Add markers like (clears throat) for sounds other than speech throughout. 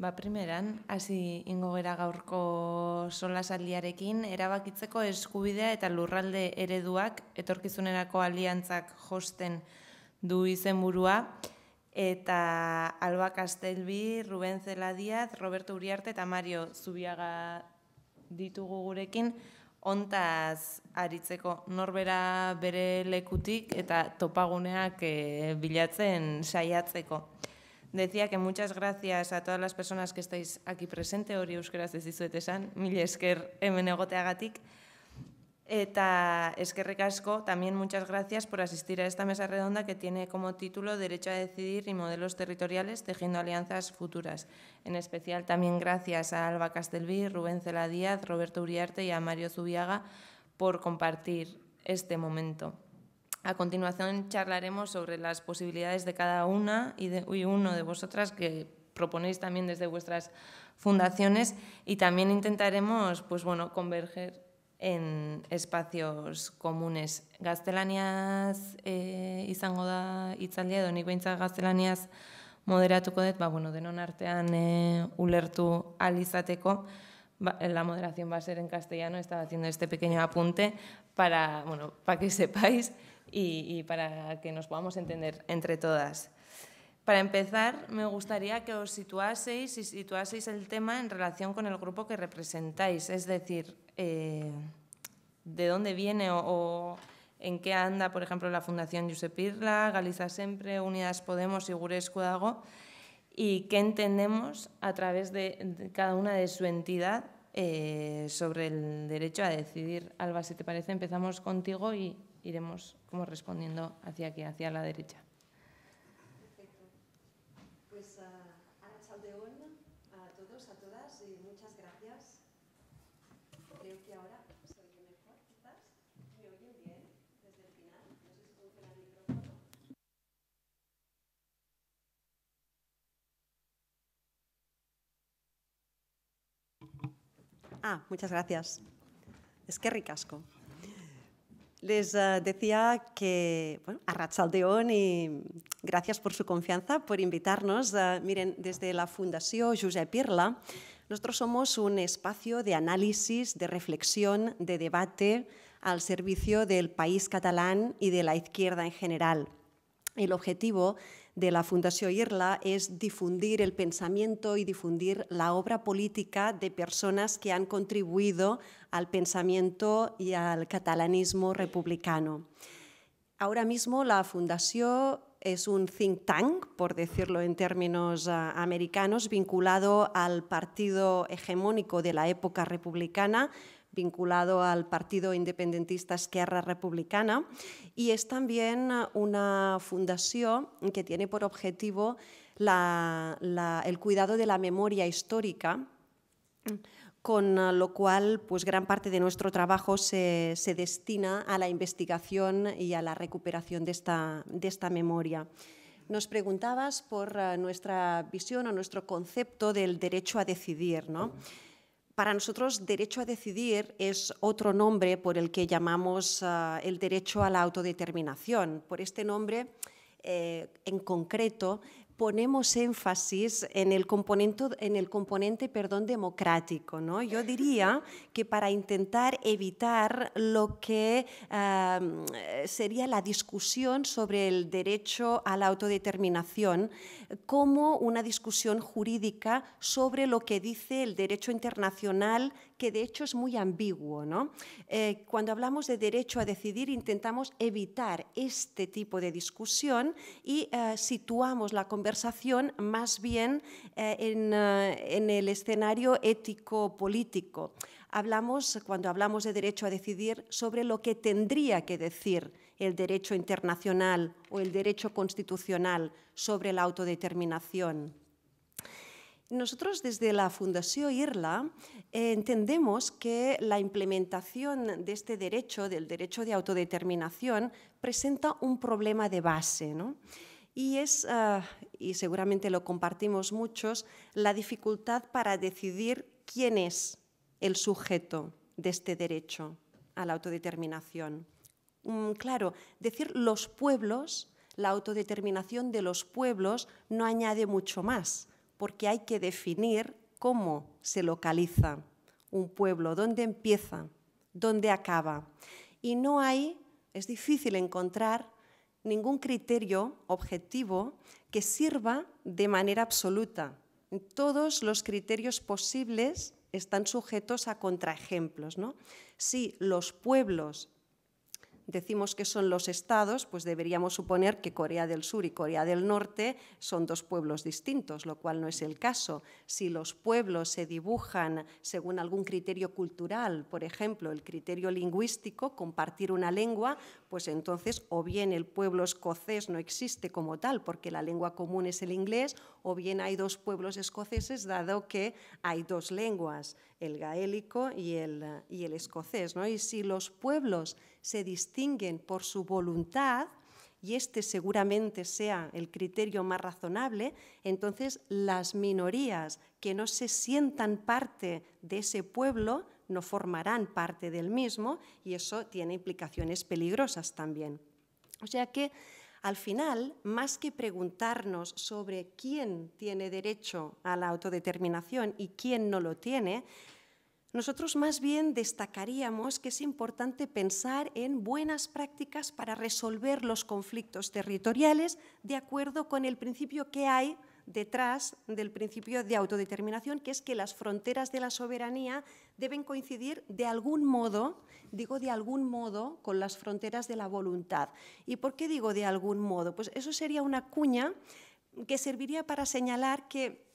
Ba, primeran, hasi ingo gera gaurko solasaldiarekin, erabakitzeko eskubidea eta lurralde ereduak etorkizunerako aliantzak josten du izenburua eta Alba Castelbi, Ruben Zeladiaz, Roberto Uriarte eta Mario Zubiaga ditugu gurekin hontaz aritzeko norbera bere lekutik eta topaguneak eh, bilatzen saiatzeko. Decía que muchas gracias a todas las personas que estáis aquí presentes, hori euskeraz ez dizuet esan, mila esker hemen egoteagatik. Eta también muchas gracias por asistir a esta mesa redonda que tiene como título Derecho a decidir y modelos territoriales tejiendo alianzas futuras. En especial también gracias a Alba Castelví, Rubén Cela Díaz, Roberto Uriarte y a Mario Zubiaga por compartir este momento. A continuación charlaremos sobre las posibilidades de cada una y, de, uno de vosotras que proponéis también desde vuestras fundaciones y también intentaremos pues bueno, converger en espacios comunes. Gaztelaniaz eh, izango da edo ba, bueno, denon artean eh, ulertu alizateko, ba, la moderación va a ser en castellano, estaba haciendo este pequeño apunte para, bueno, para que sepáis y, para que nos podamos entender entre todas. Para empezar, me gustaría que os situaseis y situaseis el tema en relación con el grupo que representáis, es decir, eh, de dónde viene o, en qué anda, por ejemplo, la Fundación Josep Irla, Galiza siempre Unidas Podemos y Gures Dago, y qué entendemos a través de, cada una de su entidad eh, sobre el derecho a decidir. Alba, si te parece, empezamos contigo y, iremos como respondiendo hacia aquí, hacia la derecha. Perfecto. Pues uh, ah, Ana Chaldeón, a todos, a todas, y muchas gracias. Creo que ahora se oye mejor, quizás. ¿Me oyen bien desde el final? No sé si funciona el micrófono. Ah, muchas gracias. Es que ricasco. Les eh, decía que, bueno, a Ratsaldeón y gracias por su confianza, por invitarnos. Eh, miren, desde la Fundación Josep Pirla, nosotros somos un espacio de análisis, de reflexión, de debate al servicio del país catalán y de la izquierda en general. El objetivo de la Fundación IRLA es difundir el pensamiento y difundir la obra política de personas que han contribuido al pensamiento y al catalanismo republicano. Ahora mismo la Fundación es un think tank, por decirlo en términos ah, americanos, vinculado al partido hegemónico de la época republicana, vinculado al Partido Independentista Esquerra Republicana, y es también una fundación que tiene por objetivo el cuidado de la memoria histórica con lo cual pues gran parte de nuestro trabajo se, se, destina a la investigación y a la recuperación de esta, de esta memoria. Nos preguntabas por eh, nuestra visión o nuestro concepto del derecho a decidir. ¿no? Para nosotros, derecho a decidir es otro nombre por el que llamamos eh, el derecho a la autodeterminación. Por este nombre, eh, en concreto, ponemos énfasis en el componente, en el componente perdón, democrático. Yo diría que para intentar evitar lo que sería la discusión sobre el derecho a la autodeterminación como una discusión jurídica sobre lo que dice el derecho internacional que de hecho es muy ambiguo. Eh, cuando hablamos de derecho a decidir, intentamos evitar este tipo de discusión y eh, situamos la conversación más bien eh, en, en el escenario ético-político. Hablamos, cuando hablamos de derecho a decidir, sobre lo que tendría que decir el derecho internacional o el derecho constitucional sobre la autodeterminación. Nosotros desde la Fundación IRLA eh, entendemos que la implementación de este derecho, del derecho de autodeterminación, presenta un problema de base. Y es, ah, y seguramente lo compartimos muchos, la dificultad para decidir quién es el sujeto de este derecho a la autodeterminación. Mm, claro, decir los pueblos, la autodeterminación de los pueblos no añade mucho más porque hay que definir cómo se localiza un pueblo, dónde empieza, dónde acaba. Y no hay, es difícil encontrar ningún criterio objetivo que sirva de manera absoluta. Todos los criterios posibles están sujetos a contraejemplos. ¿no? Si los pueblos decimos que son los estados, pues deberíamos suponer que Corea del Sur y Corea del Norte son dos pueblos distintos, lo cual no es el caso. Si los pueblos se dibujan según algún criterio cultural, por ejemplo, el criterio lingüístico, compartir una lengua, pues entonces o bien el pueblo escocés no existe como tal, porque la lengua común es el inglés, o bien hay dos pueblos escoceses, dado que hay dos lenguas, el gaélico y el, y el escocés. ¿no? Y si los pueblos se distinguen por su voluntad, y este seguramente sea el criterio más razonable, entonces las minorías que no se sientan parte de ese pueblo no formarán parte del mismo y eso tiene implicaciones peligrosas también. O sea que al final, más que preguntarnos sobre quién tiene derecho a la autodeterminación y quién no lo tiene, nosotros más bien destacaríamos que es importante pensar en buenas prácticas para resolver los conflictos territoriales de acuerdo con el principio que hay detrás del principio de autodeterminación, que es que las fronteras de la soberanía deben coincidir de algún modo, digo de algún modo, con las fronteras de la voluntad. ¿Y por qué digo de algún modo? Pues eso sería una cuña que serviría para señalar que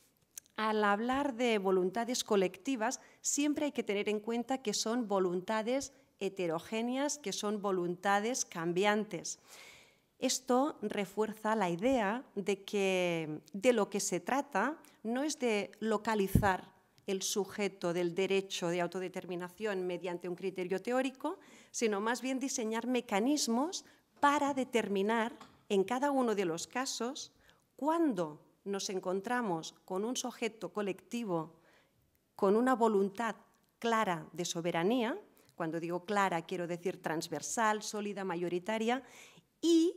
al hablar de voluntades colectivas, siempre hay que tener en cuenta que son voluntades heterogéneas, que son voluntades cambiantes. Esto refuerza la idea de que de lo que se trata no es de localizar el sujeto del derecho de autodeterminación mediante un criterio teórico, sino más bien diseñar mecanismos para determinar en cada uno de los casos cuándo nos encontramos con un sujeto colectivo con una voluntad clara de soberanía, cuando digo clara quiero decir transversal, sólida, mayoritaria, y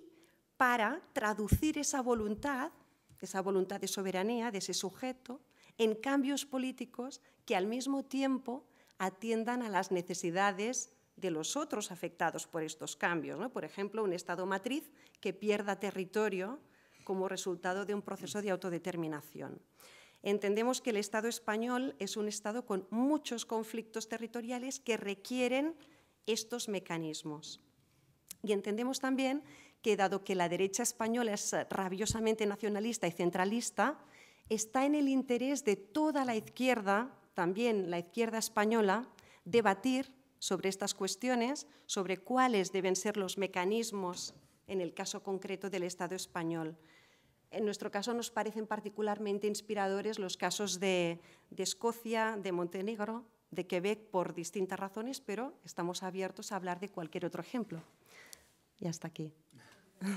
para traducir esa voluntad, esa voluntad de soberanía de ese sujeto, en cambios políticos que al mismo tiempo atiendan a las necesidades de los otros afectados por estos cambios. Por ejemplo, un Estado matriz que pierda territorio como resultado de un proceso de autodeterminación. Entendemos que el Estado español es un Estado con muchos conflictos territoriales que requieren estos mecanismos. Y entendemos también que, dado que la derecha española es rabiosamente nacionalista y centralista, está en el interés de toda la izquierda, también la izquierda española, debatir sobre estas cuestiones, sobre cuáles deben ser los mecanismos en el caso concreto del Estado español en nuestro caso nos parecen particularmente inspiradores los casos de, Escocia, de Montenegro, de Quebec por distintas razones, pero estamos abiertos a hablar de cualquier otro ejemplo. Y hasta aquí. (laughs)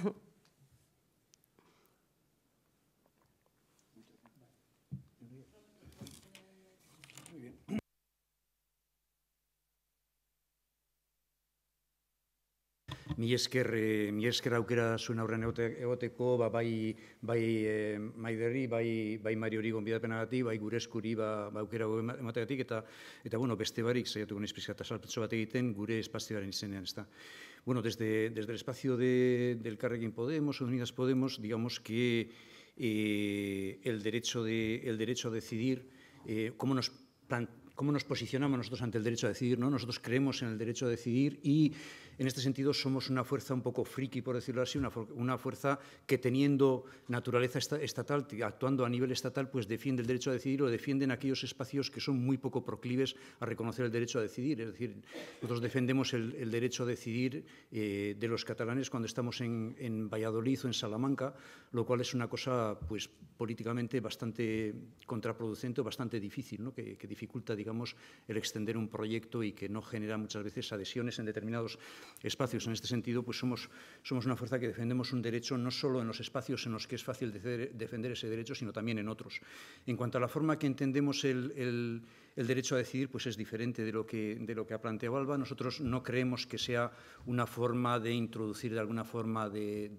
mi esker, e, mi esker aukera zuen aurren egoteko, ba, bai, bai e, eh, maiderri, bai, bai mari hori gonbidapenagatik, bai gure eskuri ba, ba aukera emategatik, eta, eta bueno, beste barik saiatuko nez pizkat asalpetxo bat egiten gure espazioaren izenean, ezta. Bueno, desde, desde el espacio de, del Carrequín Podemos, Unidas Podemos, digamos que eh, el, derecho de, el derecho a decidir, eh, cómo nos cómo nos posicionamos nosotros ante el derecho a decidir, ¿no? Nosotros creemos en el derecho a decidir y en este sentido somos una fuerza un poco friki, por decirlo así, una, fuerza que teniendo naturaleza estatal, actuando a nivel estatal, pues defiende el derecho a decidir o defienden aquellos espacios que son muy poco proclives a reconocer el derecho a decidir. Es decir, nosotros defendemos el, derecho a decidir eh, de los catalanes cuando estamos en, Valladolid o en Salamanca, lo cual es una cosa pues, políticamente bastante contraproducente o bastante difícil, ¿no? que, que dificulta digamos, el extender un proyecto y que no genera muchas veces adhesiones en determinados espacios. En este sentido, pues somos, somos una fuerza que defendemos un derecho no solo en los espacios en los que es fácil defender ese derecho, sino también en otros. En cuanto a la forma que entendemos el, derecho a decidir, pues es diferente de lo, que, de lo que ha planteado Alba. Nosotros no creemos que sea una forma de introducir de alguna forma de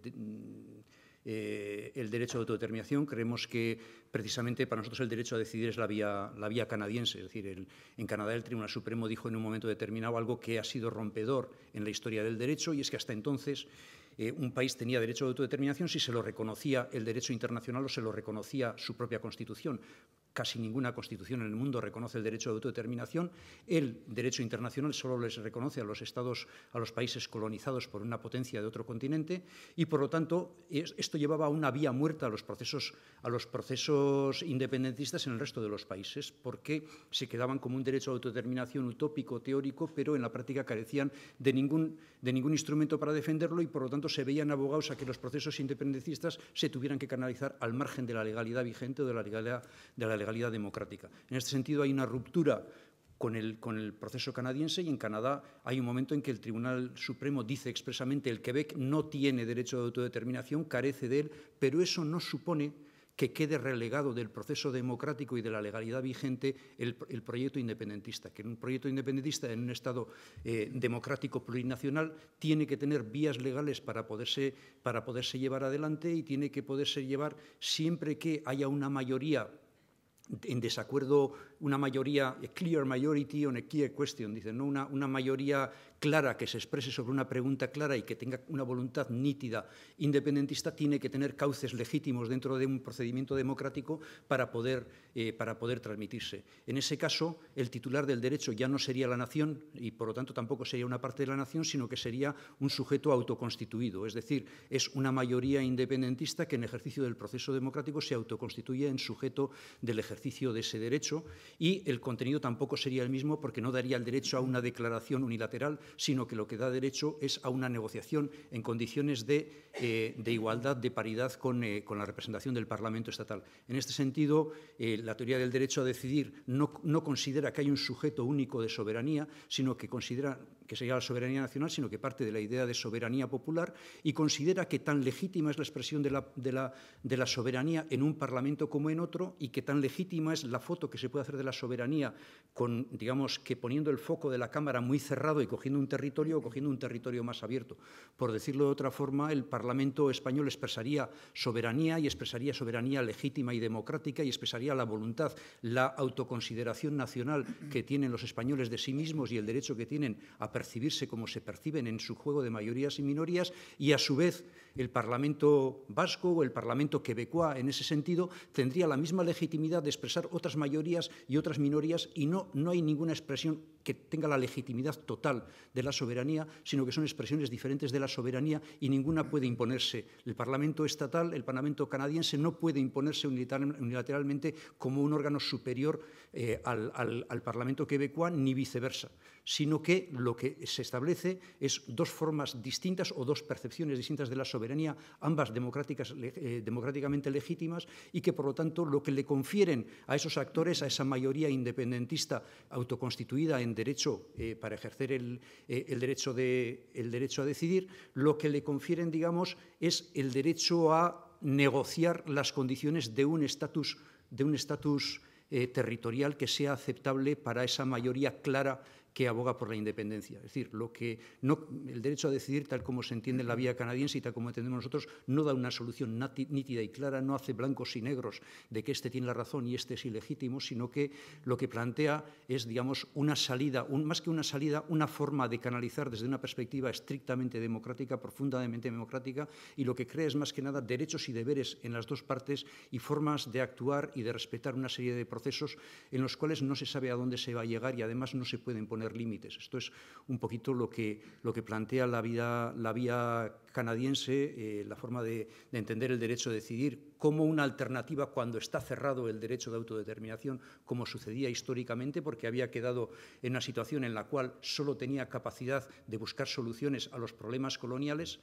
eh, el derecho de autodeterminación. Creemos que precisamente para nosotros el derecho a decidir es la vía, la vía canadiense. Es decir, en Canadá el Tribunal Supremo dijo en un momento determinado algo que ha sido rompedor en la historia del derecho y es que hasta entonces eh, un país tenía derecho de autodeterminación si se lo reconocía el derecho internacional o se lo reconocía su propia constitución casi ninguna constitución en el mundo reconoce el derecho de autodeterminación. El derecho internacional solo les reconoce a los estados, a los países colonizados por una potencia de otro continente y, por lo tanto, esto llevaba a una vía muerta a los procesos, a los procesos independentistas en el resto de los países, porque se quedaban como un derecho de autodeterminación utópico, teórico, pero en la práctica carecían de ningún, de ningún instrumento para defenderlo y, por lo tanto, se veían abogados a que los procesos independentistas se tuvieran que canalizar al margen de la legalidad vigente o de la legalidad, de la legalidad legalidad democrática. En este sentido, hay una ruptura con el, con el, proceso canadiense y en Canadá hay un momento en que el Tribunal Supremo dice expresamente el Quebec no tiene derecho de autodeterminación, carece de él, pero eso no supone que quede relegado del proceso democrático y de la legalidad vigente el, proyecto independentista, que un proyecto independentista en un Estado eh, democrático plurinacional tiene que tener vías legales para poderse, para poderse llevar adelante y tiene que poderse llevar siempre que haya una mayoría en desacuerdo, una mayoría, clear majority on a key question, dice, ¿no? una, una mayoría clara que se exprese sobre una pregunta clara y que tenga una voluntad nítida independentista, tiene que tener cauces legítimos dentro de un procedimiento democrático para poder, eh, para poder transmitirse. En ese caso, el titular del derecho ya no sería la nación y, por lo tanto, tampoco sería una parte de la nación, sino que sería un sujeto autoconstituido, es decir, es una mayoría independentista que en ejercicio del proceso democrático se autoconstituye en sujeto del ejercicio de ese derecho y el contenido tampoco sería el mismo porque no daría el derecho a una declaración unilateral, sino que lo que da derecho es a una negociación en condiciones de, eh, igualdad, de paridad eh, con, la representación del Parlamento estatal. En este sentido, eh, la teoría del derecho a decidir no, no considera que hay un sujeto único de soberanía, sino que considera que sería la soberanía nacional, sino que parte de la idea de soberanía popular y considera que tan legítima es la expresión de la, de la soberanía en un Parlamento como en otro y que tan legítima es la foto que se puede hacer de la soberanía con, digamos, que poniendo el foco de la Cámara muy cerrado y cogiendo un territorio o cogiendo un territorio más abierto. Por decirlo de otra forma, el Parlamento español expresaría soberanía y expresaría soberanía legítima y democrática y expresaría la voluntad, la autoconsideración nacional que tienen los españoles de sí mismos y el derecho que tienen a percibirse como se perciben en su juego de mayorías y minorías y a su vez el Parlamento vasco o el Parlamento quebecoa, en ese sentido, tendría la misma legitimidad de expresar otras mayorías y otras minorías y no, no hay ninguna expresión que tenga la legitimidad total de la soberanía, sino que son expresiones diferentes de la soberanía y ninguna puede imponerse. El Parlamento estatal, el Parlamento canadiense, no puede imponerse unilateralmente como un órgano superior eh, al, al, Parlamento quebecoa ni viceversa, sino que lo que se establece es dos formas distintas o dos percepciones distintas de la soberanía ambas democráticas, eh, democráticamente legítimas, y que, por lo tanto, lo que le confieren a esos actores, a esa mayoría independentista autoconstituida en derecho eh, para ejercer eh, el, derecho a decidir, lo que le confieren, digamos, es el derecho a negociar las condiciones de un estatus territorial que sea aceptable para esa mayoría clara que aboga por la independencia. Es decir, lo que no, el derecho a decidir, tal como se entiende en la vía canadiense y tal como entendemos nosotros, no da una solución nítida y clara, no hace blancos y negros de que este tiene la razón y este es ilegítimo, sino que lo que plantea es, digamos, una salida, más que una salida, una forma de canalizar desde una perspectiva estrictamente democrática, profundamente democrática, y lo que crea es más que nada derechos y deberes en las dos partes y formas de actuar y de respetar una serie de procesos en los cuales no se sabe a dónde se va a llegar y además no se pueden poner límites. Esto es un poquito lo que, lo que plantea la, vida, la vía canadiense, eh, la forma de, de, entender el derecho a decidir como una alternativa cuando está cerrado el derecho de autodeterminación, como sucedía históricamente, porque había quedado en una situación en la cual solo tenía capacidad de buscar soluciones a los problemas coloniales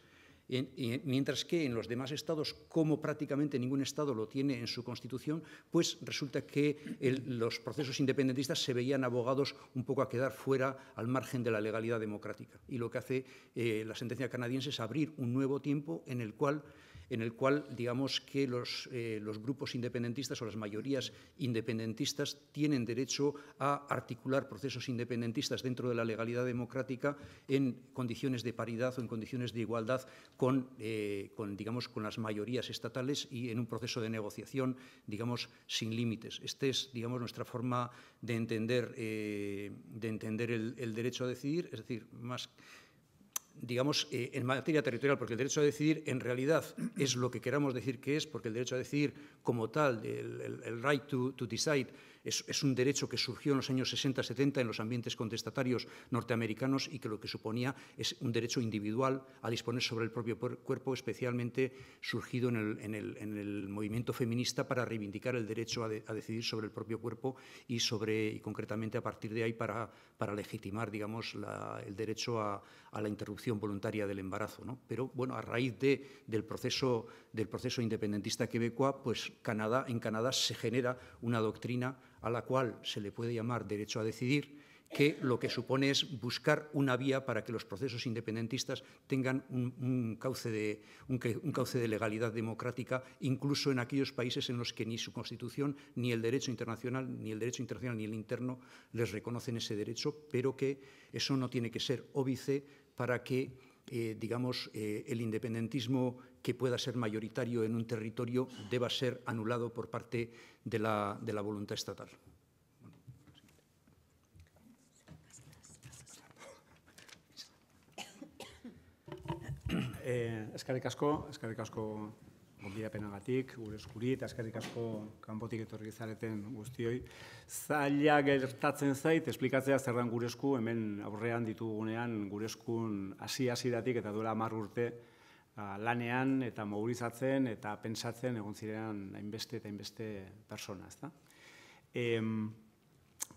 mientras que en los demás estados, como prácticamente ningún estado lo tiene en su constitución, pues resulta que los procesos independentistas se veían abogados un poco a quedar fuera al margen de la legalidad democrática. Y lo que hace eh, la sentencia canadiense es abrir un nuevo tiempo en el cual en el cual, digamos, que eh, los, grupos independentistas o las mayorías independentistas tienen derecho a articular procesos independentistas dentro de la legalidad democrática en condiciones de paridad o en condiciones de igualdad con, eh, digamos, con las mayorías estatales y en un proceso de negociación, digamos, sin límites. Esta es, digamos, nuestra forma de entender, eh, de entender el, el derecho a decidir, es decir, más digamos, eh, en materia territorial, porque el derecho a decidir en realidad es lo que queramos decir que es, porque el derecho a decidir como tal, el, right to decide, es, un derecho que surgió en los años 60-70 en los ambientes contestatarios norteamericanos y que lo que suponía es un derecho individual a disponer sobre el propio cuerpo, especialmente surgido en el, en el, movimiento feminista para reivindicar el derecho a, decidir sobre el propio cuerpo y, sobre, y concretamente a partir de ahí para, para legitimar digamos, el derecho a, la interrupción voluntaria del embarazo. ¿no? Pero bueno, a raíz de, del, proceso, del proceso independentista quebecua, pues Canadá, en Canadá se genera una doctrina a la cual se le puede llamar derecho a decidir, que lo que supone es buscar una vía para que los procesos independentistas tengan un, cauce de, un, cauce de, legalidad democrática, incluso en aquellos países en los que ni su constitución, ni el derecho internacional, ni el derecho internacional, ni el interno les reconocen ese derecho, pero que eso no tiene que ser óbice para que, eh, digamos, eh, el independentismo que pueda ser mayoritario en un territorio deba ser anulado por parte de la, de la voluntad estatal. Eh, eskarrik asko, eskarrik asko gure eskuri eta eskarrik kanpotik etorri zareten guztioi. Zaila gertatzen zait, esplikatzea zer gure esku, hemen aurrean ditugunean gure eskun hasi hasidatik eta duela amar urte, lanean eta mobilizatzen eta pensatzen egon investe hainbeste eta hainbeste persona. Ezta? Em,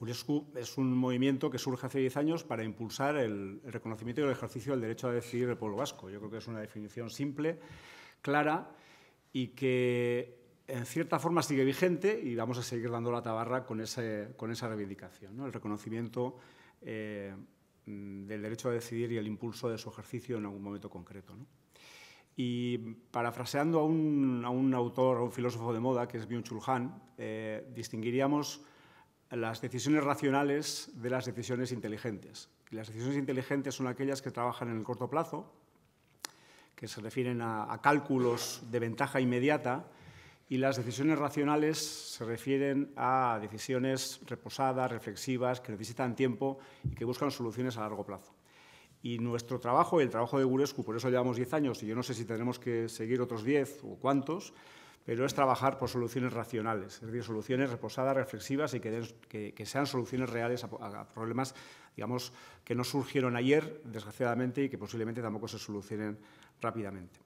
es un movimiento que surge hace 10 años para impulsar el, reconocimiento y el ejercicio del derecho a decidir del pueblo vasco. Yo creo que es una definición simple, clara y que en cierta forma sigue vigente y vamos a seguir dando la tabarra con, ese, con esa reivindicación, ¿no? el reconocimiento eh, del derecho a decidir y el impulso de su ejercicio en algún momento concreto. ¿no? Y parafraseando a un, autor, a un filósofo de moda, que es Byung-Chul eh, distinguiríamos las decisiones racionales de las decisiones inteligentes. las decisiones inteligentes son aquellas que trabajan en el corto plazo, que se refieren a cálculos de ventaja inmediata, y las decisiones racionales se refieren a decisiones reposadas, reflexivas, que necesitan tiempo y que buscan soluciones a largo plazo. Y nuestro trabajo, el trabajo de Gurescu, por eso llevamos diez años, y yo no sé si tenemos que seguir otros 10 o cuántos, pero es trabajar por soluciones racionales, es decir, soluciones reposadas, reflexivas y que, sean soluciones reales a, problemas, digamos, que no surgieron ayer, desgraciadamente, y que posiblemente tampoco se solucionen rápidamente.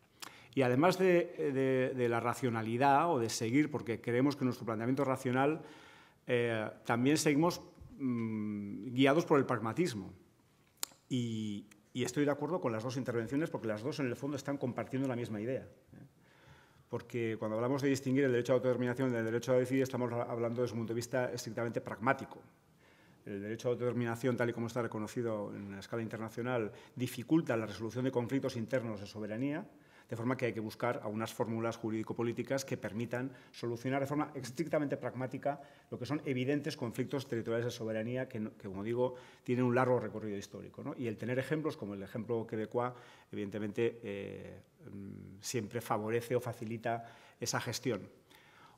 Y además de, la racionalidad o de seguir, porque creemos que nuestro planteamiento racional eh, también seguimos mm, guiados por el pragmatismo. Y, estoy de acuerdo con las dos intervenciones porque las dos en el fondo están compartiendo la misma idea. ¿eh? Porque cuando hablamos de distinguir el derecho a la autodeterminación del derecho a decidir, estamos hablando desde un punto de vista estrictamente pragmático. El derecho a la autodeterminación, tal y como está reconocido en la escala internacional, dificulta la resolución de conflictos internos de soberanía, de forma que hay que buscar algunas fórmulas jurídico-políticas que permitan solucionar de forma estrictamente pragmática lo que son evidentes conflictos territoriales de soberanía que, como digo, tienen un largo recorrido histórico. Y el tener ejemplos como el ejemplo quebecois, evidentemente, eh, mm, siempre favorece o facilita esa gestión.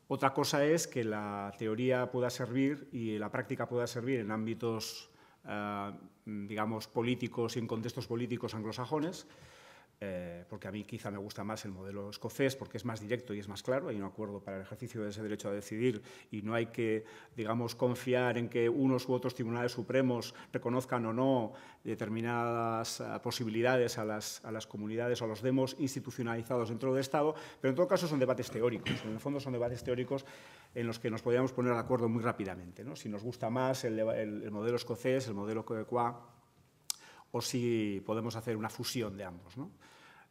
Otra cosa es que la teoría pueda servir y la práctica pueda servir en ámbitos, ah, mm, digamos, políticos y en contextos políticos anglosajones, eh, porque a mí quizá me gusta más el modelo escocés porque es más directo y es más claro, hay un acuerdo para el ejercicio de ese derecho a decidir y no hay que, digamos, confiar en que unos u otros tribunales supremos reconozcan o no determinadas ah, posibilidades a las, a las comunidades o a los demos institucionalizados dentro del Estado, pero en todo caso son debates teóricos, en el fondo son debates teóricos en los que nos podríamos poner de acuerdo muy rápidamente, ¿no? si nos gusta más el, modelo escocés, el modelo quebecois o si podemos hacer una fusión de ambos. ¿no?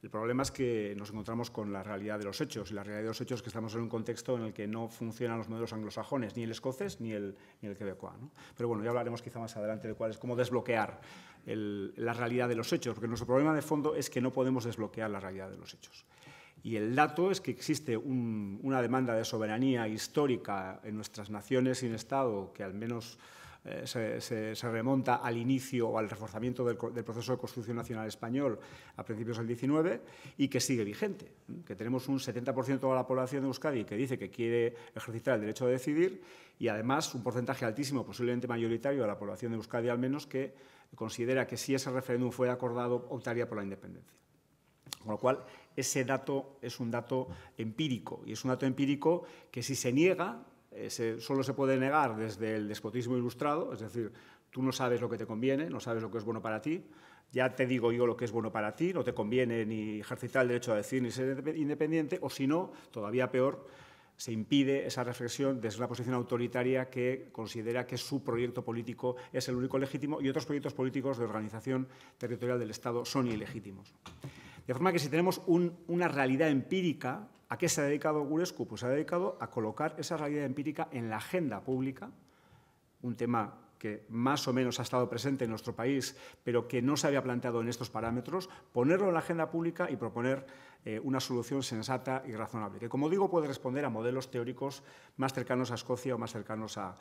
El problema es que nos encontramos con la realidad de los hechos, y la realidad de los hechos es que estamos en un contexto en el que no funcionan los modelos anglosajones, ni el escocés ni el, ni el Pero bueno, ya hablaremos quizá más adelante de cuál es cómo desbloquear la realidad de los hechos, porque nuestro problema de fondo es que no podemos desbloquear la realidad de los hechos. Y el dato es que existe una demanda de soberanía histórica en nuestras naciones sin Estado que al menos eh, se, remonta al inicio o al reforzamiento del, proceso de construcción Nacional Español a principios del 19 y que sigue vigente. ¿eh? Que tenemos un 70% de la población de Euskadi que dice que quiere ejercitar el derecho a decidir y además un porcentaje altísimo, posiblemente mayoritario, de la población de Euskadi al menos que considera que si ese referéndum fuera acordado optaría por la independencia. Con lo cual, ese dato es un dato empírico y es un dato empírico que si se niega solo se puede negar desde el despotismo ilustrado, es decir, tú no sabes lo que te conviene, no sabes lo que es bueno para ti, ya te digo yo lo que es bueno para ti, no te conviene ni ejercitar el derecho a decir ni ser independiente, o si no, todavía peor, se impide esa reflexión desde una posición autoritaria que considera que su proyecto político es el único legítimo y otros proyectos políticos de organización territorial del Estado son ilegítimos. De forma que si tenemos una realidad empírica ¿A qué se ha dedicado Gurescu? Pues se ha dedicado a colocar esa realidad empírica en la agenda pública, un tema que más o menos ha estado presente en nuestro país, pero que no se había planteado en estos parámetros, ponerlo en la agenda pública y proponer eh, una solución sensata y razonable, que como digo puede responder a modelos teóricos más cercanos a Escocia o más cercanos a,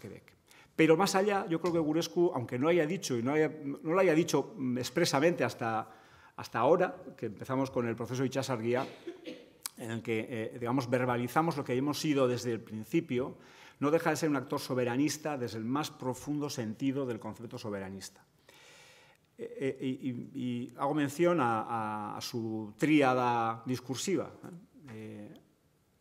Quebec. Pero más allá, yo creo que Gurescu, aunque no, haya dicho, y no, no lo haya dicho mm, expresamente hasta hasta ahora, que empezamos con el proceso de guía en el que, eh, digamos, verbalizamos lo que hemos sido desde el principio, no deja de ser un actor soberanista desde el más profundo sentido del concepto soberanista. Eh, eh, y, hago mención a, su tríada discursiva.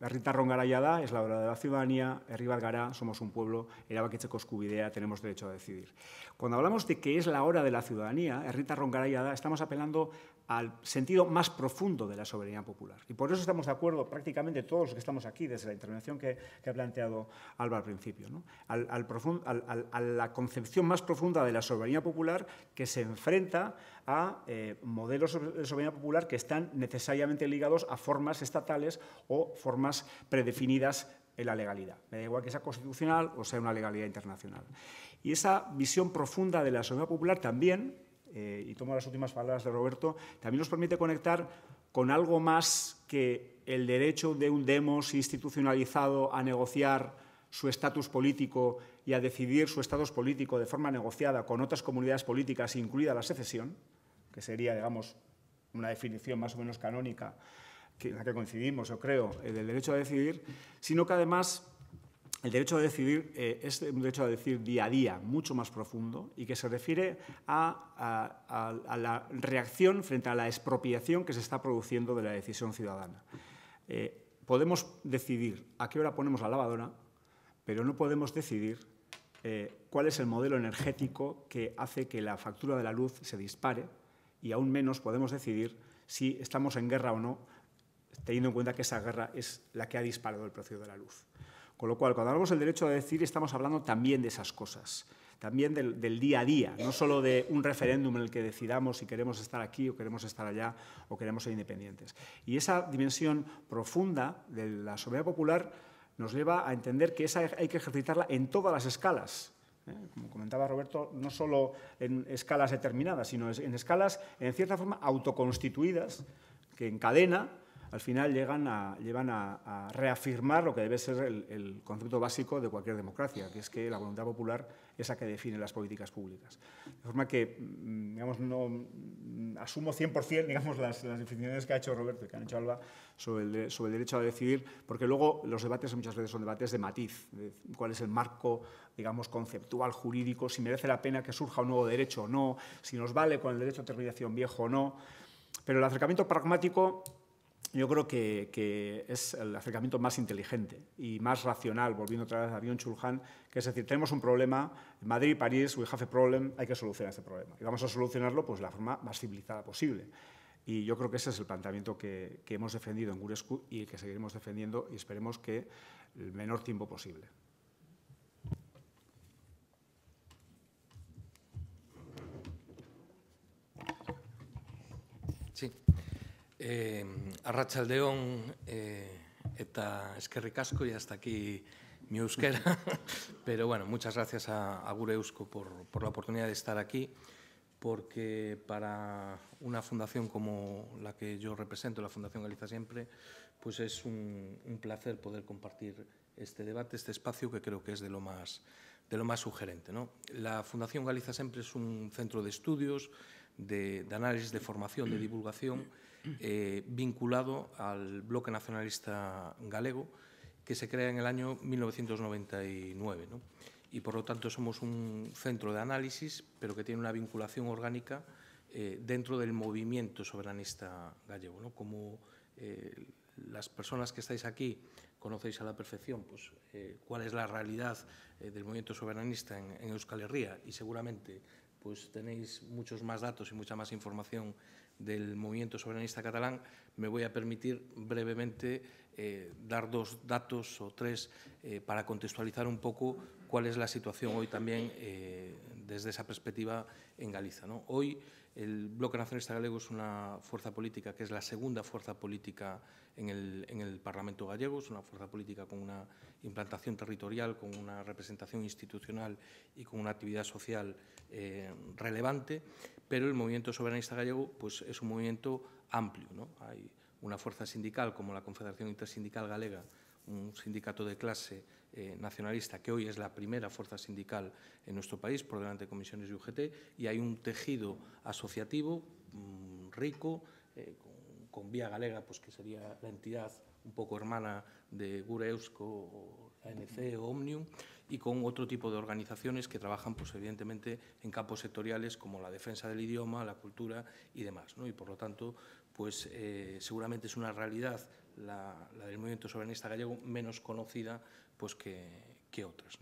Herritarron garaia es la hora de la ciudadanía, herri somos un pueblo, erabakitzeko eskubidea, tenemos derecho a decidir. Cuando hablamos de que es la hora de la ciudadanía, errita garaia da, estamos apelando al sentido más profundo de la soberanía popular. Y por eso estamos de acuerdo prácticamente todos los que estamos aquí, desde la intervención que, ha planteado Alba al principio, al, al a la concepción más profunda de la soberanía popular que se enfrenta a eh, modelos de soberanía popular que están necesariamente ligados a formas estatales o formas predefinidas en la legalidad. Me da igual que sea constitucional o sea una legalidad internacional. Y esa visión profunda de la soberanía popular también eh, y tomo las últimas palabras de Roberto, también nos permite conectar con algo más que el derecho de un demos institucionalizado a negociar su estatus político y a decidir su estatus político de forma negociada con otras comunidades políticas, incluida la secesión, que sería, digamos, una definición más o menos canónica en la que coincidimos, yo creo, eh, del derecho a decidir, sino que además el derecho a decidir eh, es un derecho a decir día a día, mucho más profundo, y que se refiere a, la reacción frente a la expropiación que se está produciendo de la decisión ciudadana. Eh, podemos decidir a qué hora ponemos la lavadora, pero no podemos decidir eh, cuál es el modelo energético que hace que la factura de la luz se dispare, y aún menos podemos decidir si estamos en guerra o no, teniendo en cuenta que esa guerra es la que ha disparado el precio de la luz. Con lo cual, cuando hablamos del derecho a decir, estamos hablando también de esas cosas, también del, día a día, no solo de un referéndum en el que decidamos si queremos estar aquí o queremos estar allá o queremos ser independientes. Y esa dimensión profunda de la soberanía popular nos lleva a entender que esa hay que ejercitarla en todas las escalas, ¿eh? como comentaba Roberto, no solo en escalas determinadas, sino en escalas, en cierta forma, autoconstituidas, que encadena, al final llegan a, llevan a, reafirmar lo que debe ser el, concepto básico de cualquier democracia, que es que la voluntad popular es la que define las políticas públicas. De forma que, mm, digamos, no mm, asumo 100% digamos, las, definiciones que ha hecho Roberto y que han hecho Alba sobre el, derecho a decidir, porque luego los debates muchas veces son debates de matiz, cuál es el marco digamos, conceptual, jurídico, si merece la pena que surja un nuevo derecho o no, si nos vale con el derecho a terminación viejo o no. Pero el acercamiento pragmático yo creo que, es el acercamiento más inteligente y más racional, volviendo otra vez a avión Chulhan, que es decir, tenemos un problema, en Madrid y París, we have a problem, hay que solucionar este problema. Y vamos a solucionarlo pues, de la forma más civilizada posible. Y yo creo que ese es el planteamiento que, que hemos defendido en Gurescu y que seguiremos defendiendo y esperemos que el menor tiempo posible. Eh, Arratsaldeón eh, eta eskerrik y hasta aquí mi euskera. (laughs) Pero bueno, muchas gracias a, a por, la oportunidad de estar aquí, porque para una fundación como la que yo represento, la Fundación Galiza Siempre, pues es un, placer poder compartir este debate, este espacio que creo que es de lo más, de lo más sugerente. ¿no? La Fundación Galiza Siempre es un centro de estudios, de análisis, de formación, de divulgación eh, vinculado al bloque nacionalista galego que se crea en el año 1999. Y por lo tanto somos un centro de análisis, pero que tiene una vinculación orgánica eh, dentro del movimiento soberanista gallego. Como eh, las personas que estáis aquí conocéis a la perfección pues, cuál es la realidad del movimiento soberanista en, Euskal Herria y seguramente pues, tenéis muchos más datos y mucha más información del movimiento soberanista catalán, me voy a permitir brevemente eh, dar dos datos o tres eh, para contextualizar un poco cuál es la situación hoy también eh, desde esa perspectiva en Galicia. ¿no? Hoy el Bloque Nacionalista Galego es una fuerza política que es la segunda fuerza política en el, Parlamento gallego, es una fuerza política con una implantación territorial, con una representación institucional y con una actividad social eh, relevante, pero el movimiento soberanista gallego pues, es un movimiento amplio. Hay una fuerza sindical como la Confederación Intersindical Galega, un sindicato de clase eh, nacionalista, que hoy es la primera fuerza sindical en nuestro país, por delante de comisiones y UGT, y hay un tejido asociativo mm, rico, eh, con, Vía Galega, pues que sería la entidad un poco hermana de Gureusco, ANC o Omnium, y con otro tipo de organizaciones que trabajan, pues evidentemente, en campos sectoriales como la defensa del idioma, la cultura y demás. ¿no? Y por lo tanto, pues eh, seguramente es una realidad la, del movimiento soberanista gallego, menos conocida pues, que, otras.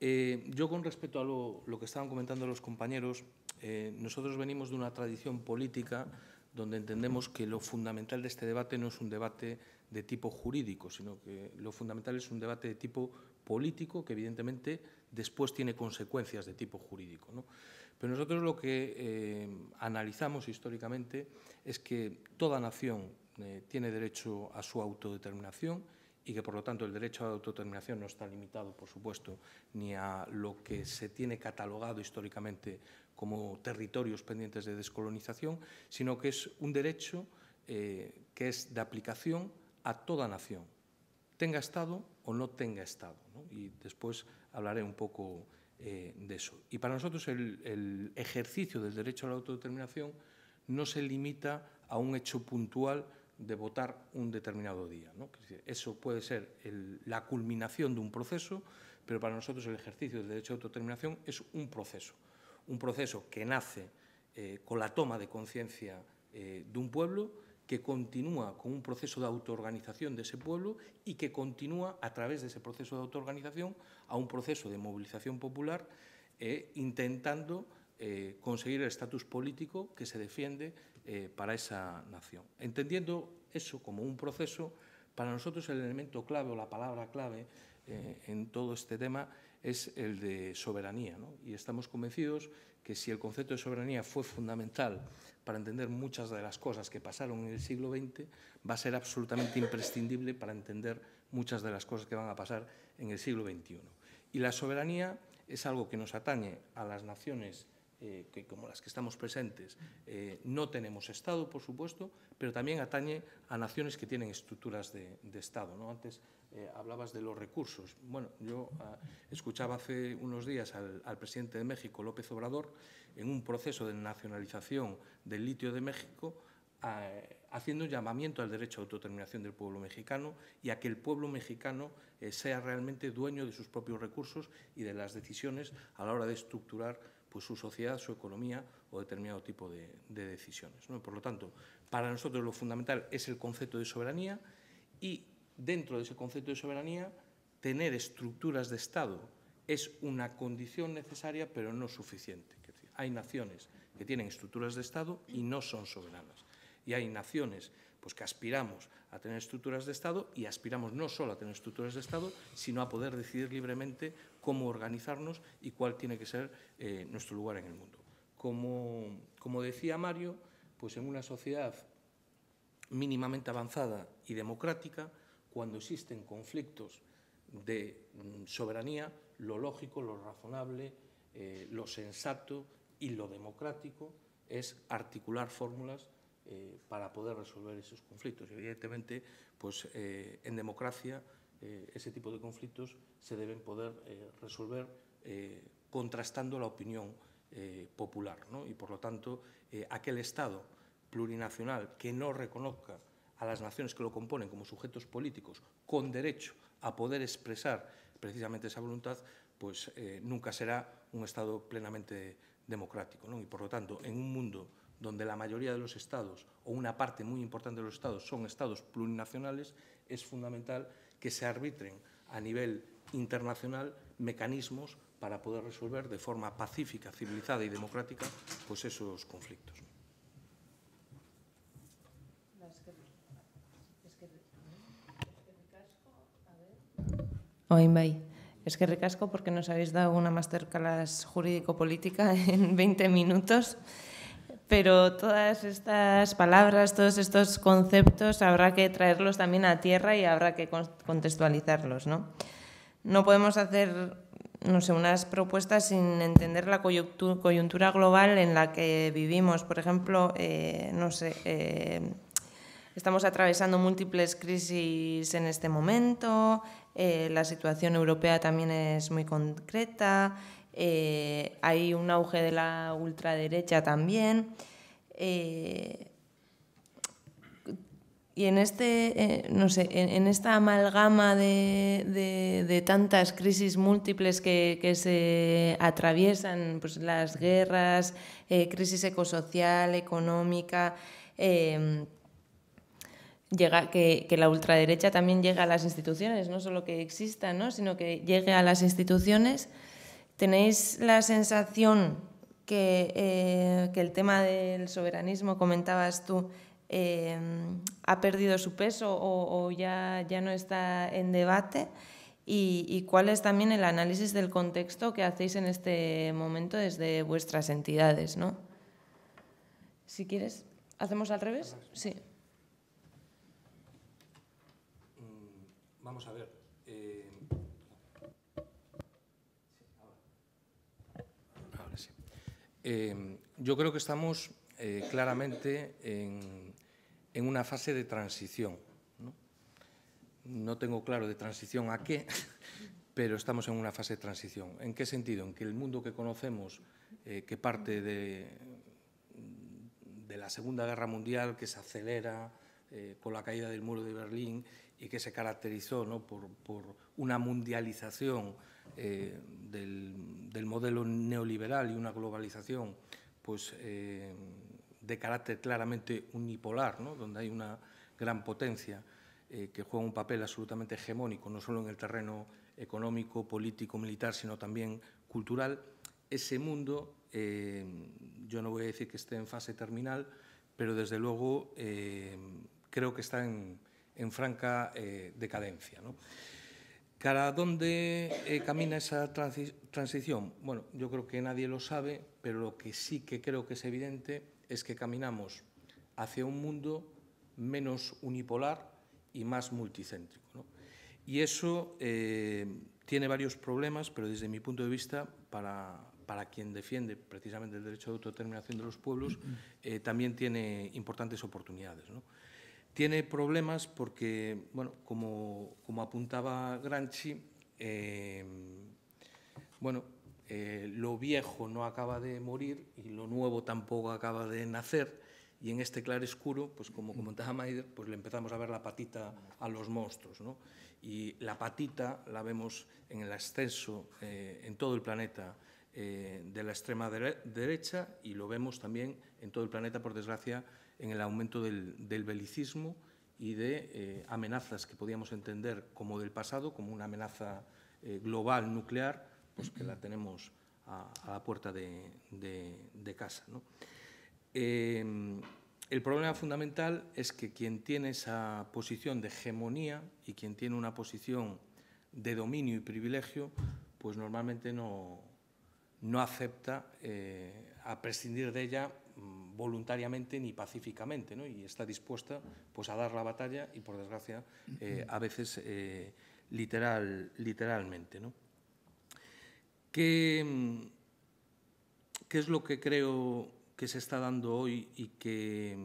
Eh, yo con respecto a lo, que estaban comentando los compañeros, eh, nosotros venimos de una tradición política donde entendemos que lo fundamental de este debate no es un debate de tipo jurídico, sino que lo fundamental es un debate de tipo político que evidentemente después tiene consecuencias de tipo jurídico. ¿no? Pero nosotros lo que eh, analizamos históricamente es que toda nación eh, tiene derecho a su autodeterminación y que, por lo tanto, el derecho a la autodeterminación no está limitado, por supuesto, ni a lo que se tiene catalogado históricamente como territorios pendientes de descolonización, sino que es un derecho eh, que es de aplicación a toda nación, tenga Estado o no tenga Estado. Y después hablaré un poco eh, de eso. Y para nosotros el ejercicio del derecho a la autodeterminación no se limita a un hecho puntual de votar un determinado día. Eso puede ser la culminación de un proceso, pero para nosotros el ejercicio del derecho de autodeterminación es un proceso, un proceso que nace eh, con la toma de conciencia eh, de un pueblo, que continúa con un proceso de autoorganización de ese pueblo y que continúa a través de ese proceso de autoorganización a un proceso de movilización popular eh, intentando conseguir el estatus político que se defiende eh, para esa nación. Entendiendo eso como un proceso, para nosotros el elemento clave o la palabra clave eh, en todo este tema es el de soberanía. ¿no? Y estamos convencidos que si el concepto de soberanía fue fundamental para entender muchas de las cosas que pasaron en el siglo XX, va a ser absolutamente imprescindible para entender muchas de las cosas que van a pasar en el siglo XXI. Y la soberanía es algo que nos atañe a las naciones eh, que como las que estamos presentes, eh, no tenemos Estado, por supuesto, pero también atañe a naciones que tienen estructuras de, Estado. ¿no? Antes eh, hablabas de los recursos. Bueno, yo ah, escuchaba hace unos días al, presidente de México, López Obrador, en un proceso de nacionalización del litio de México, ah, haciendo un llamamiento al derecho a autodeterminación del pueblo mexicano y a que el pueblo mexicano sea realmente dueño de sus propios recursos y de las decisiones a la hora de estructurar pues su sociedad, su economía o determinado tipo de, decisiones. Por lo tanto, para nosotros lo fundamental es el concepto de soberanía y dentro de ese concepto de soberanía tener estructuras de Estado es una condición necesaria pero no suficiente. Hay naciones que tienen estructuras de Estado y no son soberanas. Y hay naciones pues que aspiramos a tener estructuras de Estado y aspiramos no solo a tener estructuras de Estado, sino a poder decidir libremente cómo organizarnos y cuál tiene que ser eh, nuestro lugar en el mundo. Como, decía Mario, pues en una sociedad mínimamente avanzada y democrática, cuando existen conflictos de mm, soberanía, lo lógico, lo razonable, eh, lo sensato y lo democrático es articular fórmulas eh, para poder resolver esos conflictos. Y evidentemente, pues eh, en democracia eh, ese tipo de conflictos se deben poder resolver contrastando la opinión popular. ¿no? Y por lo tanto, aquel Estado plurinacional que no reconozca a las naciones que lo componen como sujetos políticos con derecho a poder expresar precisamente esa voluntad, pues nunca será un Estado plenamente democrático. ¿no? Y por lo tanto, en un mundo donde la mayoría de los estados o una parte muy importante de los estados son estados plurinacionales, es fundamental que se arbitren a nivel internacional mecanismos para poder resolver de forma pacífica, civilizada y democrática pues esos conflictos. es que porque nos habéis dado una masterclass jurídico-política en 20 minutos pero todas estas palabras, todos estos conceptos habrá que traerlos también a tierra y habrá que contextualizarlos, ¿no? podemos hacer, no sé, unas propuestas sin entender la coyuntura global en la que vivimos. Por ejemplo, eh, no sé, eh, estamos atravesando múltiples crisis en este momento, eh, la situación europea también es muy concreta, eh, hay un auge de la ultraderecha también. Eh, y este, eh, en, esta amalgama de, tantas crisis múltiples que, se atraviesan, pues las guerras, crisis ecosocial, económica, em, que, la ultraderecha también llega a las instituciones, no solo que exista, sino que llegue a las instituciones. ¿Tenéis la sensación eh, que, el tema del soberanismo, comentabas tú, eh, ha perdido su peso o, ya, ya, no está en debate? Y, y, cuál es también el análisis del contexto que hacéis en este momento desde vuestras entidades? ¿no? Si quieres, ¿hacemos al revés? Sí. Mm, vamos a ver. Em, yo creo que estamos eh, claramente en, una fase de transición. ¿no? tengo claro de transición a qué, (laughs) pero estamos en una fase de transición. ¿En qué sentido? En que el mundo que conocemos, eh, que parte de, la Segunda Guerra Mundial, que se acelera eh, con la caída del muro de Berlín y que se caracterizó por una mundialización eh, del, modelo neoliberal y una globalización pues, eh, de carácter claramente unipolar, donde hay una gran potencia eh, que juega un papel absolutamente hegemónico, no solo en el terreno económico, político, militar, sino también cultural, ese mundo, yo no voy a decir que esté en fase terminal, pero desde luego creo que está en, franca decadencia. ¿no? ¿Cara dónde eh, camina esa transición? Bueno, yo creo que nadie lo sabe, pero lo que sí que creo que es evidente es que caminamos hacia un mundo menos unipolar y más multicéntrico. ¿no? Y eso eh, tiene varios problemas, pero desde mi punto de vista, para, quien defiende precisamente el derecho de autodeterminación de los pueblos, mm. eh, también tiene importantes oportunidades. ¿no? Tiene problemas porque, bueno, como, apuntaba Granchi, em, bueno, eh, lo viejo no acaba de morir y lo nuevo tampoco acaba de nacer. Y en este claroscuro, pues como comentaba Maider, pues le empezamos a ver la patita a los monstruos, ¿no? Y la patita la vemos en el ascenso eh, en todo el planeta eh, de la extrema derecha y lo vemos también en todo el planeta, por desgracia, en el aumento del, belicismo y de eh, amenazas que podíamos entender como del pasado, como una amenaza eh, global nuclear, pues que la tenemos a, la puerta de, casa. Em, el problema fundamental es que quien tiene esa posición de hegemonía y quien tiene una posición de dominio y privilegio, pues normalmente no, no acepta eh, a prescindir de ella mm, voluntariamente ni pacíficamente, ¿no? y está dispuesta pues, a dar la batalla y, por desgracia, eh, a veces eh, literal, literalmente. ¿no? ¿Qué, mm, ¿Qué, es lo que creo que se está dando hoy y que,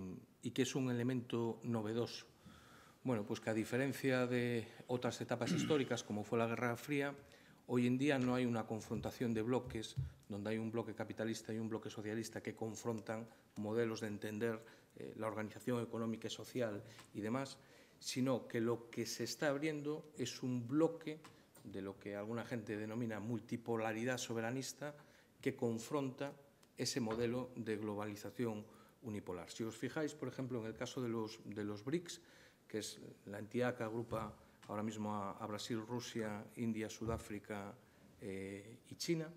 y que es un elemento novedoso? Bueno, pues que a diferencia de otras etapas históricas, como fue la Guerra Fría, Hoy en día no hay una confrontación de bloques, donde hay un bloque capitalista y un bloque socialista que confrontan modelos de entender eh, la organización económica y social y demás, sino que lo que se está abriendo es un bloque de lo que alguna gente denomina multipolaridad soberanista que confronta ese modelo de globalización unipolar. Si os fijáis, por ejemplo, en el caso de los, de los BRICS, que es la entidad que agrupa ahora mismo a, Brasil, Rusia, India, Sudáfrica eh, y China,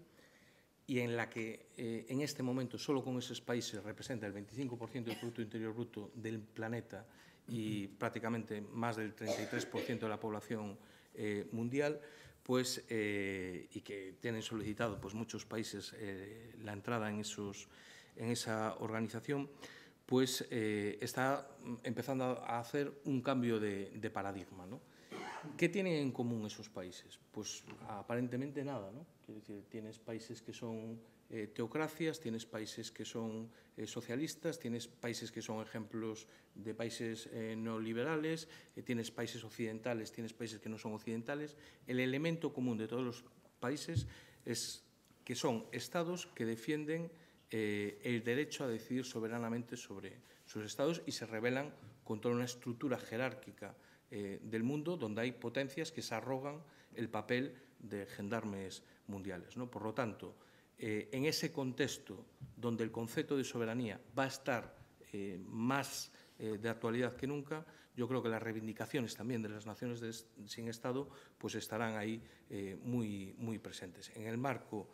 y en la que eh, en este momento solo con esos países representa el 25% del Producto Interior Bruto del planeta y prácticamente más del 33% de la población eh, mundial, pues, y que tienen solicitado pues, muchos países la entrada en, esa organización, pues está empezando a hacer un cambio de, de paradigma. ¿no? ¿Qué tienen en común esos países? Pues aparentemente nada, ¿no? decir, tienes países que son eh, teocracias, tienes países que son eh, socialistas, tienes países que son ejemplos de países eh, neoliberales, tienes países occidentales, tienes países que no son occidentales. El elemento común de todos los países es que son estados que defienden el derecho a decidir soberanamente sobre sus estados y se rebelan toda una estructura jerárquica eh, del mundo donde hay potencias que se arrogan el papel de gendarmes mundiales. Por lo tanto, eh, en ese contexto donde el concepto de soberanía va a estar eh, más de actualidad que nunca, yo creo que las reivindicaciones también de las naciones sin Estado pues estarán ahí muy, muy presentes. En el marco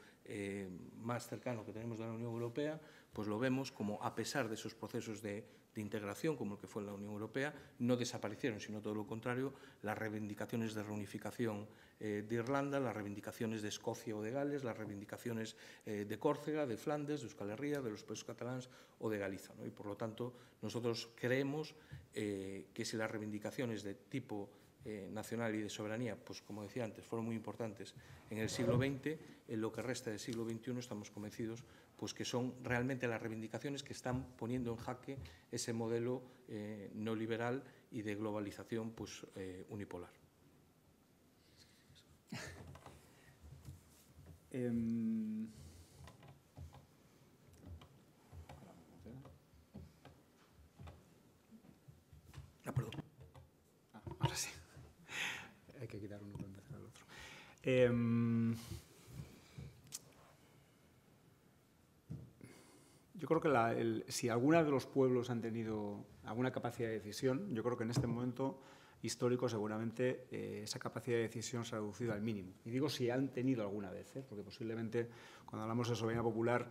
más cercano que tenemos de la Unión Europea, pues lo vemos como a pesar de esos procesos de de integración, como el que fue en la Unión Europea, no desaparecieron, sino todo lo contrario, las reivindicaciones de reunificación eh, de Irlanda, las reivindicaciones de Escocia o de Gales, las reivindicaciones eh, de Córcega, de Flandes, de Euskal Herria, de los pueblos catalans o de Galiza. Y por lo tanto, nosotros creemos eh, que si las reivindicaciones de tipo nacional y de soberanía, pues como decía antes, fueron muy importantes en el siglo XX, en lo que resta del siglo XXI estamos convencidos pues que son realmente las reivindicaciones que están poniendo en jaque ese modelo eh, neoliberal y de globalización pues, eh, unipolar. (laughs) Em, ah, perdón. Ah. ahora sí. (laughs) Hay que quitar uno para empezar al otro. Em, yo creo que si alguna de los pueblos han tenido alguna capacidad de decisión, yo creo que en este momento histórico seguramente eh, esa capacidad de decisión se ha reducido al mínimo. Y digo si han tenido alguna vez, ¿eh? porque posiblemente cuando hablamos de soberanía popular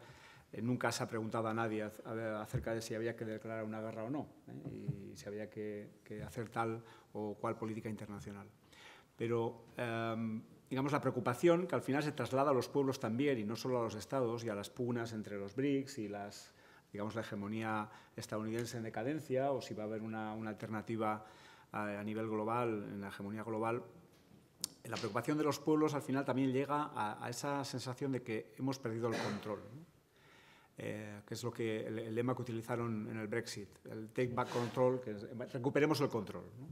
eh, nunca se ha preguntado a nadie acerca de si había que declarar una guerra o no, y si había que, que, hacer tal o cual política internacional. Pero em, digamos, la preocupación que al final se traslada a los pueblos también y no solo a los estados y a las pugnas entre los BRICS y las, digamos, la hegemonía estadounidense en decadencia o si va a haber una, una alternativa eh, a, nivel global, en la hegemonía global. La preocupación de los pueblos al final también llega a, esa sensación de que hemos perdido el control, eh, que es lo que el, el, lema que utilizaron en el Brexit, el take back control, que es, recuperemos el control. ¿no?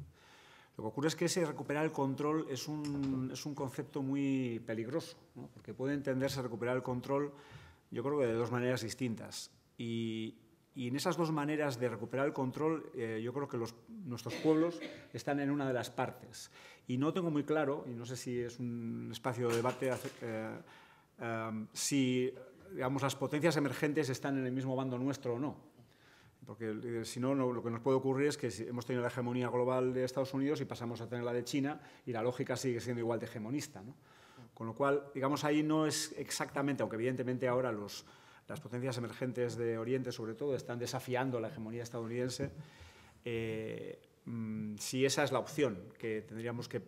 Lo que ocurre es que ese recuperar el control es un, es un concepto muy peligroso, porque puede entenderse recuperar el control, yo creo que de dos maneras distintas. Y, en esas dos maneras de recuperar el control, eh, yo creo que nuestros pueblos están en una de las partes. Y no tengo muy claro, y no sé si es un espacio de debate, eh, eh, si digamos, las potencias emergentes están en el mismo bando nuestro o no porque eh, si no, lo que nos puede ocurrir es que hemos tenido la hegemonía global de Estados Unidos y pasamos a tener la de China y la lógica sigue siendo igual de hegemonista. ¿no? Con lo cual, digamos, ahí no es exactamente, aunque evidentemente ahora las potencias emergentes de Oriente, sobre todo, están desafiando la hegemonía estadounidense, eh, mm, si esa es la opción que tendríamos que,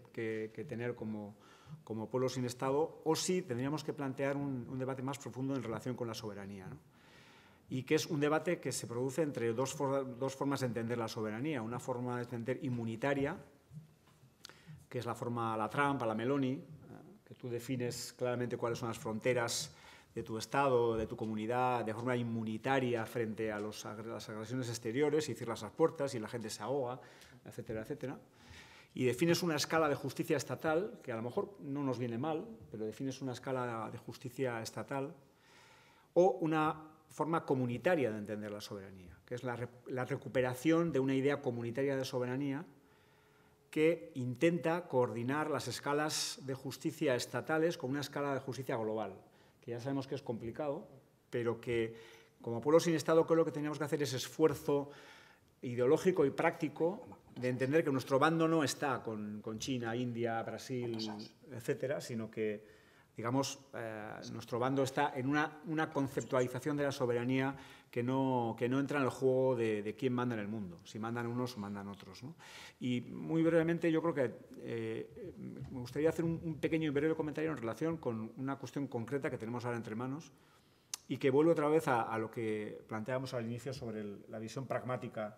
tener como, como, pueblo sin Estado, o si tendríamos que plantear un, un, debate más profundo en relación con la soberanía. ¿no? y que es un debate que se produce entre dos, dos formas de entender la soberanía. Una forma de entender inmunitaria, que es la forma a la Trump, a la Meloni, eh, que tú defines claramente cuáles son las fronteras de tu Estado, de tu comunidad, de forma inmunitaria frente a, los, las agresiones exteriores y cierras las puertas y la gente se ahoga, etcétera, etcétera. Y defines una escala de justicia estatal, que a lo mejor no nos viene mal, pero defines una escala de justicia estatal, o una forma comunitaria de entender la soberanía, que es la, recuperación de una idea comunitaria de soberanía que intenta coordinar las escalas de justicia estatales con una escala de justicia global, que ya sabemos que es complicado, pero que como pueblo sin Estado creo que tenemos que hacer es esfuerzo ideológico y práctico de entender que nuestro bando no está con, con China, India, Brasil, etcétera, sino que digamos, eh, nuestro bando está en una, una, conceptualización de la soberanía que no, que no entra en el juego de, quién manda en el mundo, si mandan unos o mandan otros. ¿no? Y muy brevemente, yo creo que eh, me gustaría hacer un, pequeño y breve comentario en relación con una cuestión concreta que tenemos ahora entre manos y que vuelve otra vez a, lo que planteábamos al inicio sobre la visión pragmática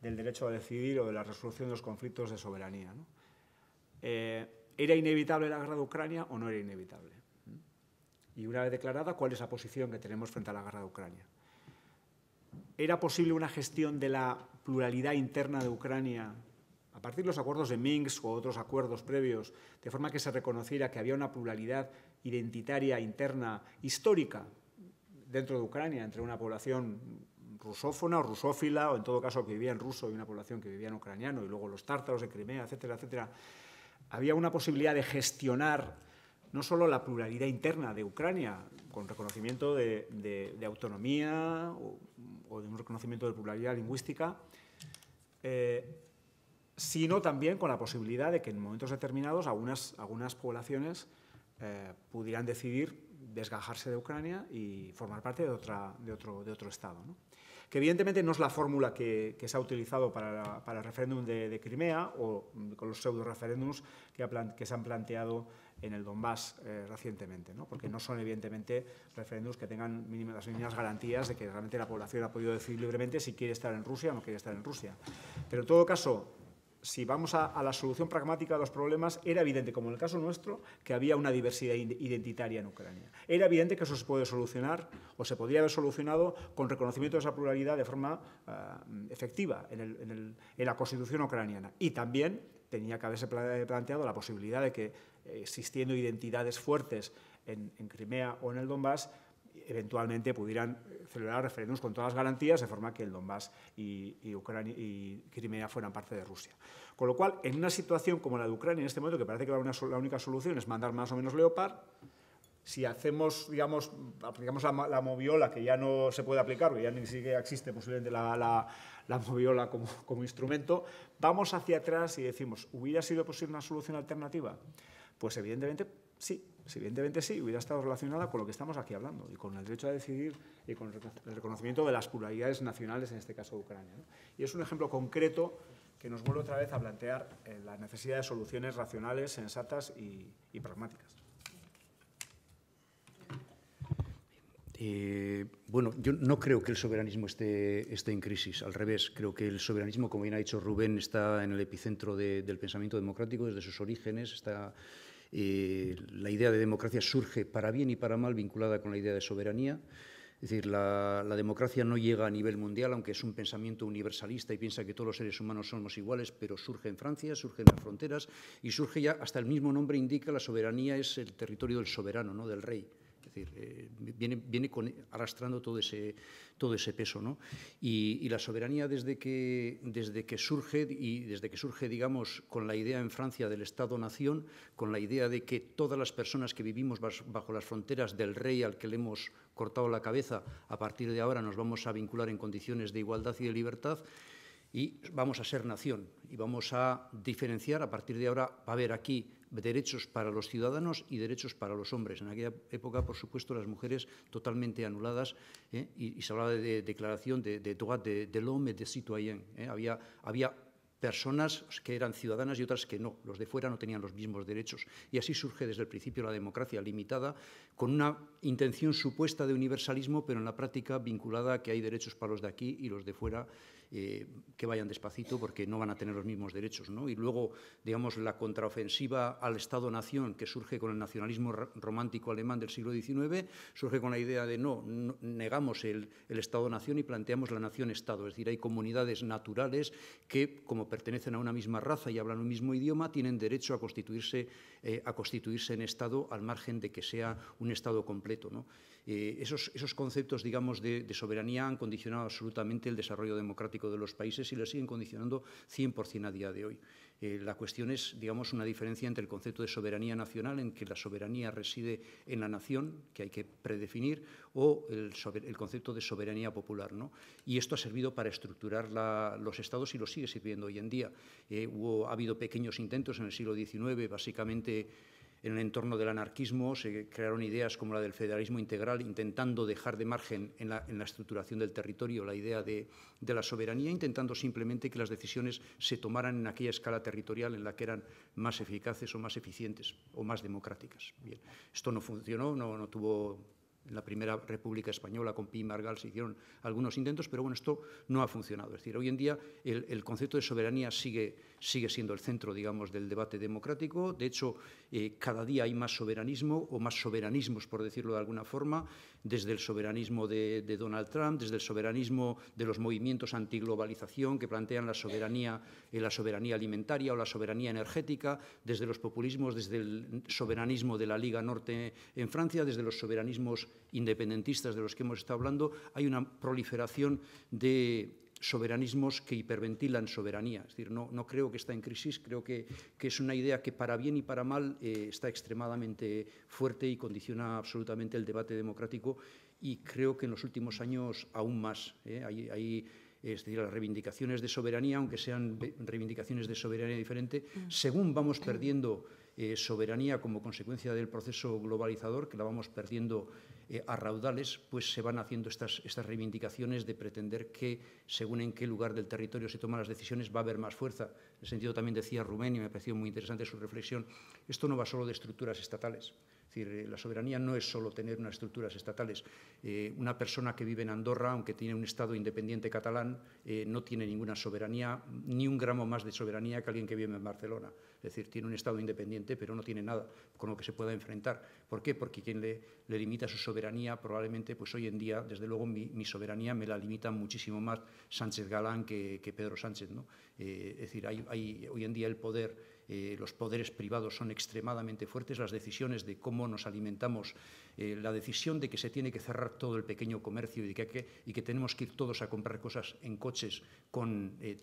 del derecho a decidir o de la resolución de los conflictos de soberanía. ¿no? Eh, ¿Era inevitable la guerra de Ucrania o no era inevitable? Y una vez declarada, ¿cuál es la posición que tenemos frente a la guerra de Ucrania? ¿Era posible una gestión de la pluralidad interna de Ucrania a partir de los acuerdos de Minsk o otros acuerdos previos, de forma que se reconociera que había una pluralidad identitaria interna histórica dentro de Ucrania, entre una población rusófona o rusófila, o en todo caso que vivía en ruso y una población que vivía en ucraniano, y luego los tártaros de Crimea, etcétera, etcétera? había una posibilidad de gestionar no solo la pluralidad interna de Ucrania, con reconocimiento de, autonomía o, de un reconocimiento de pluralidad lingüística, eh, sino también con la posibilidad de que en momentos determinados algunas, algunas poblaciones eh, pudieran decidir desgajarse de Ucrania y formar parte de, otra, de, otro, Estado que evidentemente no es la fórmula que, se ha utilizado para, el referéndum de, Crimea o mm, con los pseudo referéndums que, se han planteado en el Donbass eh, recientemente, ¿no? porque no son evidentemente referéndums que tengan las mínimas garantías de que realmente la población ha podido decidir libremente si quiere estar en Rusia o no quiere estar en Rusia. Pero en todo caso, si vamos a, la solución pragmática de los problemas, era evidente, como en el caso nuestro, que había una diversidad identitaria en Ucrania. Era evidente que eso se puede solucionar o se podría haber solucionado con reconocimiento de esa pluralidad de forma ah, efectiva en, la Constitución ucraniana. Y también tenía que haberse planteado la posibilidad de que, eh, existiendo identidades fuertes en, en Crimea o en el Donbass, eventualmente pudieran celebrar referéndums con todas las garantías, de forma que el Donbass y, Ucrania, y Crimea fueran parte de Rusia. Con lo cual, en una situación como la de Ucrania en este momento, que parece que la única solución es mandar más o menos Leopard, si hacemos, digamos, aplicamos la, moviola, que ya no se puede aplicar, porque ya ni siquiera existe posiblemente la, moviola como, instrumento, vamos hacia atrás y decimos, ¿hubiera sido posible una solución alternativa? Pues evidentemente sí, pues evidentemente sí, hubiera estado relacionada con lo que estamos aquí hablando y con el derecho a decidir y con el reconocimiento de las pluralidades nacionales, en este caso Ucrania. Y es un ejemplo concreto que nos vuelve otra vez a plantear eh, la necesidad de soluciones racionales, sensatas y, pragmáticas. Eh, bueno, yo no creo que el soberanismo esté, esté, en crisis, al revés, creo que el soberanismo, como bien ha dicho Rubén, está en el epicentro del pensamiento democrático desde sus orígenes, está eh, la idea de democracia surge para bien y para mal vinculada con la idea de soberanía. Es decir, la, la, democracia no llega a nivel mundial, aunque es un pensamiento universalista y piensa que todos los seres humanos somos iguales, pero surge en Francia, surge en las fronteras y surge ya, hasta el mismo nombre indica, la soberanía es el territorio del soberano, no del rey decir, eh, viene, arrastrando todo ese, peso. ¿no? Y, la soberanía desde que, desde que surge, y desde que surge, digamos, con la idea en Francia del Estado-Nación, con la idea de que todas las personas que vivimos bajo las fronteras del rey al que le hemos cortado la cabeza, a partir de ahora nos vamos a vincular en condiciones de igualdad y de libertad, y vamos a ser nación y vamos a diferenciar a partir de ahora, va a haber aquí derechos para los ciudadanos y derechos para los hombres. En aquella época, por supuesto, las mujeres totalmente anuladas ¿eh? y, se hablaba de, declaración de, de droit de, de l'homme de citoyen. ¿eh? Había, había personas que eran ciudadanas y otras que no. Los de fuera no tenían los mismos derechos. Y así surge desde el principio la democracia limitada, con una intención supuesta de universalismo, pero en la práctica vinculada a que hay derechos para los de aquí y los de fuera eh, que vayan despacito porque no van a tener los mismos derechos. ¿no? Y luego, digamos, la contraofensiva al Estado-Nación que surge con el nacionalismo romántico alemán del siglo XIX, surge con la idea de no, negamos el, Estado-Nación y planteamos la nación-Estado. Es decir, hay comunidades naturales que, como pertenecen a una misma raza y hablan un mismo idioma, tienen derecho a constituirse, eh, a constituirse en Estado al margen de que sea un Estado completo. ¿no? Eh, esos, conceptos, digamos, de, soberanía han condicionado absolutamente el desarrollo democrático de los países y lo siguen condicionando 100% a día de hoy. Eh, la cuestión es, digamos, una diferencia entre el concepto de soberanía nacional, en que la soberanía reside en la nación, que hay que predefinir, o el, concepto de soberanía popular. ¿no? Y esto ha servido para estructurar los estados y lo sigue sirviendo hoy en día. Eh, hubo, ha habido pequeños intentos en el siglo XIX, básicamente en el entorno del anarquismo se crearon ideas como la del federalismo integral, intentando dejar de margen en la, estructuración del territorio la idea de, la soberanía, intentando simplemente que las decisiones se tomaran en aquella escala territorial en la que eran más eficaces o más eficientes o más democráticas. Bien, esto no funcionó, no, tuvo en la primera República Española con Pi y Margal se hicieron algunos intentos, pero bueno, esto no ha funcionado. Es decir, hoy en día el concepto de soberanía sigue sigue siendo el centro, digamos, del debate democrático. De hecho, eh, cada día hay más soberanismo o más soberanismos, por decirlo de alguna forma, desde el soberanismo de, Donald Trump, desde el soberanismo de los movimientos antiglobalización que plantean la soberanía, eh, la soberanía alimentaria o la soberanía energética, desde los populismos, desde el soberanismo de la Liga Norte en Francia, desde los soberanismos independentistas de los que hemos estado hablando. Hay una proliferación de soberanismos que hiperventilan soberanía. Es decir, no, no creo que está en crisis, creo que, que, es una idea que para bien y para mal eh, está extremadamente fuerte y condiciona absolutamente el debate democrático y creo que en los últimos años aún más. Eh. Hay, es decir, las reivindicaciones de soberanía, aunque sean reivindicaciones de soberanía diferente, mm. según vamos perdiendo eh, soberanía como consecuencia del proceso globalizador, que la vamos perdiendo eh, a raudales, pues se van haciendo estas, reivindicaciones de pretender que, según en qué lugar del territorio se toman las decisiones, va a haber más fuerza. En el sentido también decía Rumén, y me pareció muy interesante su reflexión, esto no va solo de estructuras estatales. Es decir, eh, la soberanía no es solo tener unas estructuras estatales. Eh, una persona que vive en Andorra, aunque tiene un Estado independiente catalán, eh, no tiene ninguna soberanía, ni un gramo más de soberanía que alguien que vive en Barcelona. Es decir, tiene un Estado independiente, pero no tiene nada con lo que se pueda enfrentar. ¿Por qué? Porque quien le, limita su soberanía, probablemente, pues hoy en día, desde luego, mi, soberanía me la limita muchísimo más Sánchez Galán que, Pedro Sánchez. ¿no? es decir, hay hoy en día el poder eh, los poderes privados son extremadamente fuertes, las decisiones de cómo nos alimentamos, eh, la decisión de que se tiene que cerrar todo el pequeño comercio y que, tenemos que ir todos a comprar cosas en coches con, eh,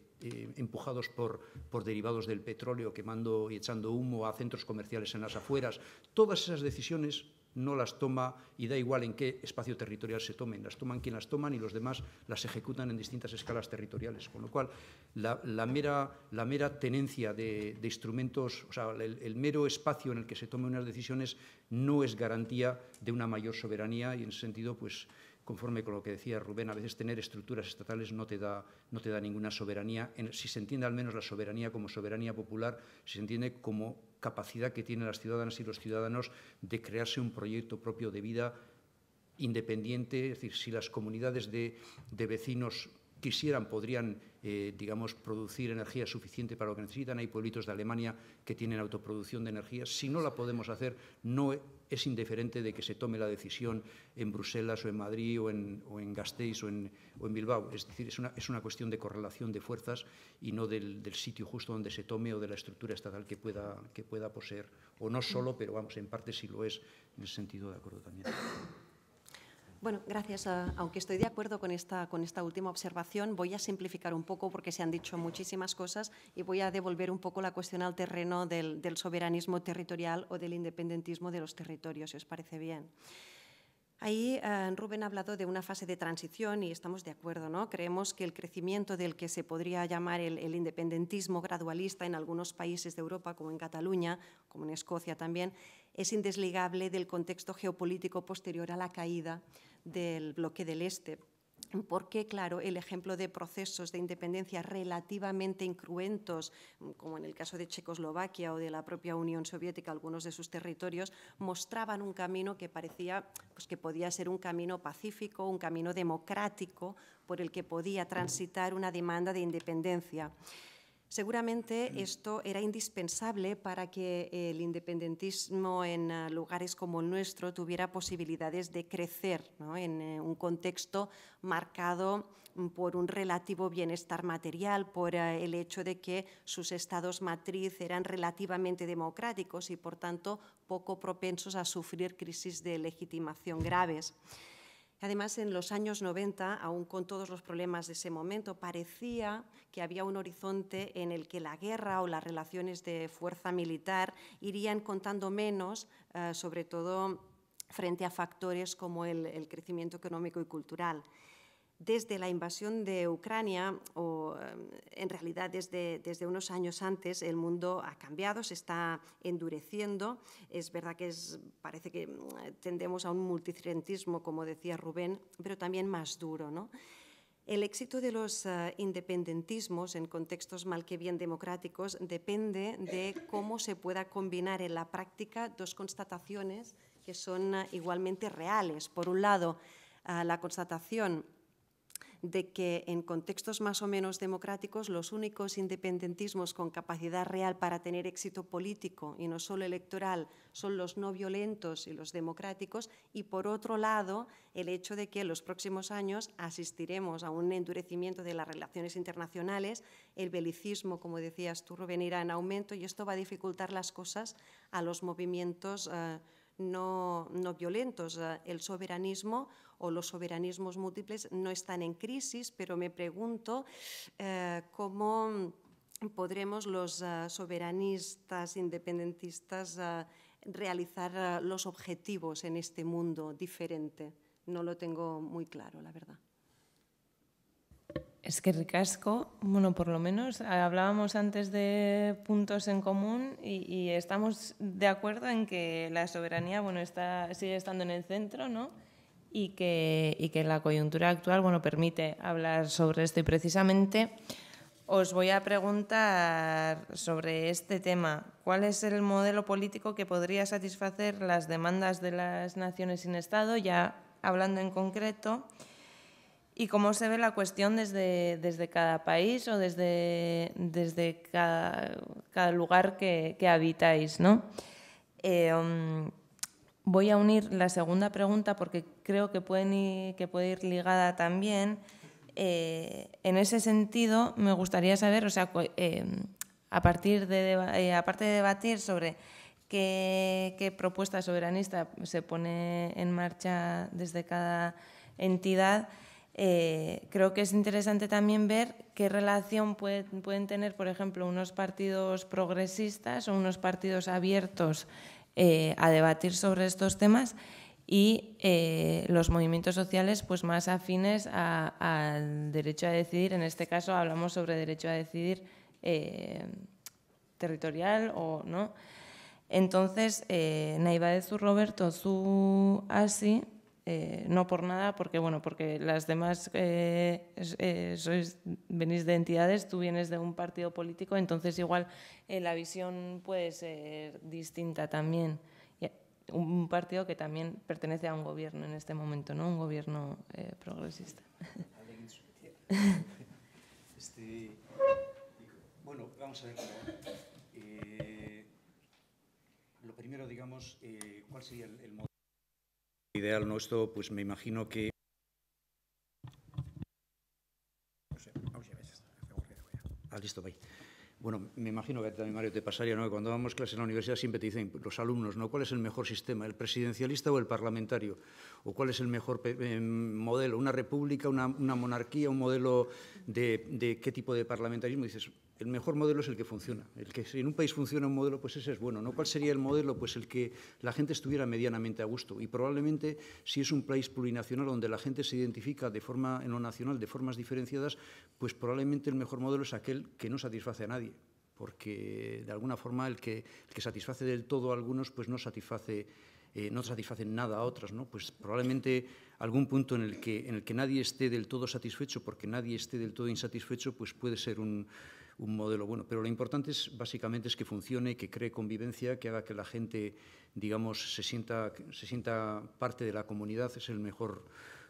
empujados por derivados del petróleo, quemando y echando humo a centros comerciales en las afueras, todas esas decisiones no las toma y da igual en qué espacio territorial se tomen, las toman quien las toman y los demás las ejecutan en distintas escalas territoriales. Con lo cual, la, mera, la tenencia de, instrumentos, o sea, el, mero espacio en el que se tomen unas decisiones no es garantía de una mayor soberanía y en ese sentido, pues, conforme con lo que decía Rubén, a veces tener estructuras estatales no te da, no te da ninguna soberanía, si se entiende al menos la soberanía como soberanía popular, si se entiende como capacidad que tienen las ciudadanas y los ciudadanos de crearse un proyecto propio de vida independiente. Es decir, si las comunidades de, de vecinos quisieran, podrían eh, digamos, producir energía suficiente para lo que necesitan. Hay pueblitos de Alemania que tienen autoproducción de energía. Si no la podemos hacer, no es indiferente de que se tome la decisión en Bruselas o en Madrid o en, o Gasteiz o en, Bilbao. Es decir, es una, cuestión de correlación de fuerzas y no del, sitio justo donde se tome o de la estructura estatal que pueda, que pueda poseer. O no solo, pero vamos, en parte sí lo es, en el sentido de acuerdo también. Bueno, gracias. aunque estoy de acuerdo con esta, con esta última observación, voy a simplificar un poco porque se han dicho muchísimas cosas y voy a devolver un poco la cuestión al terreno del, soberanismo territorial o del independentismo de los territorios, si os parece bien. Ahí eh, Rubén ha hablado de una fase de transición y estamos de acuerdo, ¿no? Creemos que el crecimiento del que se podría llamar el, el, independentismo gradualista en algunos países de Europa, como en Cataluña, como en Escocia también, es indesligable del contexto geopolítico posterior a la caída del bloque del Este. Porque, claro, el ejemplo de procesos de independencia relativamente incruentos, como en el caso de Checoslovaquia o de la propia Unión Soviética, algunos de sus territorios, mostraban un camino que parecía pues, que podía ser un camino pacífico, un camino democrático, por el que podía transitar una demanda de independencia. Seguramente mm. esto era indispensable para que el independentismo en ah, lugares como el nuestro tuviera posibilidades de crecer en eh, un contexto marcado mm, por un relativo bienestar material, por ah, el hecho de que sus estados matriz eran relativamente democráticos y, por tanto, poco propensos a sufrir crisis de legitimación graves. Además, en los años 90, aún con todos los problemas de ese momento, parecía que había un horizonte en el que la guerra o las relaciones de fuerza militar irían contando menos, eh, sobre todo frente a factores como el crecimiento económico y cultural desde la invasión de Ucrania, o em, en realidad desde, unos años antes, el mundo ha cambiado, se está endureciendo. Es verdad que parece que mm, tendemos a un multicentismo, como decía Rubén, pero también más duro. El éxito de los eh, independentismos en contextos mal que bien democráticos depende de cómo se pueda combinar en la práctica dos constataciones que son eh, igualmente reales. Por un lado, eh, la constatación de que en contextos más o menos democráticos los únicos independentismos con capacidad real para tener éxito político y no solo electoral son los no violentos y los democráticos y por otro lado el hecho de que en los próximos años asistiremos a un endurecimiento de las relaciones internacionales, el belicismo, como decías tú, venirá en aumento y esto va a dificultar las cosas a los movimientos eh, no, no violentos. Eh, el soberanismo o los soberanismos múltiples no están en crisis, pero me pregunto eh, cómo podremos los eh, soberanistas independentistas eh, realizar los objetivos en este mundo diferente. No lo tengo muy claro, la verdad. Es que ricasco, bueno, por lo menos hablábamos antes de puntos en común y, estamos de acuerdo en que la soberanía, bueno, sigue estando en el centro, ¿no? y que, la coyuntura actual bueno, permite hablar sobre esto. Y precisamente os voy a preguntar sobre este tema. ¿Cuál es el modelo político que podría satisfacer las demandas de las naciones sin Estado, ya hablando en concreto? ¿Y cómo se ve la cuestión desde, desde cada país o desde, desde cada, lugar que, habitáis? ¿no? Eh, um, voy a unir la segunda pregunta porque creo que, puede ir ligada también. Eh, en ese sentido, me gustaría saber, o sea, em, a partir de, eh, aparte de debatir sobre qué, propuesta soberanista se pone en marcha desde cada entidad, eh, creo que es interesante también ver qué relación pueden tener, por ejemplo, unos partidos progresistas o unos partidos abiertos eh, a debatir sobre estos temas y eh, los movimientos sociales pues más afines al derecho a decidir. En este caso hablamos sobre derecho a decidir eh, territorial o no. Entonces, eh, Zu Roberto su así… Eh, no por nada, porque bueno, porque las demás eh, eh, sois, venís de entidades, tú vienes de un partido político, entonces igual la visión puede ser distinta también. Un partido que también pertenece a un gobierno en este momento, ¿no? Un gobierno progresista. (laughs) Este, bueno, vamos a ver. lo primero, digamos, ¿cuál sería el, el ideal nuestro, pues me imagino que... listo, Bueno, me imagino que también, Mario, te pasaría, ¿no? cuando damos clases en la universidad siempre te dicen los alumnos, ¿no? ¿Cuál es el mejor sistema, el presidencialista o el parlamentario? ¿O cuál es el mejor eh, modelo? ¿Una república, una, monarquía, un modelo de, qué tipo de parlamentarismo? dices, el mejor modelo es el que funciona. El que si en un país funciona un modelo, pues ese es bueno. ¿no? ¿Cuál sería el modelo? Pues el que la gente estuviera medianamente a gusto. Y probablemente si es un país plurinacional donde la gente se identifica de forma en lo nacional de formas diferenciadas, pues probablemente el mejor modelo es aquel que no satisface a nadie, porque de alguna forma el que, satisface del todo a algunos, pues no satisface eh, no nada a otras, ¿no? Pues probablemente algún punto en el que en el que nadie esté del todo satisfecho, porque nadie esté del todo insatisfecho, pues puede ser un un modelo bueno. Pero lo importante es, básicamente es que funcione, que cree convivencia, que haga que la gente, digamos, se sienta, se sienta parte de la comunidad. Es el mejor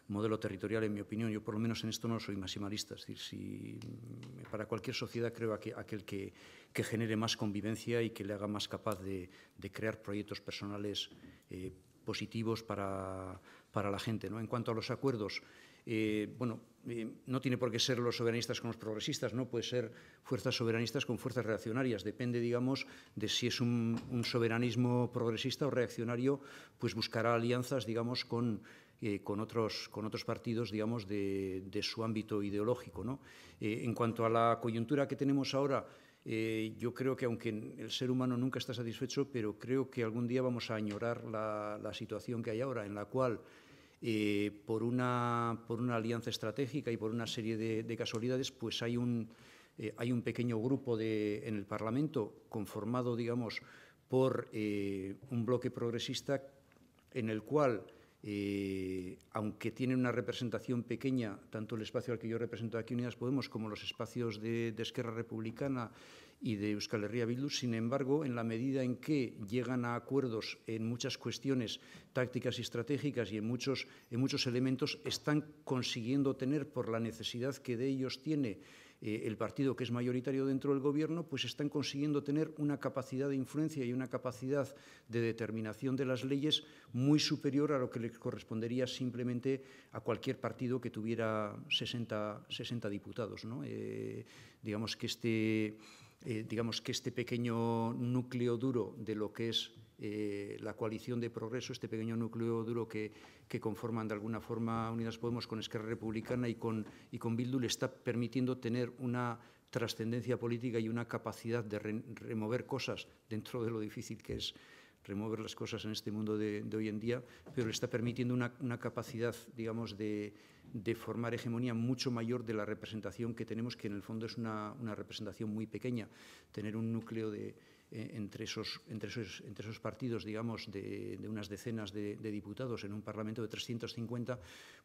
modelo territorial, en mi opinión. Yo, por lo menos, en esto no soy maximalista. Es decir, si, mm, para cualquier sociedad creo aquel, aquel que, genere más convivencia y que le haga más capaz de, crear proyectos personales eh, positivos para, la gente. ¿no? En cuanto a los acuerdos, eh, bueno, no tiene por qué ser los soberanistas con los progresistas, no puede ser fuerzas soberanistas con fuerzas reaccionarias. Depende, digamos, de si es un, soberanismo progresista o reaccionario, pues buscará alianzas, digamos, con, eh, otros, partidos, digamos, de, su ámbito ideológico. ¿no? Eh, en cuanto a la coyuntura que tenemos ahora, eh, yo creo que aunque el ser humano nunca está satisfecho, pero creo que algún día vamos a añorar la situación que hay ahora, en la cual eh, por, una, por una alianza estratégica y por una serie de, casualidades, pues hay un, eh, hay un pequeño grupo de, en el Parlamento conformado, digamos, por eh, un bloque progresista en el cual, aunque tiene una representación pequeña, tanto el espacio al que yo represento aquí Unidas Podemos como los espacios de, de Esquerra Republicana y de Euskal Herria Bildu. Sin embargo, en la medida en que llegan a acuerdos en muchas cuestiones tácticas y estratégicas y en muchos, en muchos elementos, están consiguiendo tener, por la necesidad que de ellos tiene eh, el partido que es mayoritario dentro del Gobierno, pues están consiguiendo tener una capacidad de influencia y una capacidad de determinación de las leyes muy superior a lo que le correspondería simplemente a cualquier partido que tuviera 60, 60 diputados. Eh, digamos que este eh, digamos que este pequeño núcleo duro de lo que es eh, la coalición de progreso, este pequeño núcleo duro que, conforman de alguna forma Unidas Podemos con Esquerra Republicana y con, y con Bildu, le está permitiendo tener una trascendencia política y una capacidad de remover cosas dentro de lo difícil que es remover las cosas en este mundo de, hoy en día, pero le está permitiendo una, capacidad, digamos, de, formar hegemonía mucho mayor de la representación que tenemos, que en el fondo es una representación muy pequeña. Tener un núcleo de eh, entre, esos, entre, esos, entre esos partidos, digamos, de, unas decenas de, diputados en un Parlamento de 350,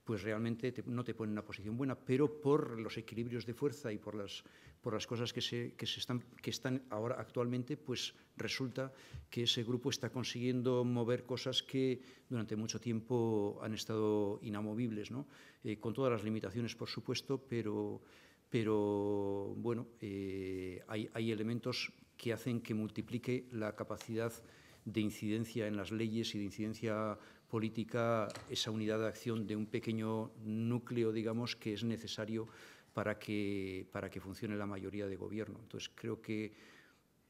pues realmente no te pone en una posición buena, pero por los equilibrios de fuerza y por las, por las cosas que, se, que, se están, que están ahora actualmente, pues resulta que ese grupo está consiguiendo mover cosas que durante mucho tiempo han estado inamovibles, ¿no? Eh, con todas las limitaciones, por supuesto, pero pero bueno, eh, hay, hay, elementos que hacen que multiplique la capacidad de incidencia en las leyes y de incidencia política esa unidad de acción de un pequeño núcleo, digamos, que es necesario para que, para que funcione la mayoría de gobierno. Entonces, creo que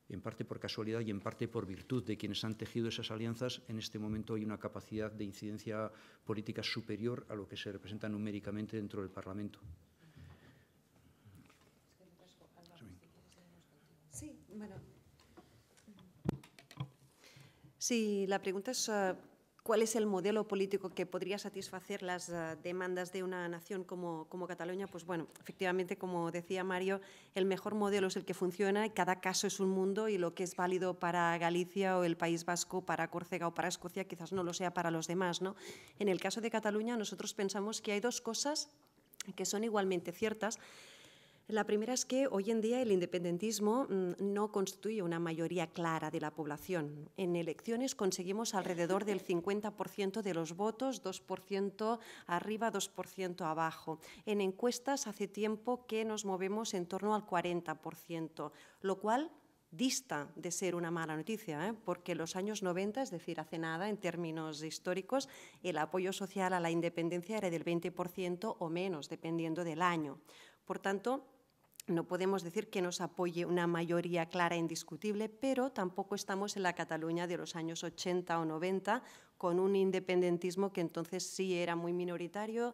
en parte por casualidad y en parte por virtud de quienes han tejido esas alianzas, en este momento hay una capacidad de incidencia política superior a lo que se representa numéricamente dentro del Parlamento. Sí, la pregunta es eh, cuál es el modelo político que podría satisfacer las eh, demandas de una nación como, Cataluña. Pues bueno, efectivamente, como decía Mario, el mejor modelo es el que funciona y cada caso es un mundo y lo que es válido para Galicia o el País Vasco, para Córcega o para Escocia, quizás no lo sea para los demás. ¿no? En el caso de Cataluña, nosotros pensamos que hay dos cosas que son igualmente ciertas la primera es que hoy en día el independentismo mm, no constituye una mayoría clara de la población. En elecciones conseguimos alrededor del 50% de los votos, 2% arriba, 2% abajo. En encuestas hace tiempo que nos movemos en torno al 40%, lo cual dista de ser una mala noticia, porque ¿eh? porque los años 90, es decir, hace nada, en términos históricos, el apoyo social a la independencia era del 20% o menos, dependiendo del año. Por tanto, no podemos decir que nos apoye una mayoría clara e indiscutible, pero tampoco estamos en la Cataluña de los años 80 o 90, con un independentismo que entonces sí era muy minoritario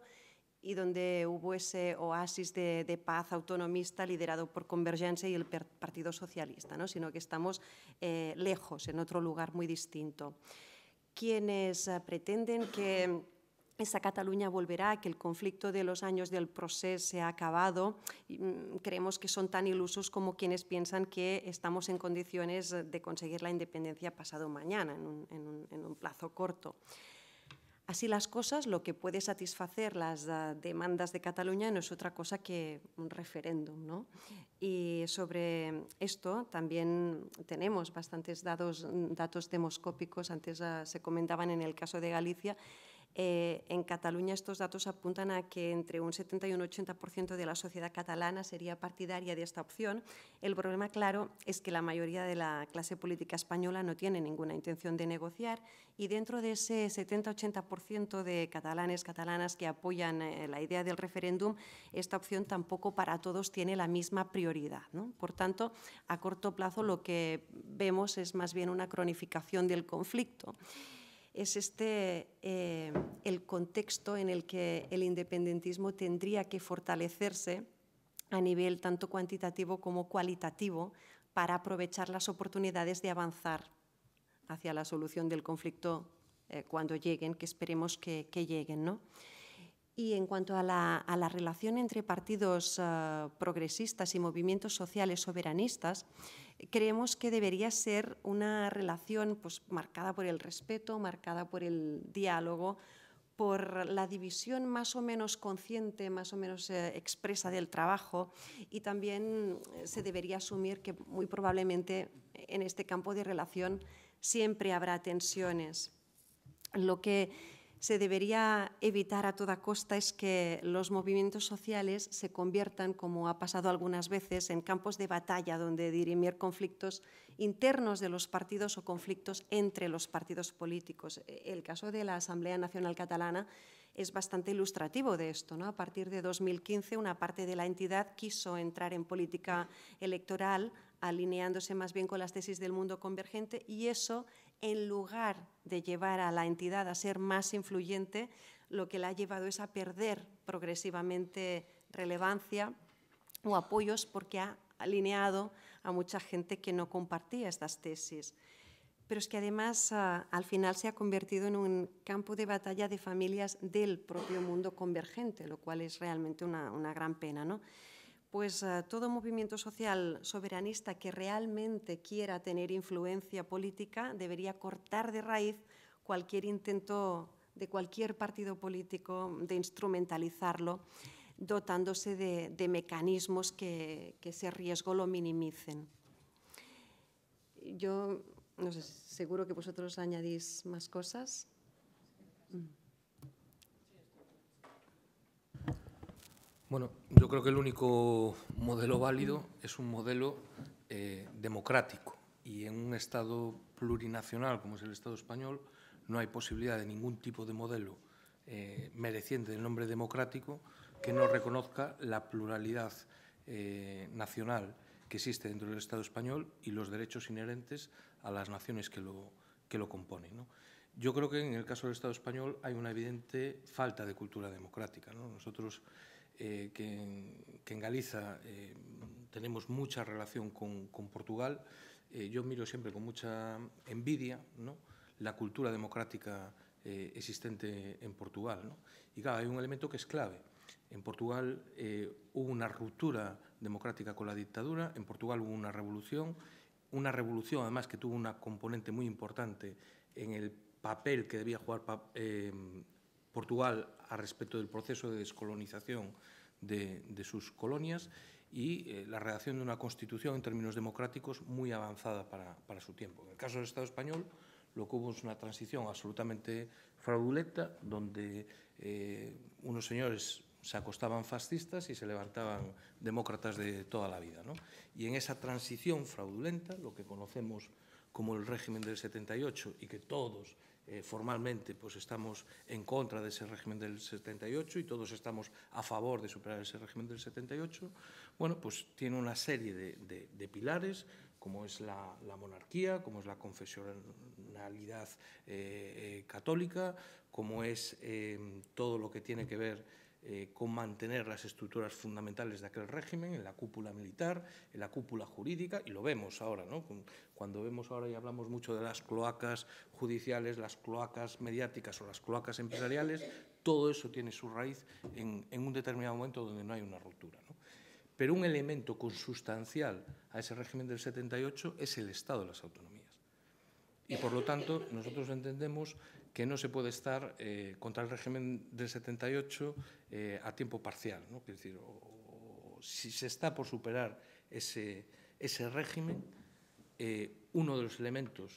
y donde hubo ese oasis de, paz autonomista liderado por Convergencia y el Partido Socialista, ¿no? sino que estamos eh, lejos, en otro lugar muy distinto. Quienes eh, pretenden que esa Cataluña volverá, que el conflicto de los años del proceso se ha acabado. Mm, creemos que son tan ilusos como quienes piensan que estamos en condiciones de conseguir la independencia pasado mañana, en un, plazo corto. Así las cosas, lo que puede satisfacer las ah, demandas de Cataluña no es otra cosa que un referéndum. Y sobre esto también tenemos bastantes mm, datos demoscópicos, antes ah, se comentaban en el caso de Galicia, eh, en Cataluña estos datos apuntan a que entre un 70 y un 80% de la sociedad catalana sería partidaria de esta opción. El problema, claro, es que la mayoría de la clase política española no tiene ninguna intención de negociar y dentro de ese 70-80% de catalanes, catalanas que apoyan eh, la idea del referéndum, esta opción tampoco para todos tiene la misma prioridad. Por tanto, a corto plazo lo que vemos es más bien una cronificación del conflicto es este eh, el contexto en el que el independentismo tendría que fortalecerse a nivel tanto cuantitativo como cualitativo para aprovechar las oportunidades de avanzar hacia la solución del conflicto eh, cuando lleguen, que esperemos que, lleguen. ¿no? Y en cuanto a la, relación entre partidos eh, progresistas y movimientos sociales soberanistas, creemos que debería ser una relación pues, marcada por el respeto, marcada por el diálogo, por la división más o menos consciente, más o menos eh, expresa del trabajo y también eh, se debería asumir que muy probablemente en este campo de relación siempre habrá tensiones. Lo que se debería evitar a toda costa es que los movimientos sociales se conviertan, como ha pasado algunas veces, en campos de batalla donde dirimir conflictos internos de los partidos o conflictos entre los partidos políticos. El caso de la Asamblea Nacional Catalana es bastante ilustrativo de esto. ¿no? A partir de 2015, una parte de la entidad quiso entrar en política electoral alineándose más bien con las tesis del mundo convergente y eso en lugar de llevar a la entidad a ser más influyente, lo que la ha llevado es a perder progresivamente relevancia o apoyos porque ha alineado a mucha gente que no compartía estas tesis. Pero es que además ah, al final se ha convertido en un campo de batalla de familias del propio mundo convergente, lo cual es realmente una, gran pena. Pues eh, todo movimiento social soberanista que realmente quiera tener influencia política debería cortar de raíz cualquier intento de cualquier partido político de instrumentalizarlo, dotándose de, mecanismos que, que ese riesgo lo minimicen. Yo no sé, seguro que vosotros añadís más cosas. Bueno, yo creo que el único modelo válido es un modelo eh, democrático y en un Estado plurinacional como es el Estado español no hay posibilidad de ningún tipo de modelo eh, mereciente del nombre democrático que no reconozca la pluralidad eh, nacional que existe dentro del Estado español y los derechos inherentes a las naciones que lo, que lo componen. Yo creo que en el caso del Estado español hay una evidente falta de cultura democrática. ¿no? Nosotros eh, que, en, que, Galiza eh, tenemos mucha relación con, Portugal, eh, yo miro siempre con mucha envidia ¿no? la cultura democrática existente en Portugal. Y claro, hay un elemento que es clave. En Portugal hubo una ruptura democrática con la dictadura, en Portugal hubo una revolución, una revolución además que tuvo una componente muy importante en el papel que debía jugar eh, Portugal a respecto del proceso de descolonización de, sus colonias y eh, la redacción de una constitución en términos democráticos muy avanzada para, su tiempo. En el caso del Estado español, lo que hubo es una transición absolutamente fraudulenta, donde eh, unos señores se acostaban fascistas y se levantaban demócratas de toda la vida. Y en esa transición fraudulenta, lo que conocemos como el régimen del 78 y que todos eh, formalmente pues estamos en contra de ese régimen del 78 y todos estamos a favor de superar ese régimen del 78, bueno, pues tiene una serie de, pilares como es la, monarquía, como es la confesionalidad eh, eh, católica, como es todo lo que tiene que ver eh, con mantener las estructuras fundamentales de aquel régimen, en la cúpula militar, en la cúpula jurídica, y lo vemos ahora, ¿no? Cuando vemos ahora y hablamos mucho de las cloacas judiciales, las cloacas mediáticas o las cloacas empresariales, todo eso tiene su raíz en, un determinado momento donde no hay una ruptura, Pero un elemento consustancial a ese régimen del 78 es el Estado de las autonomías. Y por lo tanto, nosotros entendemos que no se puede estar eh, contra el régimen del 78 eh, a tiempo parcial. ¿no? decir, si se está por superar ese, ese régimen, eh, uno de los elementos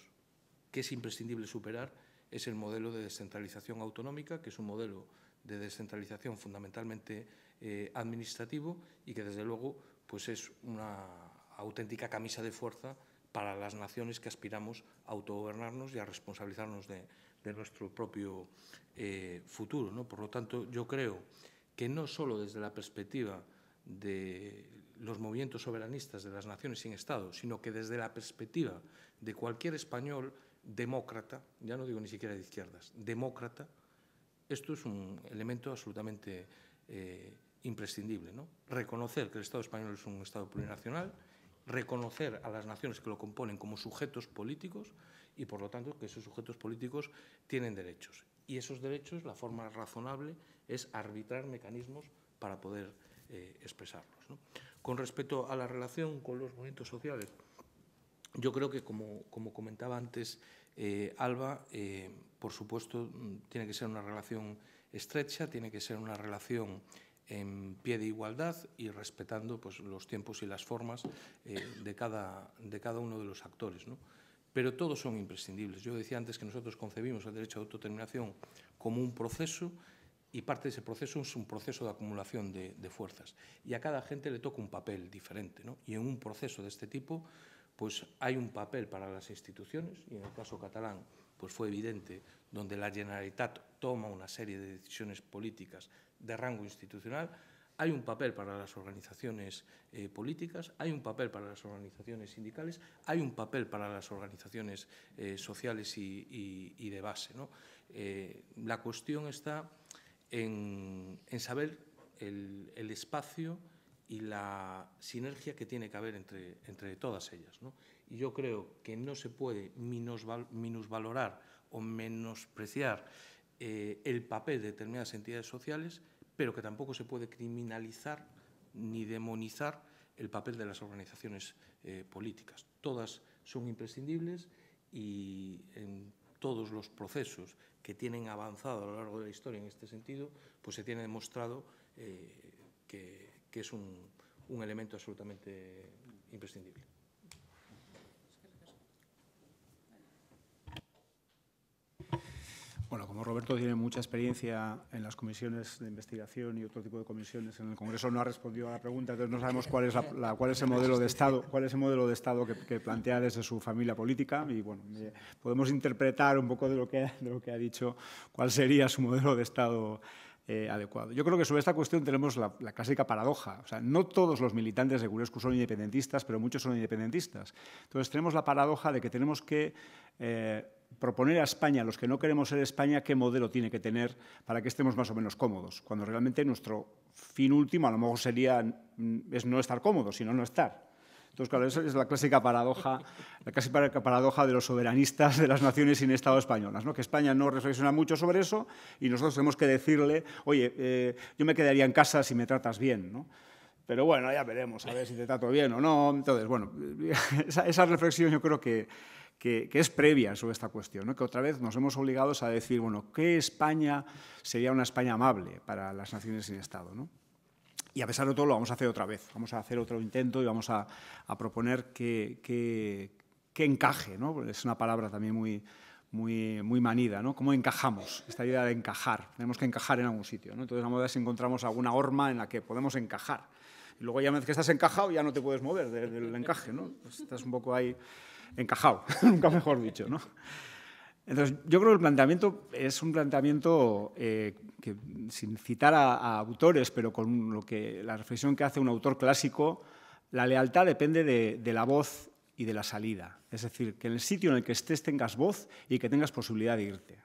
que es imprescindible superar es el modelo de descentralización autonómica, que es un modelo de descentralización fundamentalmente administrativo y que, desde luego, pues es una auténtica camisa de fuerza para las naciones que aspiramos a autogobernarnos y a responsabilizarnos de, de nuestro propio eh, futuro. ¿no? Por lo tanto, yo creo que no solo desde la perspectiva de los movimientos soberanistas de las naciones sin Estado, sino que desde la perspectiva de cualquier español demócrata, ya no digo ni siquiera de izquierdas, demócrata, esto es un elemento absolutamente eh, imprescindible. ¿no? Reconocer que el Estado español es un Estado plurinacional reconocer a las naciones que lo componen como sujetos políticos y, por lo tanto, que esos sujetos políticos tienen derechos. Y esos derechos, la forma razonable es arbitrar mecanismos para poder eh, expresarlos. Con respecto a la relación con los movimientos sociales, yo creo que, como, como comentaba antes eh, Alba, eh, por supuesto, mm, tiene que ser una relación estrecha, tiene que ser una relación en pie de igualdad y respetando pues, los tiempos y las formas eh, de, cada, de, cada, uno de los actores. Pero todos son imprescindibles. Yo decía antes que nosotros concebimos el derecho a autodeterminación como un proceso y parte de ese proceso es un proceso de acumulación de, fuerzas. Y a cada gente le toca un papel diferente. Y en un proceso de este tipo pues hay un papel para las instituciones, y en el caso catalán pues fue evidente, donde la Generalitat toma una serie de decisiones políticas de rango institucional, hay un papel para las organizaciones eh, políticas, hay un papel para las organizaciones sindicales, hay un papel para las organizaciones eh, sociales y, de base. ¿no? Eh, la cuestión está en, saber el, espacio y la sinergia que tiene que haber entre, todas ellas. Y yo creo que no se puede minusvalorar o menospreciar el papel de determinadas entidades sociales pero que tampoco se puede criminalizar ni demonizar el papel de las organizaciones eh, políticas. Todas son imprescindibles y en todos los procesos que tienen avanzado a lo largo de la historia en este sentido, pues se tiene demostrado eh, que, es un elemento absolutamente imprescindible. Bueno, como Roberto tiene mucha experiencia en las comisiones de investigación y otro tipo de comisiones en el Congreso, no ha respondido a la pregunta, entonces no sabemos cuál es, cuál es el modelo de Estado, cuál es el modelo de Estado que, plantea desde su familia política y bueno, podemos interpretar un poco de lo que, de lo que ha dicho cuál sería su modelo de Estado eh, adecuado. Yo creo que sobre esta cuestión tenemos la, clásica paradoja. O sea, no todos los militantes de Gurescu son independentistas, pero muchos son independentistas. Entonces tenemos la paradoja de que tenemos que eh, proponer a España, a los que no queremos ser España, qué modelo tiene que tener para que estemos más o menos cómodos, cuando realmente nuestro fin último a lo mejor sería mm, es no estar cómodos, sino no estar. Entonces, claro, esa es la clásica paradoja, la paradoja de los soberanistas de las naciones sin Estado españolas, ¿no? que España no reflexiona mucho sobre eso y nosotros tenemos que decirle, oye, eh, yo me quedaría en casa si me tratas bien. ¿no? Pero bueno, ya veremos, a ver si te trato bien o no. Entonces, bueno, (laughs) esa, reflexión yo creo que, es previa sobre esta cuestión, ¿no? que otra vez nos hemos obligado a decir, bueno, ¿qué España sería una España amable para las naciones sin Estado? ¿no? Y a pesar de todo lo vamos a hacer otra vez, vamos a hacer otro intento y vamos a, proponer que, encaje, ¿no? es una palabra también muy, muy, muy manida, ¿no? ¿Cómo encajamos? Esta idea de encajar, tenemos que encajar en algún sitio, ¿no? Entonces, a moda es encontramos alguna horma en la que podemos encajar. Y luego ya una vez que estás encajado ya no te puedes mover del, del encaje, ¿no? Pues estás un poco ahí encajado, (laughs) nunca mejor dicho, ¿no? Entonces, yo creo que el planteamiento es un planteamiento eh, que, sin citar a, autores, pero con lo que, la reflexión que hace un autor clásico, la lealtad depende de, la voz y de la salida. Es decir, que en el sitio en el que estés tengas voz y que tengas posibilidad de irte.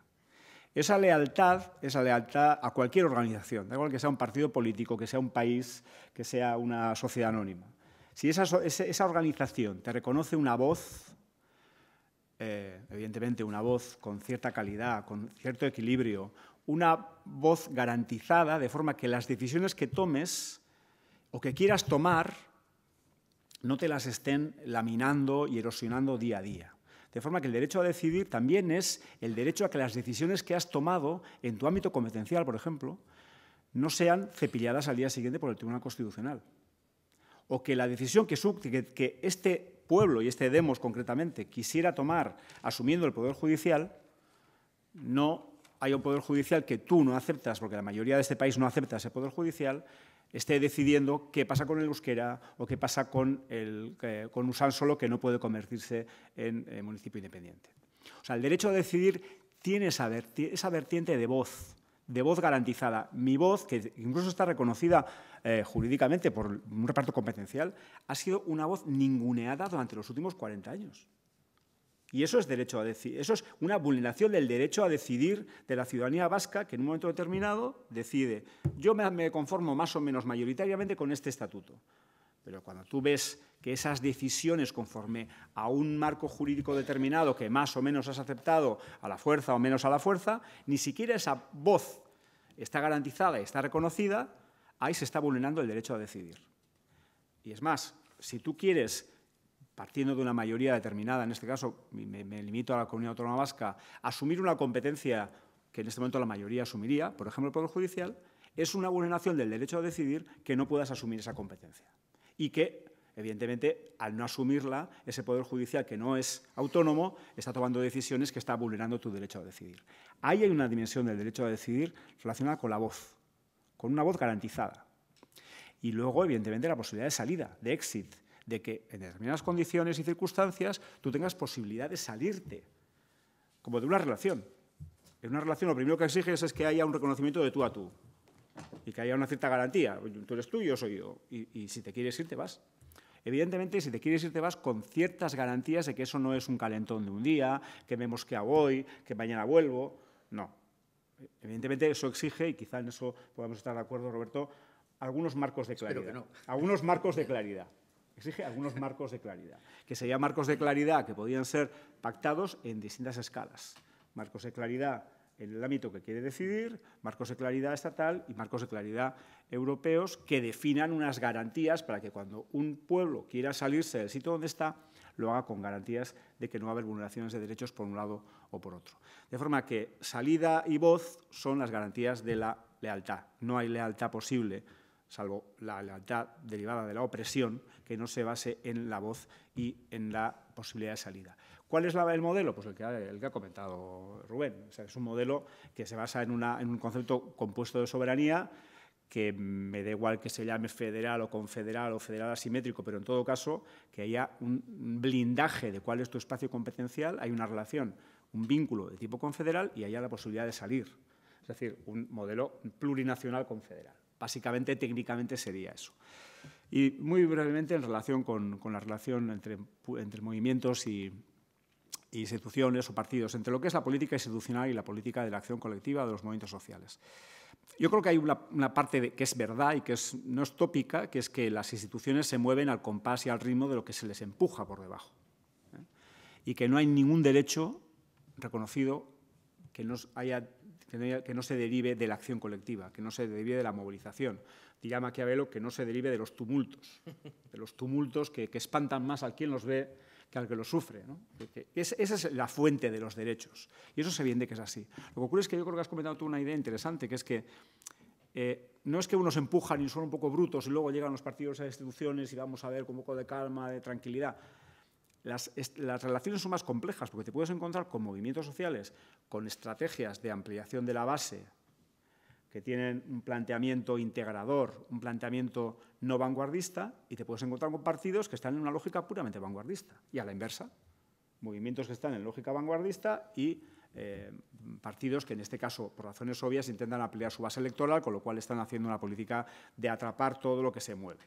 Esa lealtad, esa lealtad a cualquier organización, da igual que sea un partido político, que sea un país, que sea una sociedad anónima. Si esa organización te reconoce una voz, eh, evidentemente una voz con cierta calidad, con cierto equilibrio, una voz garantizada, de forma que las decisiones que tomes o que quieras tomar no te las estén laminando y erosionando día a día. De forma que el derecho a decidir también es el derecho a que las decisiones que has tomado en tu ámbito competencial, por ejemplo, no sean cepilladas al día siguiente por el Tribunal Constitucional. O que la decisión que, que este pueblo y este Demos concretamente quisiera tomar asumiendo el Poder Judicial, no hay un Poder Judicial que tú no aceptas, porque la mayoría de este país no acepta ese Poder Judicial, esté decidiendo qué pasa con el euskera o qué pasa con, el, eh, con Usán solo que no puede convertirse en eh, municipio independiente. O sea, el derecho a decidir tiene esa, esa vertiente de voz, de voz garantizada. Mi voz, que incluso está reconocida eh, jurídicamente por un reparto competencial, ha sido una voz ninguneada durante los últimos 40 años. Y eso es, derecho a eso es una vulneración del derecho a decidir de la ciudadanía vasca que en un momento determinado decide, yo me, me conformo más o menos mayoritariamente con este estatuto. Pero cuando tú ves que esas decisiones conforme a un marco jurídico determinado que más o menos has aceptado a la fuerza o menos a la fuerza, ni siquiera esa voz está garantizada y está reconocida, ahí se está vulnerando el derecho a decidir. Y es más, si tú quieres, partiendo de una mayoría determinada, en este caso me, limito a la comunidad autónoma vasca, asumir una competencia que en este momento la mayoría asumiría, por ejemplo el Poder Judicial, es una vulneración del derecho a decidir que no puedas asumir esa competencia. Y que, evidentemente, al no asumirla, ese Poder Judicial que no es autónomo está tomando decisiones que está vulnerando tu derecho a decidir. Ahí hay una dimensión del derecho a decidir relacionada con la voz, con una voz garantizada. Y luego, evidentemente, la posibilidad de salida, de exit, de que en determinadas condiciones y circunstancias tú tengas posibilidad de salirte, como de una relación. En una relación lo primero que exiges es que haya un reconocimiento de tú a tú y que haya una cierta garantía. Tú eres tú, yo soy yo. Y, si te quieres ir, te vas. Evidentemente, si te quieres ir, te vas con ciertas garantías de que eso no es un calentón de un día, que me mosquea hoy, que mañana vuelvo. No, Evidentemente eso exige, y quizá en eso podamos estar de acuerdo, Roberto, algunos marcos de claridad. Algunos marcos de claridad. Exige algunos marcos de claridad, que serían marcos de claridad que podían ser pactados en distintas escalas. Marcos de claridad en el ámbito que quiere decidir, marcos de claridad estatal y marcos de claridad europeos que definan unas garantías para que cuando un pueblo quiera salirse del sitio donde está, lo haga con garantías de que no va a haber vulneraciones de derechos por un lado o por otro. De forma que salida y voz son las garantías de la lealtad. No hay lealtad posible, salvo la lealtad derivada de la opresión, que no se base en la voz y en la posibilidad de salida. ¿Cuál es la, el modelo? Pues el que, ha, comentado Rubén. es un modelo que se basa en un concepto compuesto de soberanía que me da igual que se llame federal o confederal o federal asimétrico, pero en todo caso que haya un blindaje de cuál es tu espacio competencial, hay una relación, un vínculo de tipo confederal y haya la posibilidad de salir. Es decir, un modelo plurinacional confederal. Básicamente, técnicamente sería eso. Y muy brevemente, en relación con, la relación entre, movimientos y, instituciones o partidos, entre lo que es la política institucional y la política de la acción colectiva de los movimientos sociales yo creo que hay una, parte que es verdad y que no es tópica, que es que las instituciones se mueven al compás y al ritmo de lo que se les empuja por debajo. ¿eh? Y que no hay ningún derecho reconocido que no, se derive de la acción colectiva, que no se derive de la movilización. Diría Maquiavelo que no se derive de los tumultos, de los tumultos que, que espantan más a quien los ve que al que lo sufre. esa es la fuente de los derechos. Y eso se viene que es así. Lo que ocurre es que yo creo que has comentado tú una idea interesante, que es que eh, no es que unos empujan y son un poco brutos y luego llegan los partidos a las instituciones y vamos a ver con un poco de calma, de tranquilidad. Las, las, relaciones son más complejas porque te puedes encontrar con movimientos sociales, con estrategias de ampliación de la base que tienen un planteamiento integrador, un planteamiento no vanguardista, y te puedes encontrar con partidos que están en una lógica puramente vanguardista, y a la inversa, movimientos que están en lógica vanguardista y eh, partidos que en este caso, por razones obvias, intentan ampliar su base electoral, con lo cual están haciendo una política de atrapar todo lo que se mueve.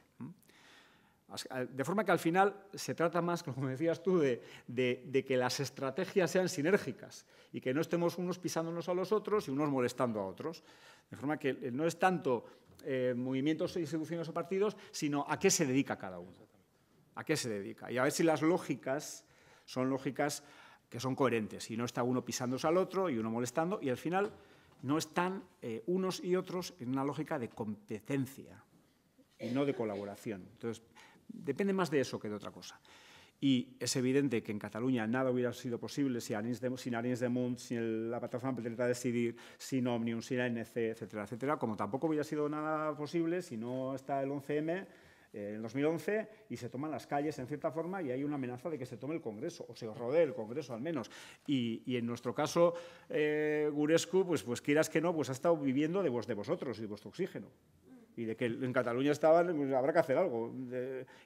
De forma que al final se trata más, (laughs) como decías tú, de, de, que las estrategias sean sinérgicas y que no estemos unos pisándonos a los otros y unos molestando a otros. De forma que eh, no es tanto eh, movimientos, e instituciones o partidos, sino a qué se dedica cada uno. A qué se dedica. Y a ver si las lógicas son lógicas que son coherentes y no está uno pisándose al otro y uno molestando y al final no están eh, unos y otros en una lógica de competencia y no de colaboración. Entonces, depende más de eso que de otra cosa. Y es evidente que en Cataluña nada hubiera sido posible sin Arins de, sin sin la plataforma de Decidir, sin Omnium, sin ANC, etcétera, etcétera, como tampoco hubiera sido nada posible si no está el 11M eh, en 2011 y se toman las calles en cierta forma y hay una amenaza de que se tome el Congreso, o se rodee el Congreso al menos. Y, en nuestro caso, eh, Gurescu, pues, pues quieras que no, pues ha estado viviendo de, de vosotros y de vuestro oxígeno y de que en Cataluña estaban, pues, habrá que hacer algo.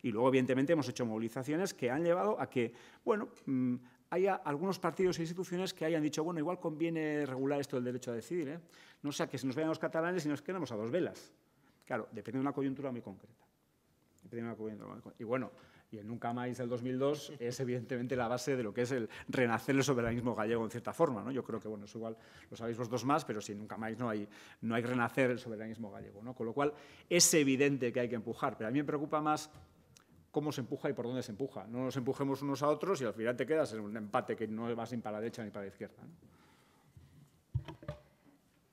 y luego, evidentemente, hemos hecho movilizaciones que han llevado a que, bueno, mm, haya algunos partidos e instituciones que hayan dicho, bueno, igual conviene regular esto del derecho a decidir, ¿eh? no sea que se nos vayan los catalanes y nos quedamos a dos velas. Claro, depende de una coyuntura muy concreta. Depende de una coyuntura muy concreta. Y bueno, y Nunca Más del 2002 es evidentemente la base de lo que es el renacer el soberanismo gallego en cierta forma. ¿no? Yo creo que, bueno, es igual lo sabéis vosotros más, pero si Nunca Más no hay, no hay renacer el soberanismo gallego. ¿no? Con lo cual es evidente que hay que empujar, pero a mí me preocupa más cómo se empuja y por dónde se empuja. No nos empujemos unos a otros y al final te quedas en un empate que no vas ni para la derecha ni para la izquierda.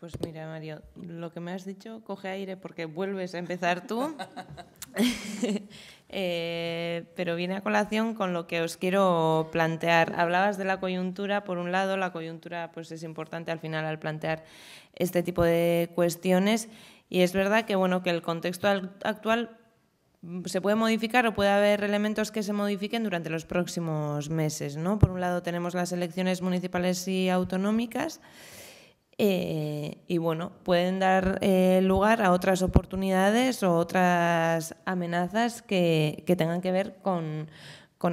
Pues mira, Mario, lo que me has dicho, coge aire porque vuelves a empezar tú. (laughs) Eh, pero viene a colación con lo que os quiero plantear. Hablabas de la coyuntura, por un lado, la coyuntura pues es importante al final al plantear este tipo de cuestiones y es verdad que bueno que el contexto actual se puede modificar o puede haber elementos que se modifiquen durante los próximos meses, ¿no? Por un lado tenemos las elecciones municipales y autonómicas. Eh, y bueno, pueden dar eh, lugar a otras oportunidades o otras amenazas que, tengan que ver con,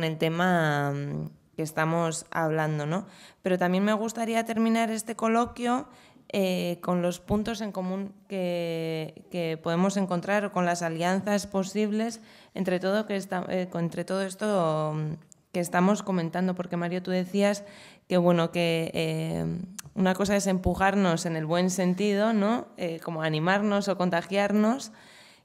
el tema mm, que estamos hablando. Pero también me gustaría terminar este coloquio eh, con los puntos en común que, podemos encontrar o con las alianzas posibles entre todo, que está, entre todo esto mm, que estamos comentando, porque Mario, tú decías que bueno, que una cosa es empujarnos en el buen sentido, ¿no? Eh, como animarnos o contagiarnos,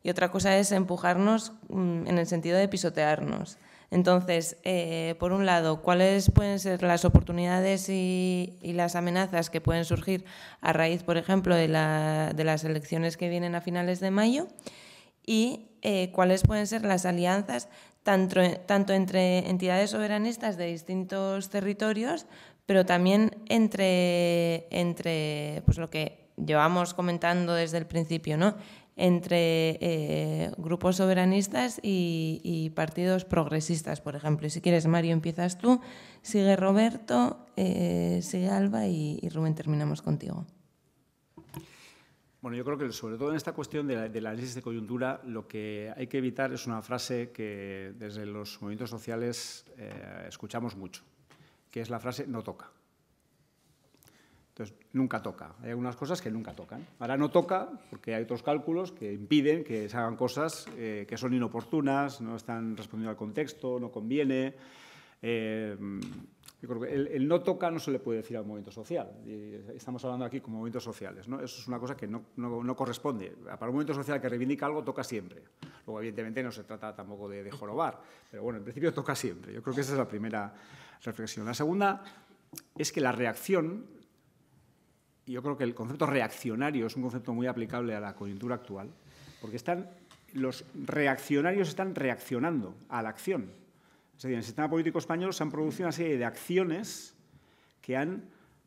y otra cosa es empujarnos mm, en el sentido de pisotearnos. Entonces, eh, por un lado, ¿cuáles pueden ser las oportunidades y, las amenazas que pueden surgir a raíz, por ejemplo, de, las elecciones que vienen a finales de mayo? Y eh, cuáles pueden ser las alianzas tanto entre entidades soberanistas de distintos territorios pero también entre, entre pues lo que llevamos comentando desde el principio, ¿no? entre eh, grupos soberanistas y, partidos progresistas, por ejemplo. si quieres, Mario, empiezas tú, sigue Roberto, eh, sigue Alba y, Rubén, terminamos contigo. Bueno, yo creo que sobre todo en esta cuestión del análisis de coyuntura, lo que hay que evitar es una frase que desde los movimientos sociales eh, escuchamos mucho, que es la frase no toca. Entonces, nunca toca. Hay algunas cosas que nunca tocan. Ahora no toca porque hay otros cálculos que impiden que se hagan cosas eh, que son inoportunas, no están respondiendo al contexto, no conviene. Eh, yo creo que el, no toca no se le puede decir al movimiento social. estamos hablando aquí con movimientos sociales. ¿no? Eso es una cosa que no, corresponde. Para un movimiento social que reivindica algo, toca siempre. Luego, evidentemente, no se trata tampoco de, de jorobar. Pero bueno, en principio toca siempre. Yo creo que esa es la primera la segunda es que la reacción, y yo creo que el concepto reaccionario es un concepto muy aplicable a la coyuntura actual, porque están, los reaccionarios están reaccionando a la acción. en el sistema político español se han producido una serie de acciones que han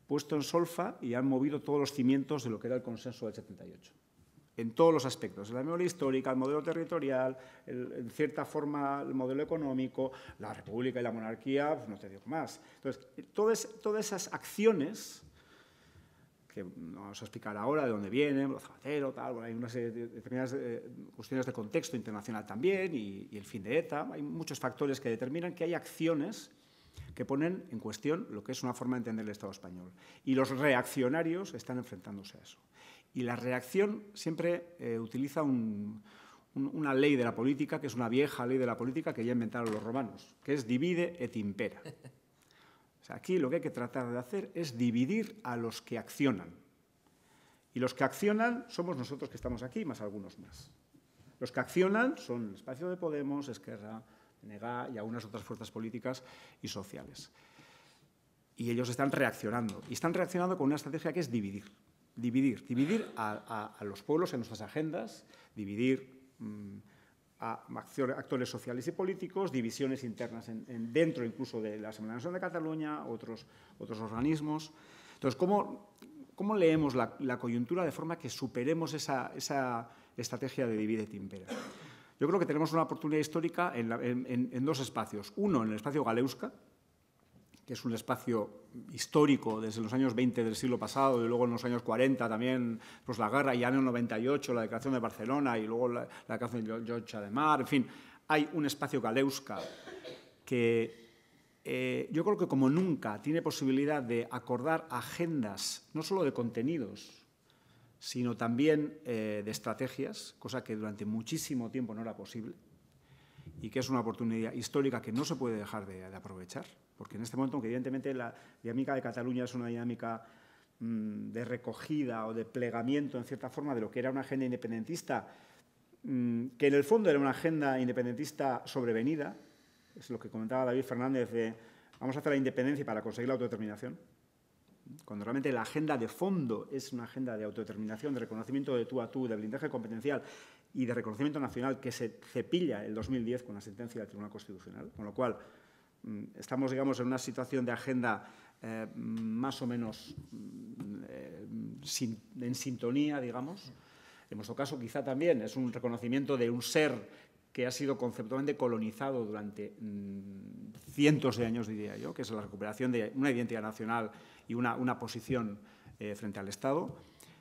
puesto en solfa y han movido todos los cimientos de lo que era el consenso del 78 en todos los aspectos, la memoria histórica, el modelo territorial, en cierta forma el modelo económico, la república y la monarquía, pues, no te digo más. Entonces, todas, todas esas acciones, que no vamos a explicar ahora de dónde vienen, los zapateros, hay unas determinadas eh, cuestiones de contexto internacional también y, y el fin de ETA, hay muchos factores que determinan que hay acciones que ponen en cuestión lo que es una forma de entender el Estado español. Y los reaccionarios están enfrentándose a eso. Y la reacción siempre eh, utiliza una ley de la política, que es una vieja ley de la política que ya inventaron los romanos, que es divide et impera. aquí lo que hay que tratar de hacer es dividir a los que accionan. Y los que accionan somos nosotros que estamos aquí, más algunos más. Los que accionan son el espacio de Podemos, Esquerra, Nega y algunas otras fuerzas políticas y sociales. Y ellos están reaccionando. Y están reaccionando con una estrategia que es dividir dividir, dividir a, los pueblos en nuestras agendas, dividir mm, a actores sociales y políticos, divisiones internas dentro incluso de la Asamblea Nacional de Cataluña, otros, organismos. Entonces, ¿cómo, leemos la, coyuntura de forma que superemos esa, estrategia de divide timpera? Yo creo que tenemos una oportunidad histórica en, dos espacios. Uno, en el espacio Galeusca, que es un espacio histórico desde los años 20 del siglo pasado y luego en los años 40 también, pues la guerra y año 98, la declaración de Barcelona y luego la, declaración de George de Mar, en fin, hay un espacio Kaleuska que eh, yo creo que como nunca tiene posibilidad de acordar agendas, no solo de contenidos, sino también eh, de estrategias, cosa que durante muchísimo tiempo no era posible y que es una oportunidad histórica que no se puede dejar de aprovechar. Porque en este momento, aunque evidentemente la dinámica de Cataluña es una dinámica mm, de recogida o de plegamiento, en cierta forma, de lo que era una agenda independentista, mm, que en el fondo era una agenda independentista sobrevenida, es lo que comentaba David Fernández de vamos a hacer la independencia para conseguir la autodeterminación, cuando realmente la agenda de fondo es una agenda de autodeterminación, de reconocimiento de tú a tú, de blindaje competencial y de reconocimiento nacional que se cepilla el 2010 con la sentencia del Tribunal Constitucional, con lo cual Mm, estamos, digamos, en una situación de agenda eh, más o menos mm, eh, en sintonía, digamos. En nuestro caso, quizá también es un reconocimiento de un ser que ha sido conceptualmente colonizado durante mm, cientos de años, diría yo, que es la recuperación de una identidad nacional y una, posición eh, frente al Estado.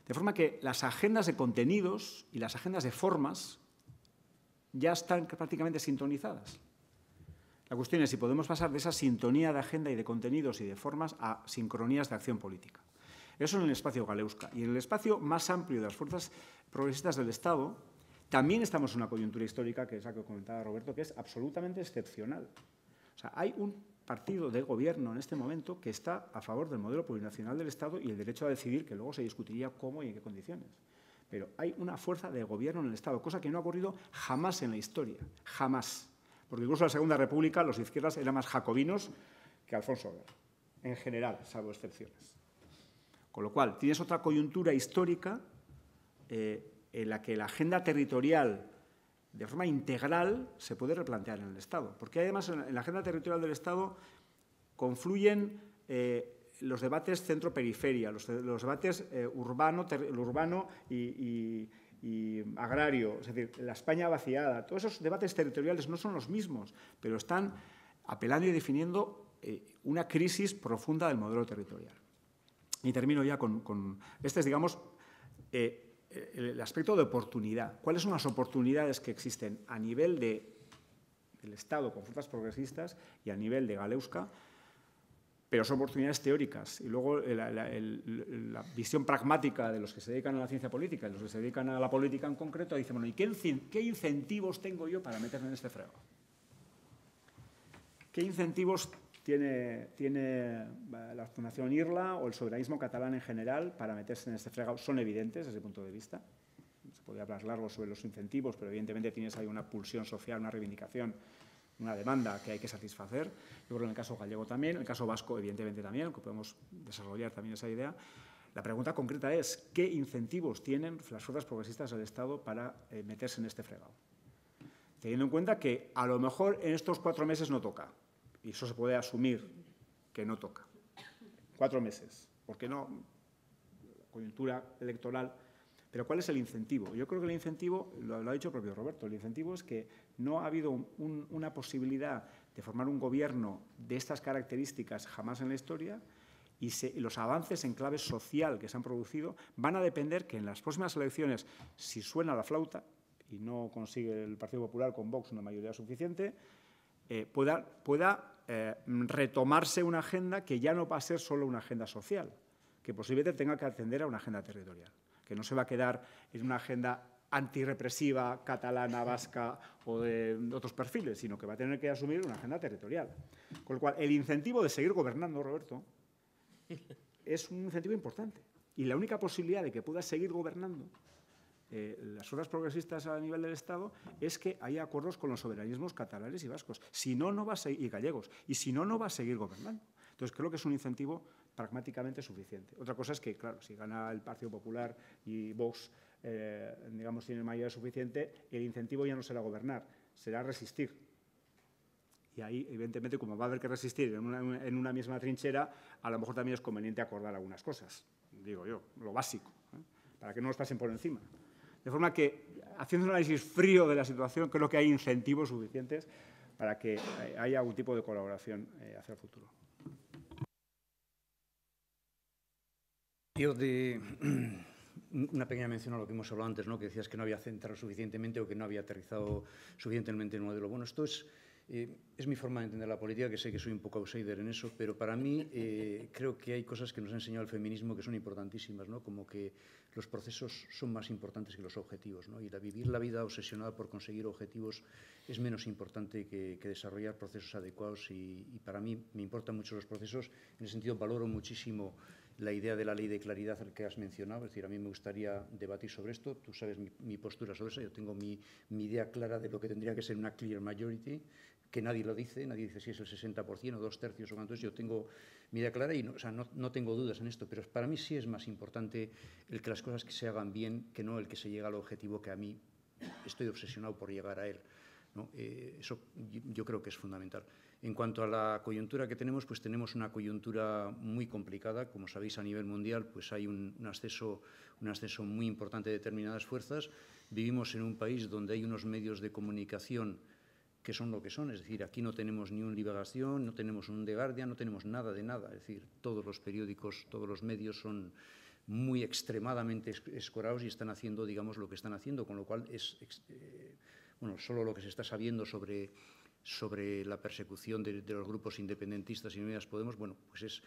De forma que las agendas de contenidos y las agendas de formas ya están prácticamente sintonizadas. La cuestión es si podemos pasar de esa sintonía de agenda y de contenidos y de formas a sincronías de acción política. Eso en el espacio Galeusca. Y en el espacio más amplio de las fuerzas progresistas del Estado, también estamos en una coyuntura histórica, que es la que comentaba Roberto, que es absolutamente excepcional. O sea, hay un partido de gobierno en este momento que está a favor del modelo plurinacional del Estado y el derecho a decidir, que luego se discutiría cómo y en qué condiciones. Pero hay una fuerza de gobierno en el Estado, cosa que no ha ocurrido jamás en la historia, jamás. Porque incluso en la Segunda República los izquierdas eran más jacobinos que Alfonso Guerra, en general, salvo excepciones. Con lo cual, tienes otra coyuntura histórica eh, en la que la agenda territorial de forma integral se puede replantear en el Estado. Porque además en la agenda territorial del Estado confluyen eh, los debates centro-periferia, los, debates eh, urbano, urbano y agrario, es decir, la España vaciada, todos esos debates territoriales no son los mismos, pero están apelando y definiendo eh, una crisis profunda del modelo territorial. Y termino ya con, este es, digamos, eh, eh, el aspecto de oportunidad. ¿Cuáles son las oportunidades que existen a nivel del Estado con fuerzas progresistas y a nivel de Galeuska? pero son oportunidades teóricas. Y luego eh, la, visión pragmática de los que se dedican a la ciencia política, de los que se dedican a la política en concreto, dice, bueno, ¿y qué, incentivos tengo yo para meterme en este fregado? ¿Qué incentivos tiene, tiene eh, la Fundación IRLA o el soberanismo catalán en general para meterse en este fregado? Son evidentes desde ese punto de vista. Se podría hablar largo sobre los incentivos, pero evidentemente tienes ahí una pulsión social, una reivindicación una demanda que hay que satisfacer. Yo creo en el caso gallego también, en el caso vasco evidentemente también, que podemos desarrollar también esa idea. La pregunta concreta es, ¿qué incentivos tienen las fuerzas progresistas del Estado para eh, meterse en este fregado? Teniendo en cuenta que a lo mejor en estos cuatro meses no toca, y eso se puede asumir que no toca. Cuatro meses, porque no, coyuntura electoral pero ¿cuál es el incentivo? Yo creo que el incentivo, lo, ha dicho propio Roberto, el incentivo es que no ha habido una posibilidad de formar un gobierno de estas características jamás en la historia y los avances en clave social que se han producido van a depender que en las próximas elecciones, si suena la flauta y no consigue el Partido Popular con Vox una mayoría suficiente, eh, pueda, eh, retomarse una agenda que ya no va a ser solo una agenda social, que posiblemente tenga que atender a una agenda territorial que no se va a quedar en una agenda antirrepresiva catalana, vasca o de otros perfiles, sino que va a tener que asumir una agenda territorial. Con lo cual, el incentivo de seguir gobernando, Roberto, es un incentivo importante. Y la única posibilidad de que pueda seguir gobernando eh, las obras progresistas a nivel del Estado es que haya acuerdos con los soberanismos catalanes y vascos. Si no, no va a seguir, y gallegos. Y si no, no va a seguir gobernando. Entonces, creo que es un incentivo pragmáticamente suficiente. Otra cosa es que, claro, si gana el Partido Popular y Vox, eh, digamos, tiene mayoría suficiente, el incentivo ya no será gobernar, será resistir. Y ahí, evidentemente, como va a haber que resistir en una, misma trinchera, a lo mejor también es conveniente acordar algunas cosas, digo yo, lo básico, ¿eh? para que no nos pasen por encima. De forma que, haciendo un análisis frío de la situación, creo que hay incentivos suficientes para que eh, haya algún tipo de colaboración hacia el futuro. Yo de (clears throat) una pequeña mención a lo que hemos hablado antes, ¿no? que decías que no había centrado suficientemente o que no había aterrizado suficientemente en el modelo. Bueno, esto es, eh, es mi forma de entender la política, que sé que soy un poco outsider en eso, pero para mí eh, (laughs) creo que hay cosas que nos ha enseñado el feminismo que son importantísimas, ¿no? como que los procesos son más importantes que los objetivos, ¿no? y la, vivir la vida obsesionada por conseguir objetivos es menos importante que, desarrollar procesos adecuados, y, y para mí me importan mucho los procesos, en el sentido valoro muchísimo la idea de la ley de claridad que has mencionado. Es decir, a mí me gustaría debatir sobre esto. Tú sabes mi, postura sobre eso. Yo tengo mi, idea clara de lo que tendría que ser una clear majority, que nadie lo dice. Nadie dice si es el 60% o dos tercios o cuánto Yo tengo mi idea clara y no, no, tengo dudas en esto. Pero para mí sí es más importante el que las cosas que se hagan bien que no el que se llegue al objetivo que a mí estoy obsesionado por llegar a él. Eh, eso yo creo que es fundamental. En cuanto a la coyuntura que tenemos, pues tenemos una coyuntura muy complicada. Como sabéis, a nivel mundial pues hay un, un, acceso, un acceso muy importante de determinadas fuerzas. Vivimos en un país donde hay unos medios de comunicación que son lo que son. Es decir, aquí no tenemos ni un Liberación, no tenemos un de guardia, no tenemos nada de nada. Es decir, todos los periódicos, todos los medios son muy extremadamente escorados y están haciendo, digamos, lo que están haciendo, con lo cual es, eh, bueno, solo lo que se está sabiendo sobre sobre la persecución de, los grupos independentistas y Unidas Podemos, bueno, pues es,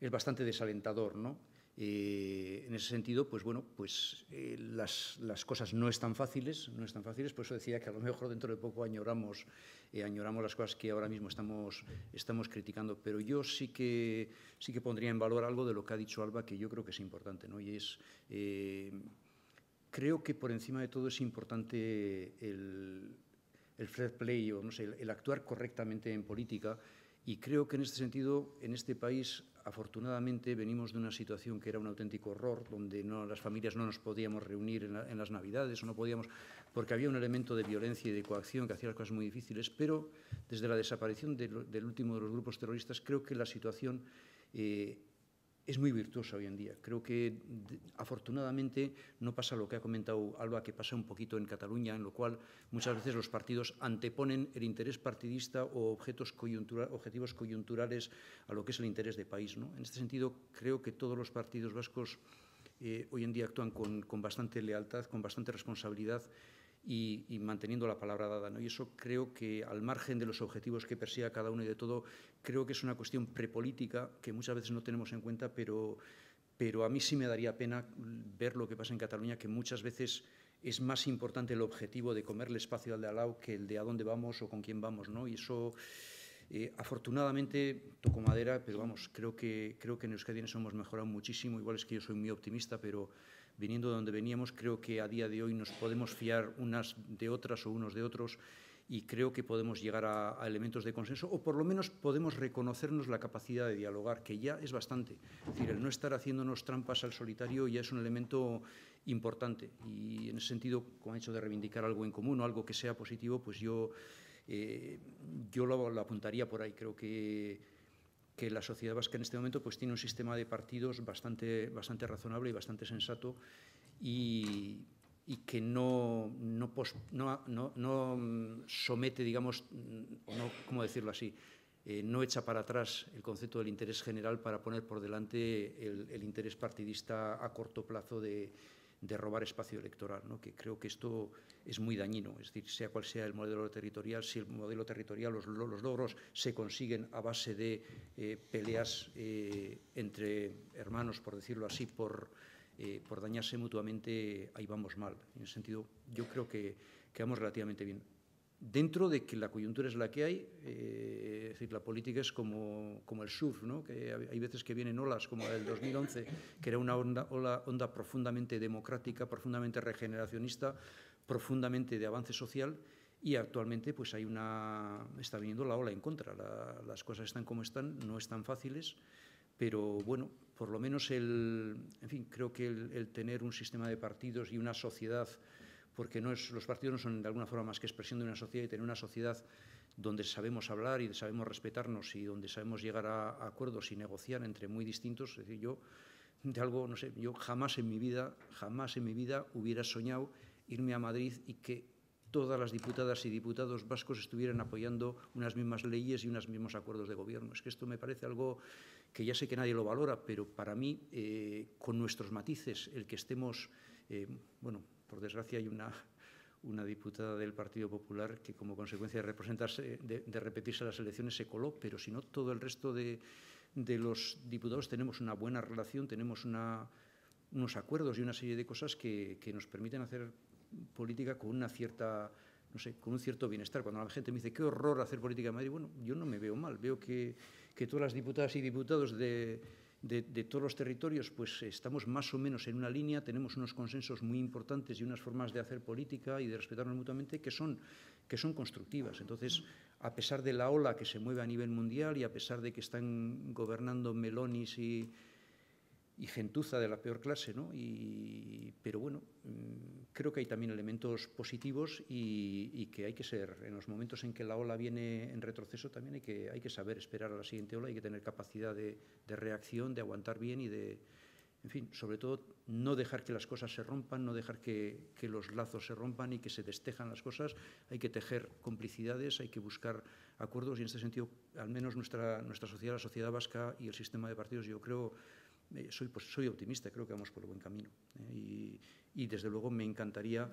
es bastante desalentador, ¿no? Eh, en ese sentido, pues bueno, pues eh, las, cosas no están fáciles, no están fáciles, por eso decía que a lo mejor dentro de poco añoramos, eh, añoramos las cosas que ahora mismo estamos, estamos criticando, pero yo sí que, sí que pondría en valor algo de lo que ha dicho Alba, que yo creo que es importante, ¿no? Y es, creo que por encima de todo es importante el, el fair play o no sé, el, actuar correctamente en política. Y creo que en este sentido, en este país, afortunadamente, venimos de una situación que era un auténtico horror, donde las familias no nos podíamos reunir en, las Navidades o no podíamos, porque había un elemento de violencia y de coacción que hacía las cosas muy difíciles. Pero desde la desaparición del último de los grupos terroristas, creo que la situación eh, es muy virtuosa hoy en día. Creo que afortunadamente no pasa lo que ha comentado Alba, que pasa un poquito en Cataluña, en lo cual muchas veces los partidos anteponen el interés partidista o objetivos coyunturales a lo que es el interés de país. ¿no? En este sentido, creo que todos los partidos vascos eh, hoy en día actúan con bastante lealtad, con bastante responsabilidad y, manteniendo la palabra dada. ¿no? Y eso creo que, al margen de los objetivos que persiga cada uno y de todo, creo que es una cuestión prepolítica que muchas veces no tenemos en cuenta, pero, pero a mí sí me daría pena ver lo que pasa en Cataluña, que muchas veces es más importante el objetivo de comerle espacio al de al lado que el de a dónde vamos o con quién vamos. ¿no? Y eso. Eh, afortunadamente, toco madera, pero vamos, creo que, creo que en Euskadi hemos mejorado muchísimo. Igual es que yo soy muy optimista, pero viniendo de donde veníamos, creo que a día de hoy nos podemos fiar unas de otras o unos de otros y creo que podemos llegar a, elementos de consenso o por lo menos podemos reconocernos la capacidad de dialogar, que ya es bastante. Es decir, el no estar haciéndonos trampas al solitario ya es un elemento importante y en ese sentido, como ha hecho de reivindicar algo en común o algo que sea positivo, pues yo, eh, yo lo, lo apuntaría por ahí. Creo que que la sociedad vasca en este momento pues, tiene un sistema de partidos bastante, bastante razonable y bastante sensato y, que no, no, no, somete, digamos, no, ¿cómo decirlo así? Eh, no echa para atrás el concepto del interés general para poner por delante el interés partidista a corto plazo de, de robar espacio electoral, que creo que esto es muy dañino. Es decir, sea cual sea el modelo territorial, si el modelo territorial, los, logros se consiguen a base de eh, peleas eh, entre hermanos, por decirlo así, por, eh, por dañarse mutuamente, ahí vamos mal. En ese sentido, yo creo que, que vamos relativamente bien dentro de que la coyuntura es la que hay, eh, decir, la política es como, el surf, que hay veces que vienen olas como la del 2011, que era una onda, onda profundamente democrática, profundamente regeneracionista, profundamente de avance social, y actualmente pues hay una, está viniendo la ola en contra, las cosas están como están, no están fáciles, pero bueno, por lo menos el, en fin, creo que el, el tener un sistema de partidos y una sociedad porque no es, los partidos no son de alguna forma más que expresión de una sociedad y tener una sociedad donde sabemos hablar y sabemos respetarnos y donde sabemos llegar a, acuerdos y negociar entre muy distintos. Es decir, yo de algo, no sé, yo jamás en mi vida, jamás en mi vida hubiera soñado irme a Madrid y que todas las diputadas y diputados vascos estuvieran apoyando unas mismas leyes y unos mismos acuerdos de gobierno. Es que esto me parece algo que ya sé que nadie lo valora, pero para mí, eh, con nuestros matices, el que estemos, eh, bueno, por desgracia hay una, diputada del Partido Popular que como consecuencia de, representarse, de, repetirse las elecciones se coló, pero si no todo el resto de, los diputados tenemos una buena relación, tenemos unos acuerdos y una serie de cosas que, nos permiten hacer política con una cierta, no sé, con un cierto bienestar. Cuando la gente me dice, qué horror hacer política en Madrid, bueno, yo no me veo mal, veo que todas las diputadas y diputados de de, todos los territorios, pues estamos más o menos en una línea, tenemos unos consensos muy importantes y unas formas de hacer política y de respetarnos mutuamente que son, que son constructivas. Entonces, a pesar de la ola que se mueve a nivel mundial y a pesar de que están gobernando Melonis y, y gentuza de la peor clase, ¿no? Y, pero bueno, mm, creo que hay también elementos positivos y, que hay que ser, en los momentos en que la ola viene en retroceso, también hay que, hay que saber esperar a la siguiente ola, hay que tener capacidad de, reacción, de aguantar bien y de, en fin, sobre todo no dejar que las cosas se rompan, no dejar que, los lazos se rompan y que se destejan las cosas. Hay que tejer complicidades, hay que buscar acuerdos y en este sentido, al menos nuestra, nuestra sociedad, la sociedad vasca y el sistema de partidos, yo creo, eh, soy, optimista, creo que vamos por el buen camino. ¿eh? y, desde luego me encantaría,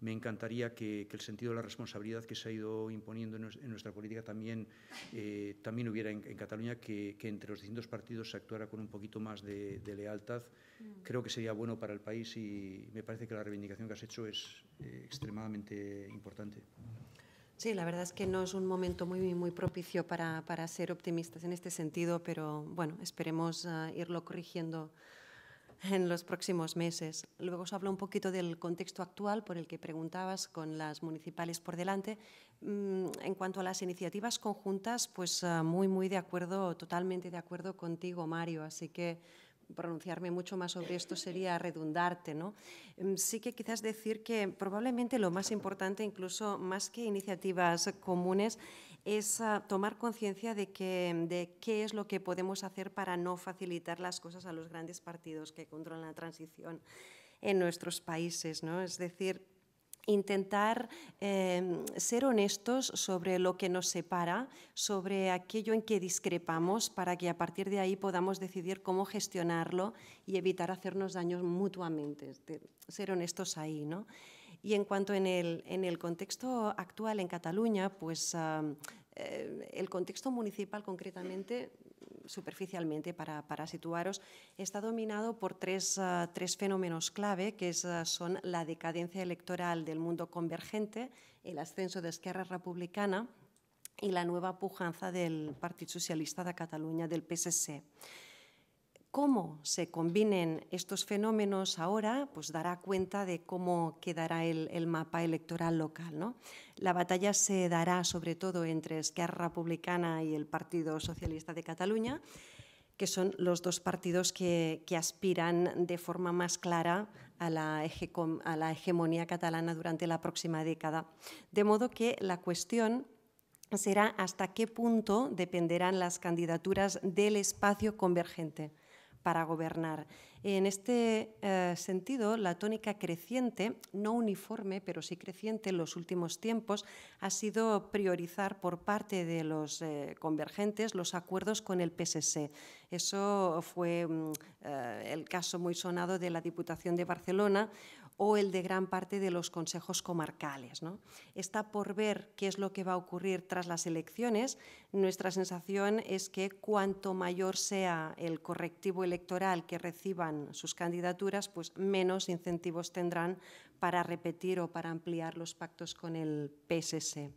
me encantaría que, el sentido de la responsabilidad que se ha ido imponiendo en, nuestra política también, eh, también hubiera en, Cataluña, que, entre los distintos partidos se actuara con un poquito más de, lealtad. Mm. Creo que sería bueno para el país y me parece que la reivindicación que has hecho es extremadamente importante. Sí, la verdad es que no es un momento muy, muy propicio para, ser optimistas en este sentido, pero bueno, esperemos ah, irlo corrigiendo en los próximos meses. Luego os hablo un poquito del contexto actual por el que preguntabas con las municipales por delante. Mm, en cuanto a las iniciativas conjuntas, pues ah, muy, muy de acuerdo, totalmente de acuerdo contigo, Mario. Así que pronunciarme mucho más sobre esto sería redundarte, ¿no? Em, sí que quizás decir que probablemente lo más importante, incluso más que iniciativas comunes, es ah, tomar conciencia de, de qué es lo que podemos hacer para no facilitar las cosas a los grandes partidos que controlan la transición en nuestros países, ¿no? Es decir, intentar em, ser honestos sobre lo que nos separa, sobre aquello en que discrepamos, para que a partir de ahí podamos decidir cómo gestionarlo y evitar hacernos daños mutuamente, ser honestos ahí, ¿no? Y en cuanto en el, en el contexto actual en Cataluña, pues ah, eh, el contexto municipal concretamente superficialmente para, para, situaros, está dominado por tres, ah, fenómenos clave, que ah, son la decadencia electoral del mundo convergente, el ascenso de Esquerra Republicana y la nueva pujanza del Partido Socialista de Cataluña, del PSC cómo se combinen estos fenómenos ahora, pues dará cuenta de cómo quedará el, mapa electoral local. La batalla se dará sobre todo entre Esquerra Republicana y el Partido Socialista de Cataluña, que son los dos partidos que, aspiran de forma más clara a la hegemonía catalana durante la próxima década. De modo que la cuestión será hasta qué punto dependerán las candidaturas del espacio convergente para gobernar. En este eh, sentido, la tónica creciente, no uniforme, pero sí creciente en los últimos tiempos, ha sido priorizar por parte de los eh, convergentes los acuerdos con el PSC. Eso fue mm, eh, el caso muy sonado de la Diputación de Barcelona, o el de gran parte de los consejos comarcales. Está por ver qué es lo que va a ocurrir tras las elecciones. Nuestra sensación es que cuanto mayor sea el correctivo electoral que reciban sus candidaturas, pues menos incentivos tendrán para repetir o para ampliar los pactos con el PSS.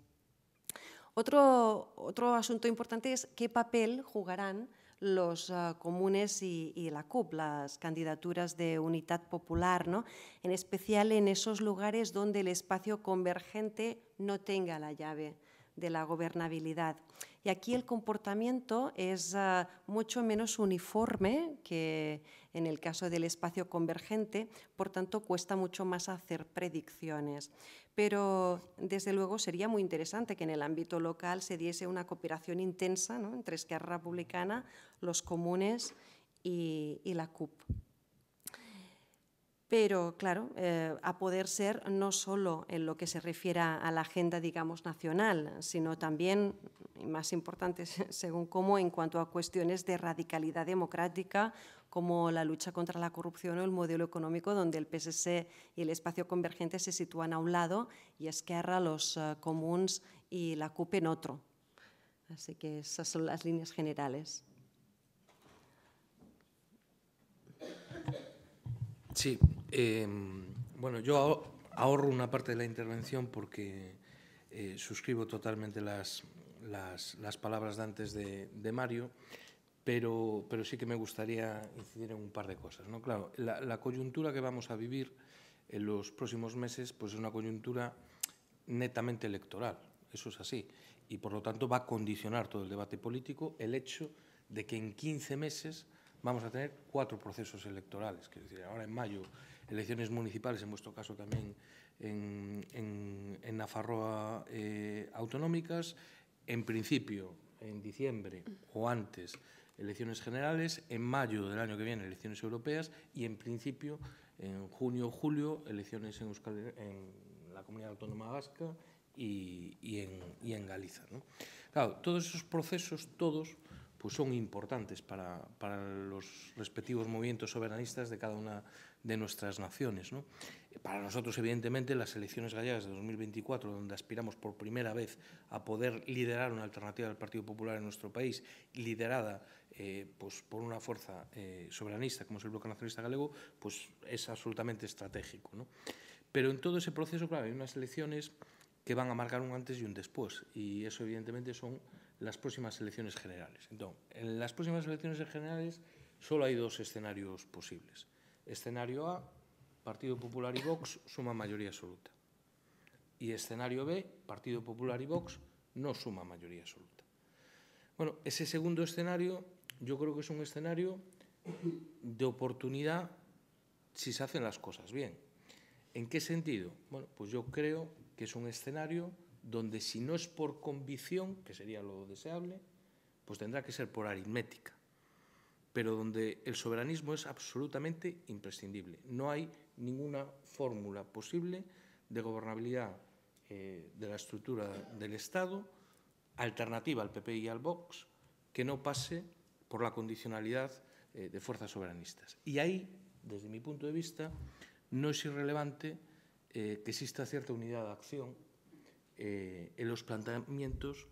otro asunto importante es qué papel jugarán los ah, comunes y, y, la CUP, las candidaturas de unidad popular, ¿no? en especial en esos lugares donde el espacio convergente no tenga la llave de la gobernabilidad. Y aquí el comportamiento es ah, mucho menos uniforme que en el caso del espacio convergente, por tanto cuesta mucho más hacer predicciones. Pero desde luego sería muy interesante que en el ámbito local se diese una cooperación intensa entre Esquerra Republicana, los comunes y la CUP pero claro, eh, a poder ser no solo en lo que se refiere a la agenda, digamos, nacional, sino también, y más importante (laughs) según cómo, en cuanto a cuestiones de radicalidad democrática, como la lucha contra la corrupción o el modelo económico, donde el PSC y el espacio convergente se sitúan a un lado y Esquerra, los eh, comuns y la CUP en otro. Así que esas son las líneas generales. Sí, Em, bueno, yo ahorro una parte de la intervención porque eh, suscribo totalmente las, las, palabras de antes de, Mario, pero, pero, sí que me gustaría incidir en un par de cosas. ¿no? Claro, la, coyuntura que vamos a vivir en los próximos meses pues es una coyuntura netamente electoral, eso es así, y por lo tanto va a condicionar todo el debate político el hecho de que en 15 meses vamos a tener cuatro procesos electorales, es decir, ahora en mayo elecciones municipales, en vuestro caso también en, en, Nafarroa eh, autonómicas, en principio en diciembre o antes elecciones generales, en mayo del año que viene elecciones europeas y en principio en junio o julio elecciones en, en la comunidad autónoma vasca y, en, y Galiza. Claro, todos esos procesos, todos, pues son importantes para, para, los respectivos movimientos soberanistas de cada una de nuestras naciones. Para nosotros, evidentemente, las elecciones gallegas de 2024, donde aspiramos por primera vez a poder liderar una alternativa del Partido Popular en nuestro país, liderada eh, pues, por una fuerza eh, soberanista como es el Bloque Nacionalista Galego, pues es absolutamente estratégico. Pero en todo ese proceso, claro, hay unas elecciones que van a marcar un antes y un después, y eso evidentemente son las próximas elecciones generales. Entonces, en las próximas elecciones generales solo hay dos escenarios posibles Escenario A, Partido Popular y Vox suma mayoría absoluta. Y escenario B, Partido Popular y Vox no suma mayoría absoluta. Bueno, ese segundo escenario yo creo que es un escenario de oportunidad si se hacen las cosas bien. ¿En qué sentido? Bueno, pues yo creo que es un escenario donde si no es por convicción, que sería lo deseable, pues tendrá que ser por aritmética pero donde el soberanismo es absolutamente imprescindible. No hay ninguna fórmula posible de gobernabilidad eh, de la estructura del Estado alternativa al PP y al Vox que no pase por la condicionalidad eh, de fuerzas soberanistas. Y ahí, desde mi punto de vista, no es irrelevante eh, que exista cierta unidad de acción en los planteamientos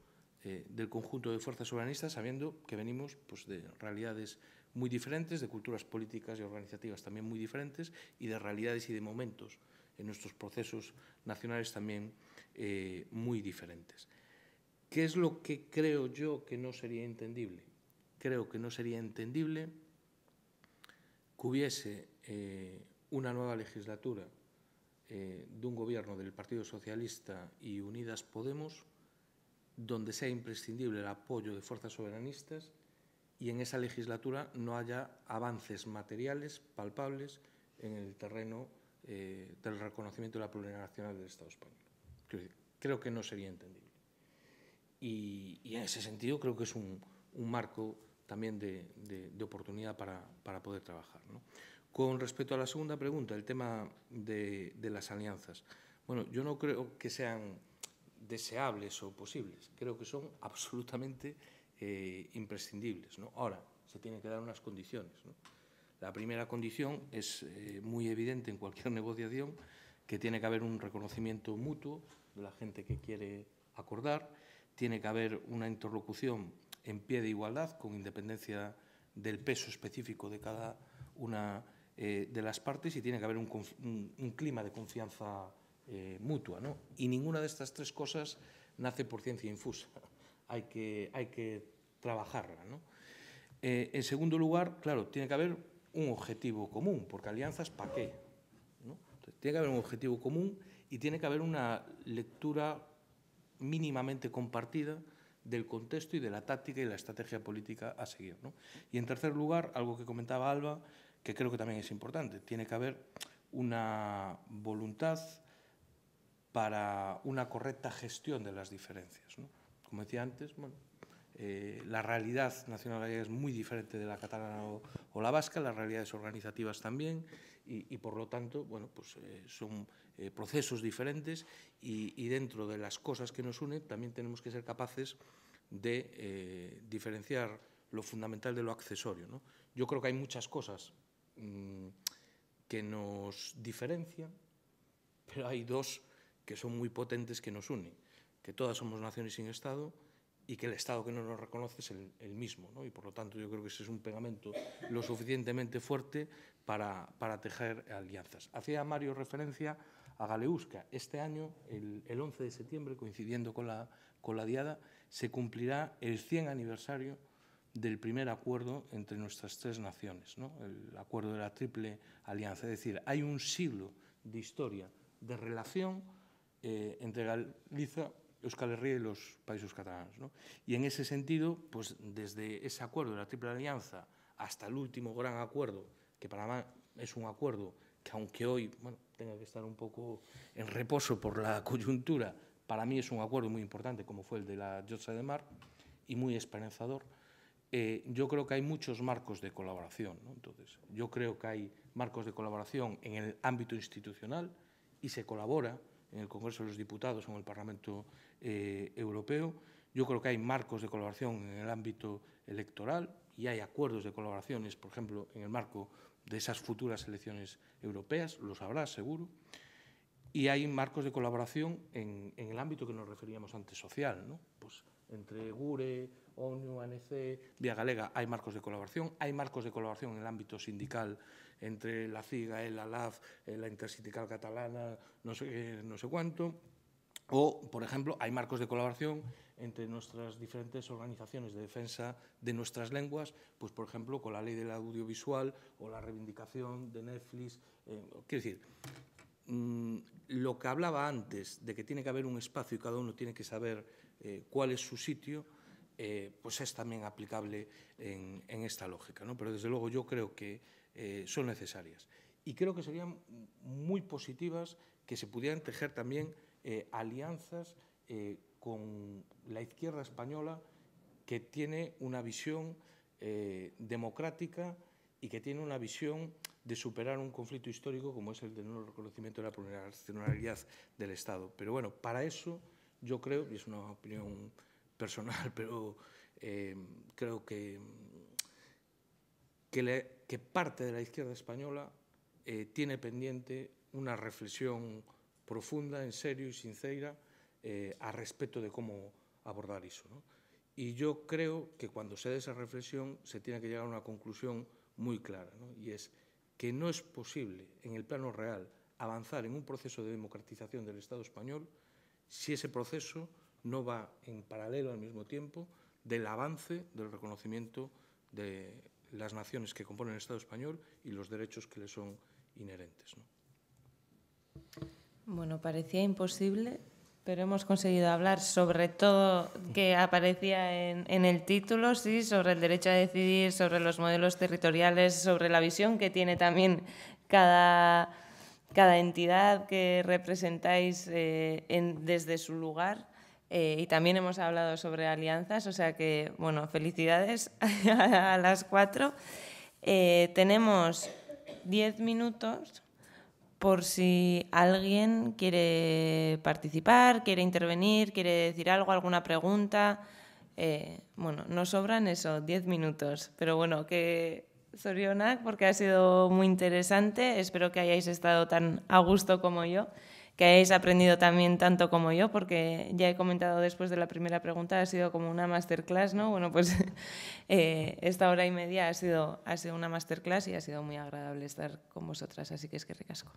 del conjunto de fuerzas soberanistas, sabiendo que venimos pues, de realidades muy diferentes, de culturas políticas y organizativas también muy diferentes y de realidades y de momentos en nuestros procesos nacionales también eh, muy diferentes. ¿Qué es lo que creo yo que no sería entendible? Creo que no sería entendible que hubiese eh, una nueva legislatura eh, de un gobierno del Partido Socialista y Unidas Podemos donde sea imprescindible el apoyo de fuerzas soberanistas y en esa legislatura no haya avances materiales palpables en el terreno eh, del reconocimiento de la plurinacional del Estado español. Creo, que no sería entendible. Y, en ese sentido creo que es un, marco también de, oportunidad para, poder trabajar. Con respecto a la segunda pregunta, el tema de, de las alianzas. Bueno, yo no creo que sean deseables o posibles, creo que son absolutamente eh, imprescindibles. Ahora, se tienen que dar unas condiciones. La primera condición es eh, muy evidente en cualquier (laughs) negociación, que tiene que haber un reconocimiento mutuo de la gente que quiere acordar, tiene que haber una interlocución en pie de igualdad, con independencia del peso específico de cada una eh, de las partes, y tiene que haber un, clima de confianza mutua. Y ninguna de estas tres cosas nace por ciencia infusa hay que, hay trabajarla. Eh, en segundo lugar, claro, tiene que haber un objetivo común, porque alianzas para qué. tiene que haber un objetivo común y tiene que haber una lectura mínimamente compartida del contexto y de la táctica y la estrategia política a seguir. Y en tercer lugar, algo que comentaba Alba, que creo que también es importante, tiene que haber una voluntad para una correcta gestión de las diferencias. ¿no? como decía antes, bueno, eh, la realidad nacional es muy diferente de la catalana o, la vasca, las realidades organizativas también, y, por lo tanto, bueno, pues eh, son eh, procesos diferentes y, dentro de las cosas que nos unen también tenemos que ser capaces de diferenciar lo fundamental de lo accesorio. Yo creo que hay muchas cosas mm, que nos diferencian, pero hay dos que son muy potentes que nos unen que todas somos naciones sin Estado y que el Estado que no nos reconoce es el, mismo. ¿no? Y por lo tanto yo creo que ese es un pegamento lo suficientemente fuerte para, para tejer alianzas. Hacía Mario referencia a Galeusca. Este año, el, 11 de septiembre, coincidiendo con la, con la Diada, se cumplirá el 100 aniversario del primer acuerdo entre nuestras tres naciones, ¿no? el acuerdo de la Triple Alianza. Es decir, hay un siglo de historia, de relación eh, entre Galicia Euskal Herria y los países catalanes. ¿no? Y en ese sentido, pues desde ese acuerdo de la Triple Alianza hasta el último gran acuerdo, que para mí es un acuerdo que aunque hoy bueno, tenga que estar un poco en reposo por la (laughs) coyuntura, para mí es un acuerdo muy importante, como fue el de la Jotsa de Mar, y muy esperanzador. Eh, yo creo que hay muchos marcos de colaboración. ¿no? Entonces, yo creo que hay marcos de colaboración en el ámbito institucional y se colabora en el Congreso de los Diputados, en el Parlamento eh, europeo. Yo creo que hay marcos de colaboración en el ámbito electoral y hay acuerdos de colaboraciones, por ejemplo, en el marco de esas futuras elecciones europeas, lo sabrá seguro, y hay marcos de colaboración en, el ámbito que nos referíamos antes, social, ¿no? Pues entre GURE, ONU, ANC, Vía Galega, hay marcos de colaboración, hay marcos de colaboración en el ámbito sindical entre la CIGA, el ALAF, eh, la Intersindical Catalana, no sé, no sé cuánto, o, por ejemplo, hay marcos de colaboración entre nuestras diferentes organizaciones de defensa de nuestras lenguas, pues por ejemplo con la ley del audiovisual o la reivindicación de Netflix. Eh, quiero decir, mm, lo que hablaba antes de que tiene que haber un espacio y cada uno tiene que saber eh, cuál es su sitio, eh, pues es también aplicable en, esta lógica. Pero desde luego yo creo que son necesarias. Y creo que serían muy positivas que se pudieran tejer también eh, alianzas eh, con la izquierda española que tiene una visión eh, democrática y que tiene una visión de superar un conflicto histórico como es el de no reconocimiento de la pluralidad del Estado. Pero bueno, para eso yo creo, y es una opinión personal, (laughs) pero creo que, que, parte de la izquierda española tiene pendiente una reflexión profunda, en serio y sincera eh, a respecto de cómo abordar eso. Y yo creo que cuando se dé esa reflexión se tiene que llegar a una conclusión muy clara, y es que no es posible en el plano real avanzar en un proceso de democratización del Estado español si ese proceso no va en paralelo al mismo tiempo del avance del reconocimiento de las naciones que componen el Estado español y los derechos que le son inherentes. Bueno, parecía imposible, pero hemos conseguido hablar sobre todo que aparecía en, el título, sí, sobre el derecho a decidir, sobre los modelos territoriales, sobre la visión que tiene también cada, cada entidad que representáis eh, desde su lugar. Eh, y también hemos hablado sobre alianzas, o sea que, bueno, felicidades (laughs) a las cuatro. Eh, tenemos diez minutos por si alguien quiere participar, quiere intervenir, quiere decir algo, alguna pregunta. Eh, bueno, nos sobran eso, diez minutos, pero bueno, que Sorionak, porque ha sido muy interesante. Espero que hayáis estado tan a gusto como yo que hayáis aprendido también tanto como yo, porque ya he comentado después de la primera pregunta, ha sido como una masterclass, ¿no? Bueno, pues (laughs) eh, esta hora y media ha sido, ha sido una masterclass y ha sido muy agradable estar con vosotras, así que es que ricasco.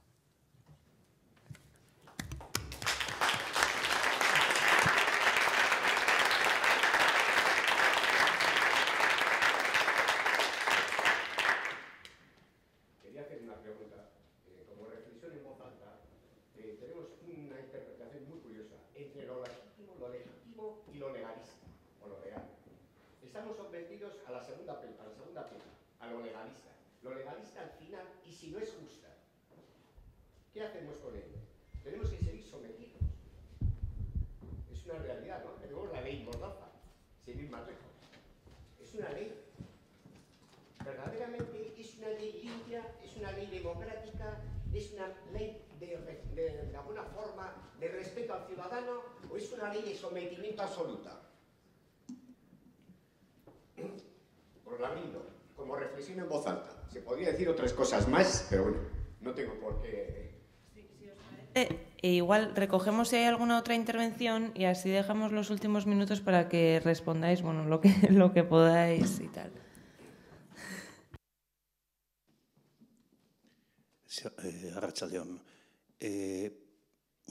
una ley de sometimiento absoluta. Por como reflexión en voz alta. Se podría decir otras cosas más, pero bueno, no tengo por qué... Eh, e igual recogemos si hay alguna otra intervención y así dejamos los últimos minutos para que respondáis bueno, lo, que, (laughs) lo que podáis y tal. Eh,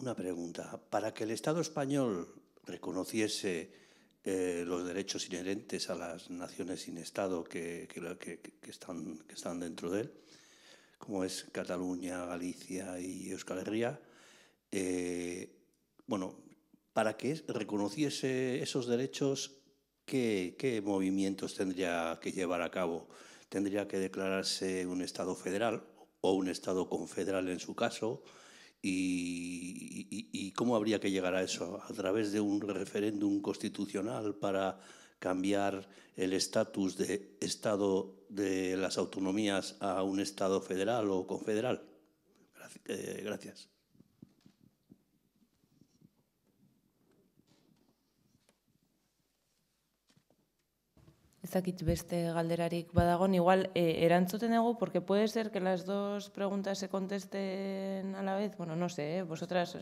una pregunta. Para que el Estado español reconociese eh, los derechos inherentes a las naciones sin Estado que, están, dentro de él, como es Cataluña, Galicia y Euskal Herria, eh, bueno, para que reconociese esos derechos, ¿qué, movimientos tendría que llevar a cabo? ¿Tendría que declararse un Estado federal o un Estado confederal en su caso? y, cómo habría que llegar a eso? ¿A través de un referéndum constitucional para cambiar el estatus de Estado de las autonomías a un Estado federal o confederal? Eh, gracias. dakit beste galderarik badagon, igual eh, erantzuten porque puede ser que las dos preguntas se contesten a la vez. Bueno, no sé, eh, vosotras...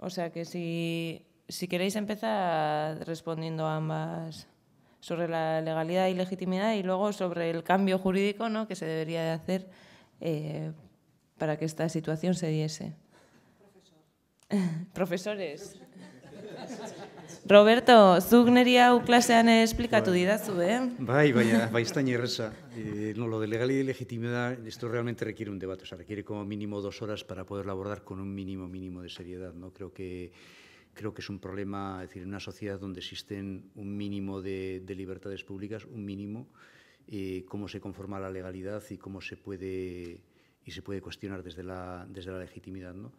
O sea que si, queréis empezar respondiendo ambas sobre la legalidad y legitimidad y luego sobre el cambio jurídico que se debería de hacer eh, para que esta situación se diese. (laughs) Profesores. Roberto, Zugneria neri hau klasean esplikatu didazu, eh? Bai, baina (laughs) baiztaina erreza. Eh, no, lo de legalidad y legitimidad, esto realmente requiere un debate, o sea, requiere como mínimo dos horas para poderlo abordar con un mínimo mínimo de seriedad, ¿no? Creo que creo que es un problema, es decir, en una sociedad donde existen un mínimo de, libertades públicas, un mínimo, eh, cómo se conforma la legalidad y cómo se puede y se puede cuestionar desde la, desde la legitimidad, ¿no?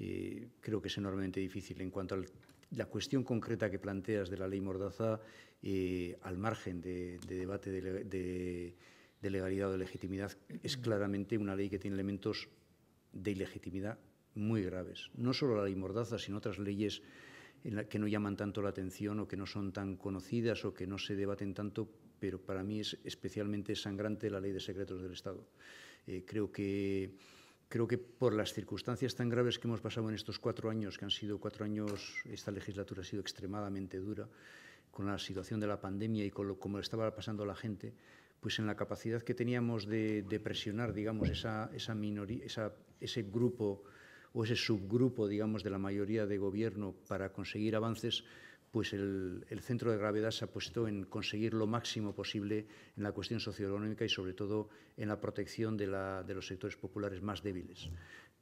Eh, creo que es enormemente difícil en cuanto al la cuestión concreta que planteas de la ley Mordaza, eh, al margen de, debate de, legalidad o de legitimidad, es claramente una ley que tiene elementos de ilegitimidad muy graves. No solo la ley Mordaza, sino otras leyes que no llaman tanto la atención o que no son tan conocidas o que no se debaten tanto, pero para mí es especialmente sangrante la ley de secretos del Estado. Eh, creo que Creo que por las circunstancias tan graves que hemos pasado en estos cuatro años, que han sido cuatro años, esta legislatura ha sido extremadamente dura, con la situación de la pandemia y con lo, como estaba pasando a la gente, pues en la capacidad que teníamos de, presionar, digamos, esa, ese grupo o ese subgrupo, digamos, de la mayoría de gobierno para conseguir avances, pues el, centro de gravedad se ha puesto en conseguir lo máximo posible en la cuestión socioeconómica y sobre todo en la protección de, los sectores populares más débiles.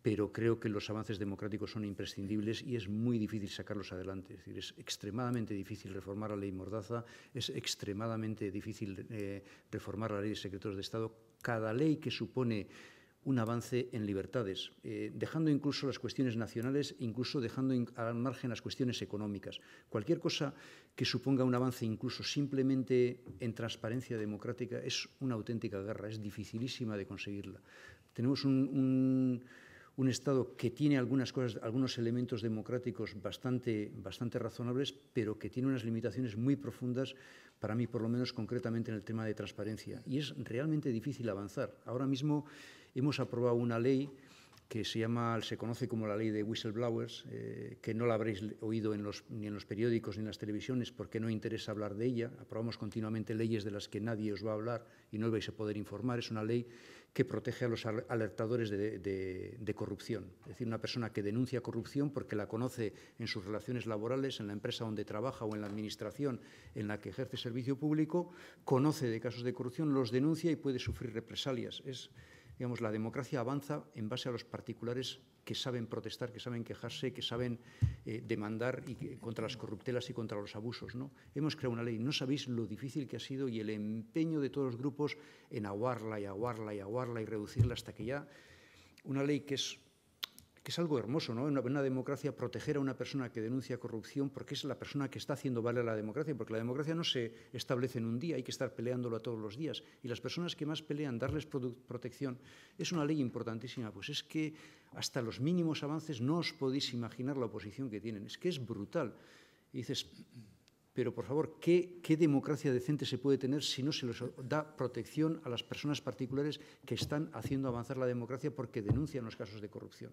Pero creo que los avances democráticos son imprescindibles y es muy difícil sacarlos adelante. Es extremadamente difícil reformar la ley Mordaza, es extremadamente difícil eh, reformar la ley de secretos de Estado. Cada ley que supone un avance en libertades, eh, dejando incluso las cuestiones nacionales, incluso dejando al margen las cuestiones económicas. Cualquier cosa que suponga un avance incluso simplemente en transparencia democrática es una auténtica guerra, es dificilísima de conseguirla. Tenemos un, Estado que tiene algunas cosas, algunos elementos democráticos bastante, bastante razonables, pero que tiene unas limitaciones muy profundas para mí por lo menos concretamente en el tema de transparencia. Y es realmente difícil avanzar. Ahora mismo hemos aprobado una ley que se llama, se conoce como la ley de whistleblowers, eh, que no la habréis oído ni en los periódicos ni en las televisiones porque no interesa hablar de ella. Aprobamos continuamente leyes de las que nadie os va a hablar y no os vais a poder informar. Es una ley que protege a los alertadores de, corrupción. Es decir, una persona que denuncia corrupción porque la conoce en sus relaciones laborales, en la empresa donde trabaja o en la administración en la que ejerce servicio público, conoce de casos de corrupción, los denuncia y puede sufrir represalias. Es, Digamos, la democracia avanza en base a los particulares que saben protestar, que saben quejarse, que saben eh, demandar y contra las corruptelas y contra los abusos. ¿no? Hemos creado una ley, no sabéis lo difícil que ha sido y el empeño de todos los grupos en aguarla y aguarla y aguarla y reducirla hasta que ya una ley que es que es algo hermoso, ¿no? En una, democracia proteger a una persona que denuncia corrupción porque es la persona que está haciendo valer la democracia, porque la democracia no se establece en un día, hay que estar peleándolo a todos los días. Y las personas que más pelean, darles protección, es una ley importantísima, pues es que hasta los mínimos avances no os podéis imaginar la oposición que tienen, es que es brutal. Y dices, pero por favor, ¿qué, democracia decente se puede tener si no se les da protección a las personas particulares que están haciendo avanzar la democracia porque denuncian los casos de corrupción?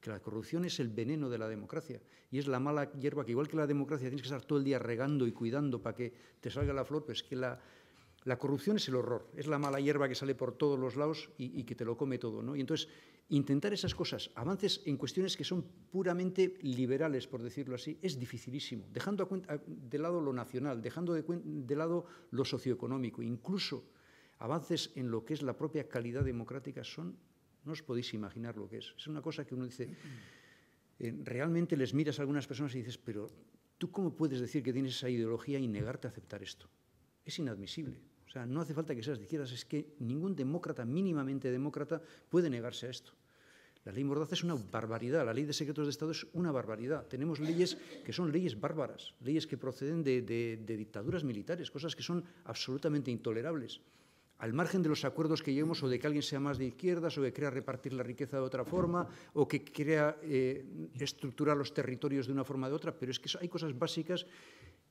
que la corrupción es el veneno de la democracia y es la mala hierba que igual que la democracia tienes que estar todo el día regando y cuidando para que te salga la flor, pues que la, corrupción es el horror, es la mala hierba que sale por todos los lados y, que te lo come todo. ¿no? Y entonces, intentar esas cosas, avances en cuestiones que son puramente liberales, por decirlo así, es dificilísimo, dejando de lado lo nacional, dejando de, de lado lo socioeconómico, incluso avances en lo que es la propia calidad democrática son no os podéis imaginar lo que es. Es una cosa que uno dice, eh, realmente les miras a algunas personas y dices, pero ¿tú cómo puedes decir que tienes esa ideología y negarte a aceptar esto? Es inadmisible. O sea, no hace falta que seas de izquierdas, es que ningún demócrata, mínimamente demócrata, puede negarse a esto. La ley Mordaza es una barbaridad, la ley de secretos de Estado es una barbaridad. Tenemos leyes que son leyes bárbaras, leyes que proceden de dictaduras militares, cosas que son absolutamente intolerables al margen de los acuerdos que llevemos o de que alguien sea más de izquierdas o que crea repartir la riqueza de otra forma o que crea eh, estructurar los territorios de una forma o de otra, pero es que hay cosas básicas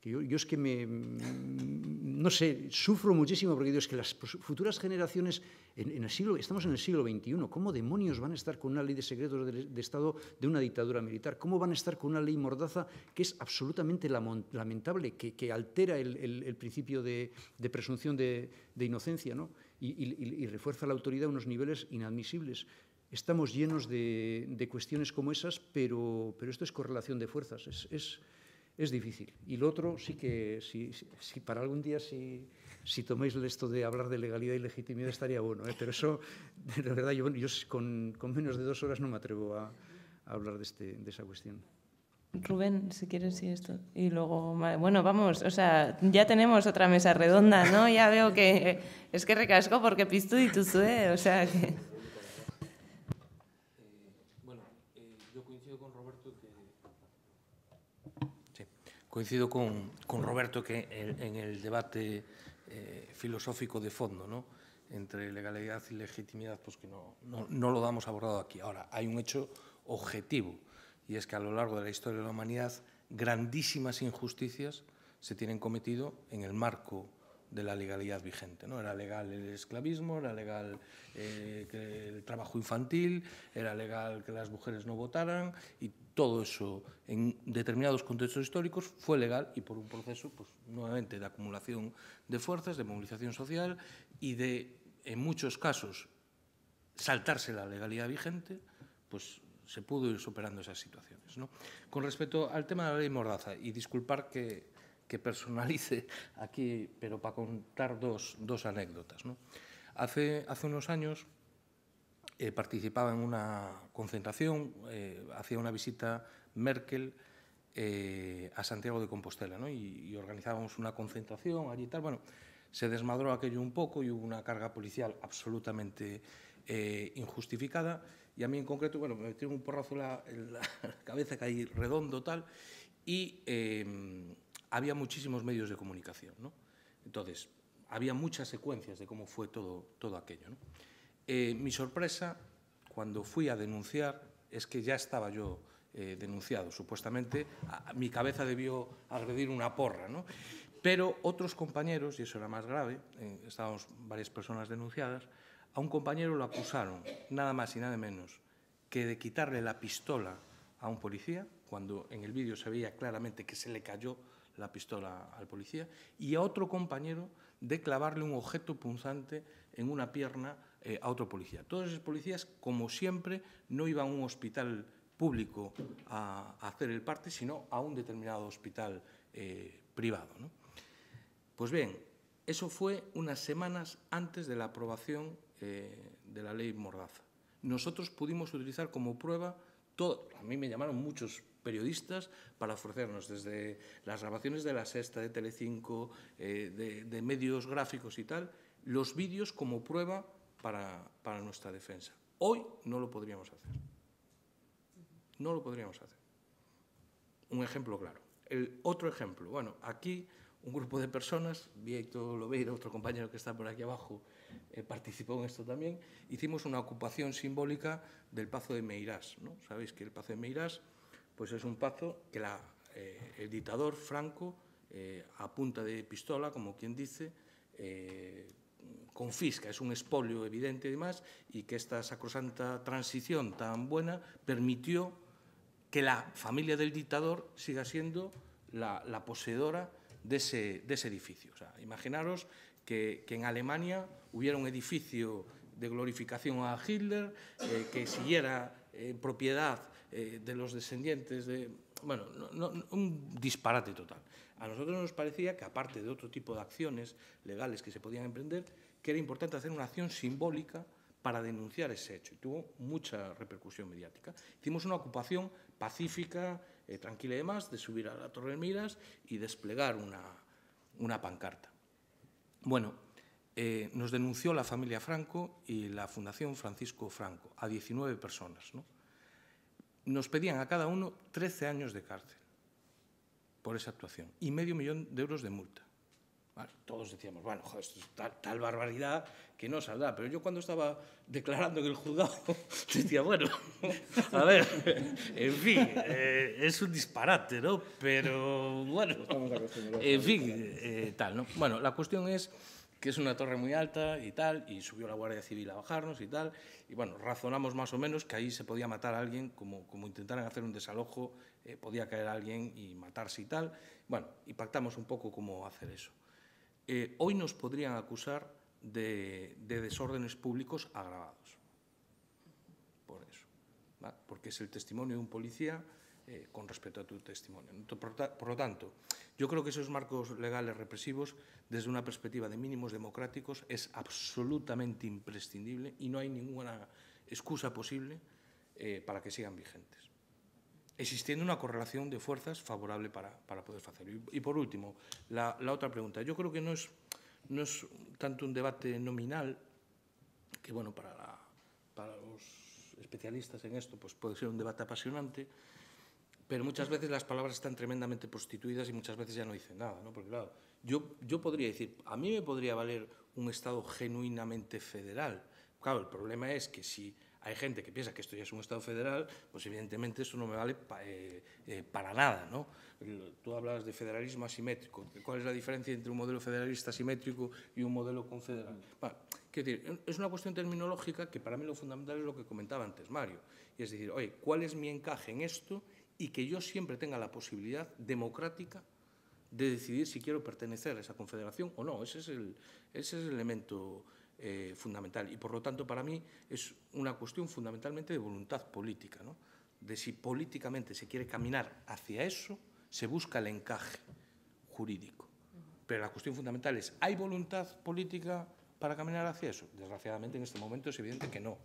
yo, es que me, no sé, sufro muchísimo porque digo, es que las futuras generaciones, en, el siglo, estamos en el siglo XXI, ¿cómo demonios van a estar con una ley de secretos de, Estado de una dictadura militar? ¿Cómo van a estar con una ley mordaza que es absolutamente lamentable, que, altera el, principio de, presunción de, inocencia ¿no? Y, refuerza la autoridad a unos niveles inadmisibles? estamos llenos de, de, cuestiones como esas, pero, pero esto es correlación de fuerzas. Es, es, es difícil. Y lo otro, sí que, si, para algún día, si, tomáis toméis esto de hablar de legalidad y legitimidad, estaría bueno. ¿eh? Pero eso, (laughs) de verdad, yo, yo con, con, menos de dos horas no me atrevo a, hablar de, este, de esa cuestión. Rubén, si quieres, sí, esto. Y luego, bueno, vamos, o sea, ya tenemos otra mesa redonda, ¿no? Ya veo que es que recasco porque pisto y tú o sea que... coincido con, Roberto que en, el debate eh, filosófico de fondo, entre legalidad y legitimidad, pues que no, no, lo damos abordado aquí. Ahora, hay un hecho objetivo, y es que a lo largo de la historia de la humanidad grandísimas injusticias se tienen cometido en el marco de la legalidad vigente. ¿no? Era legal el esclavismo, era legal eh, el trabajo infantil, era legal que las mujeres no votaran y todo eso en determinados contextos históricos fue legal y por un proceso, pues, nuevamente, de acumulación de fuerzas, de movilización social y de, en muchos casos, saltarse la legalidad vigente, pues se pudo ir superando esas situaciones. Con respecto al tema de la ley Mordaza, y disculpar que, personalice aquí, pero para contar dos, anécdotas. ¿no? Hace, hace unos años eh, participaba en una concentración, eh, hacía una visita Merkel eh, a Santiago de Compostela, ¿no? y, organizábamos una concentración allí y tal. Bueno, se desmadró aquello un poco y hubo una carga policial absolutamente injustificada. Y a mí en concreto, bueno, me metí un porrazo en la, (laughs) cabeza que cabeza, caí redondo, tal, y em, había muchísimos medios de comunicación, ¿no? Entonces, había muchas secuencias de cómo fue todo, todo aquello, ¿no? Eh, mi sorpresa cuando fui a denunciar es que ya estaba yo eh, denunciado. Supuestamente mi cabeza debió agredir una porra, ¿no? Pero otros compañeros, y eso era más grave, eh, estábamos varias personas denunciadas, a un compañero lo acusaron, nada más y nada menos, que de quitarle la pistola a un policía, cuando en el vídeo se veía claramente que se le cayó la pistola al policía, y a otro compañero de clavarle un objeto punzante en una pierna eh, a otro policía. Todos esos policías, como siempre, no iban a un hospital público a, hacer el parte, sino a un determinado hospital eh, privado. Pues bien, eso fue unas semanas antes de la aprobación eh, de la ley Mordaza. Nosotros pudimos utilizar como prueba todo. A mí me llamaron muchos periodistas para ofrecernos desde las grabaciones de La Sexta, de Telecinco, eh, de, de medios gráficos y tal, los vídeos como prueba para, nuestra defensa. Hoy no lo podríamos hacer. No lo podríamos hacer. Un ejemplo claro. El otro ejemplo, bueno, aquí un grupo de personas, Víctor Lobeira, otro compañero que está por aquí abajo, eh, participó en esto también, hicimos una ocupación simbólica del Pazo de Meirás. ¿no? Sabéis que el Pazo de Meirás pues es un pazo que la, eh, el dictador Franco, eh, a punta de pistola, como quien dice, confisca, es un expolio evidente y demás, y que esta sacrosanta transición tan buena permitió que la familia del dictador siga siendo la, poseedora de ese, edificio. O sea, imaginaros que, en Alemania hubiera un edificio de glorificación a Hitler, eh, que siguiera en propiedad eh, de los descendientes de... Bueno, un disparate total. A nosotros nos parecía que, aparte de otro tipo de acciones legales que se podían emprender, que era importante hacer una acción simbólica para denunciar ese hecho y tuvo mucha repercusión mediática. Hicimos una ocupación pacífica, eh, tranquila y demás, de subir a la Torre de Miras y desplegar una, pancarta. Bueno, eh, nos denunció la familia Franco y la Fundación Francisco Franco, a 19 personas. Nos pedían a cada uno 13 años de cárcel por esa actuación y medio millón de euros de multa todos decíamos, bueno, tal, barbaridad que no saldrá. Pero yo cuando estaba declarando en el juzgado, (laughs) decía, bueno, a ver, en fin, eh, es un disparate, ¿no? Pero bueno, en fin, eh, tal, ¿no? Bueno, la cuestión es que es una torre muy alta y tal, y subió la Guardia Civil a bajarnos y tal, y bueno, razonamos más o menos que ahí se podía matar a alguien, como, como intentaran hacer un desalojo, eh, podía caer alguien y matarse y tal. Bueno, y pactamos un poco cómo hacer eso. Eh, hoy nos podrían acusar de, desórdenes públicos agravados. Por eso. Porque es el testimonio de un policía eh, con respecto a tu testimonio. Por, lo tanto, yo creo que esos marcos legales represivos, desde una perspectiva de mínimos democráticos, es absolutamente imprescindible y no hay ninguna excusa posible eh, para que sigan vigentes existiendo una correlación de fuerzas favorable para, poder hacerlo. Y, por último, la, otra pregunta. Yo creo que no es, no es tanto un debate nominal, que bueno, para, para los especialistas en esto pues puede ser un debate apasionante, pero muchas veces las palabras están tremendamente prostituidas y muchas veces ya no dicen nada, ¿no? Porque claro, yo, yo podría decir, a mí me podría valer un Estado genuinamente federal. Claro, el problema es que si hay gente que piensa que esto ya es un Estado federal, pues evidentemente eso no me vale eh, eh, para nada. ¿no? Tú hablabas de federalismo asimétrico. ¿Cuál es la diferencia entre un modelo federalista asimétrico y un modelo confederal? es una cuestión terminológica que para mí lo fundamental es lo que comentaba antes Mario. Y es decir, ¿cuál es mi encaje en esto? Y que yo siempre tenga la posibilidad democrática de decidir si quiero pertenecer a esa confederación o no. Ese es el, ese es el elemento eh, fundamental. Y por lo tanto, para mí es una cuestión fundamentalmente de voluntad política, de si políticamente se quiere caminar hacia eso, se busca el encaje jurídico. Pero la cuestión fundamental es, ¿hay voluntad política para caminar hacia eso? Desgraciadamente, en este momento es evidente que no.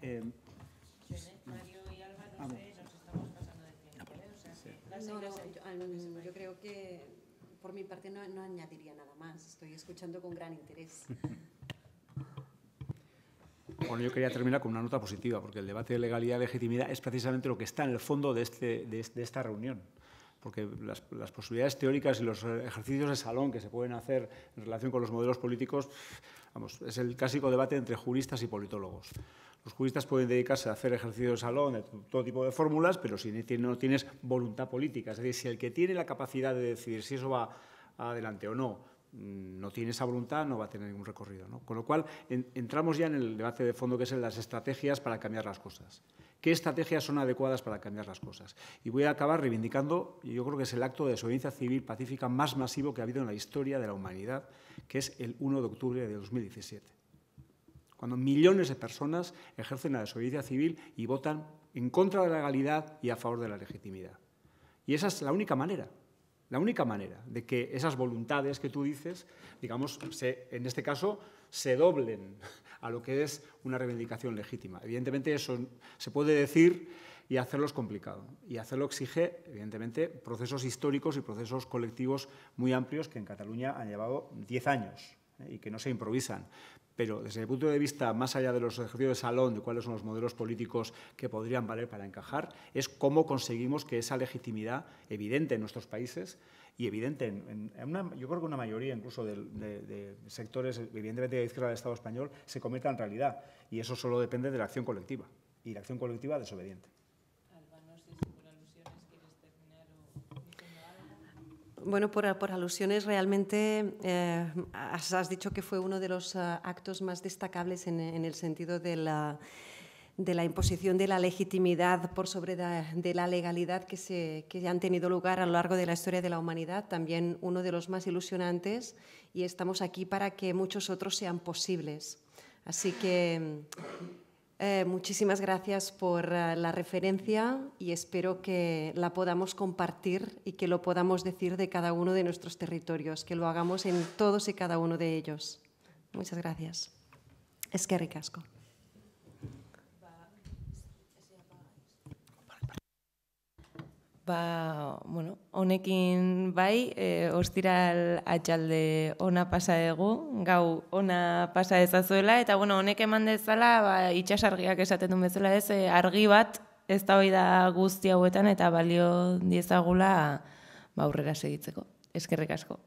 Eh, Mario y Álvaro, ah, nos estamos pasando de yo creo que por mi parte no, añadiría nada más, estoy escuchando con gran interés. (laughs) Bueno, yo quería terminar con una nota positiva, porque el debate de legalidad y legitimidad es precisamente lo que está en el fondo de, este, de, esta reunión. Porque las, las, posibilidades teóricas y los ejercicios de salón que se pueden hacer en relación con los modelos políticos, vamos, es el clásico debate entre juristas y politólogos. Los juristas pueden dedicarse a hacer ejercicio de salón, de todo tipo de fórmulas, pero si no tienes voluntad política, es decir, si el que tiene la capacidad de decidir si eso va adelante o no, mm, no tiene esa voluntad, no va a tener ningún recorrido. Con lo cual, entramos ya en el debate de fondo que es en las estrategias para cambiar las cosas. ¿Qué estrategias son adecuadas para cambiar las cosas? Y voy a acabar reivindicando, yo creo que es el acto de desobediencia civil pacífica más masivo que ha habido en la historia de la humanidad, que es el 1 de octubre de 2017 cuando millones de personas ejercen la desobediencia civil y votan en contra de la legalidad y a favor de la legitimidad. Y esa es la única manera, la única manera de que esas voluntades que tú dices, digamos, en este caso, se doblen a lo que es una reivindicación legítima. Evidentemente eso se puede decir y hacerlo es complicado. Y hacerlo exige, evidentemente, procesos históricos y procesos colectivos muy amplios que en Cataluña han llevado diez años y que no se improvisan. Pero desde el punto de vista, más allá de los ejercicios de salón, de cuáles son los modelos políticos que podrían valer para encajar, es cómo conseguimos que esa legitimidad evidente en nuestros países y evidente en, una, yo creo que una mayoría incluso de, sectores, evidentemente de izquierda del Estado español, se cometa en realidad. Y eso solo depende de la acción colectiva y la acción colectiva desobediente. Bueno, por, alusiones, realmente eh, has, dicho que fue uno de los eh, actos más destacables en, el sentido de la, imposición de la legitimidad por sobre de, la legalidad que, se, que han tenido lugar a lo largo de la historia de la humanidad, también uno de los más ilusionantes y estamos aquí para que muchos otros sean posibles. Así que eh, muchísimas gracias por eh, la referencia y espero que la podamos compartir y que lo podamos decir de cada uno de nuestros territorios, que lo hagamos en todos y cada uno de ellos. Muchas gracias. Es que ricasco. ba, bueno, honekin bai, e, ostiral atxalde ona pasa egu, gau ona pasa ezazuela, eta bueno, honek eman dezala, ba, itxas esaten duen bezala ez, e, argi bat ez da hoi da guzti hauetan eta balio diezagula ba, aurrera segitzeko, eskerrik asko.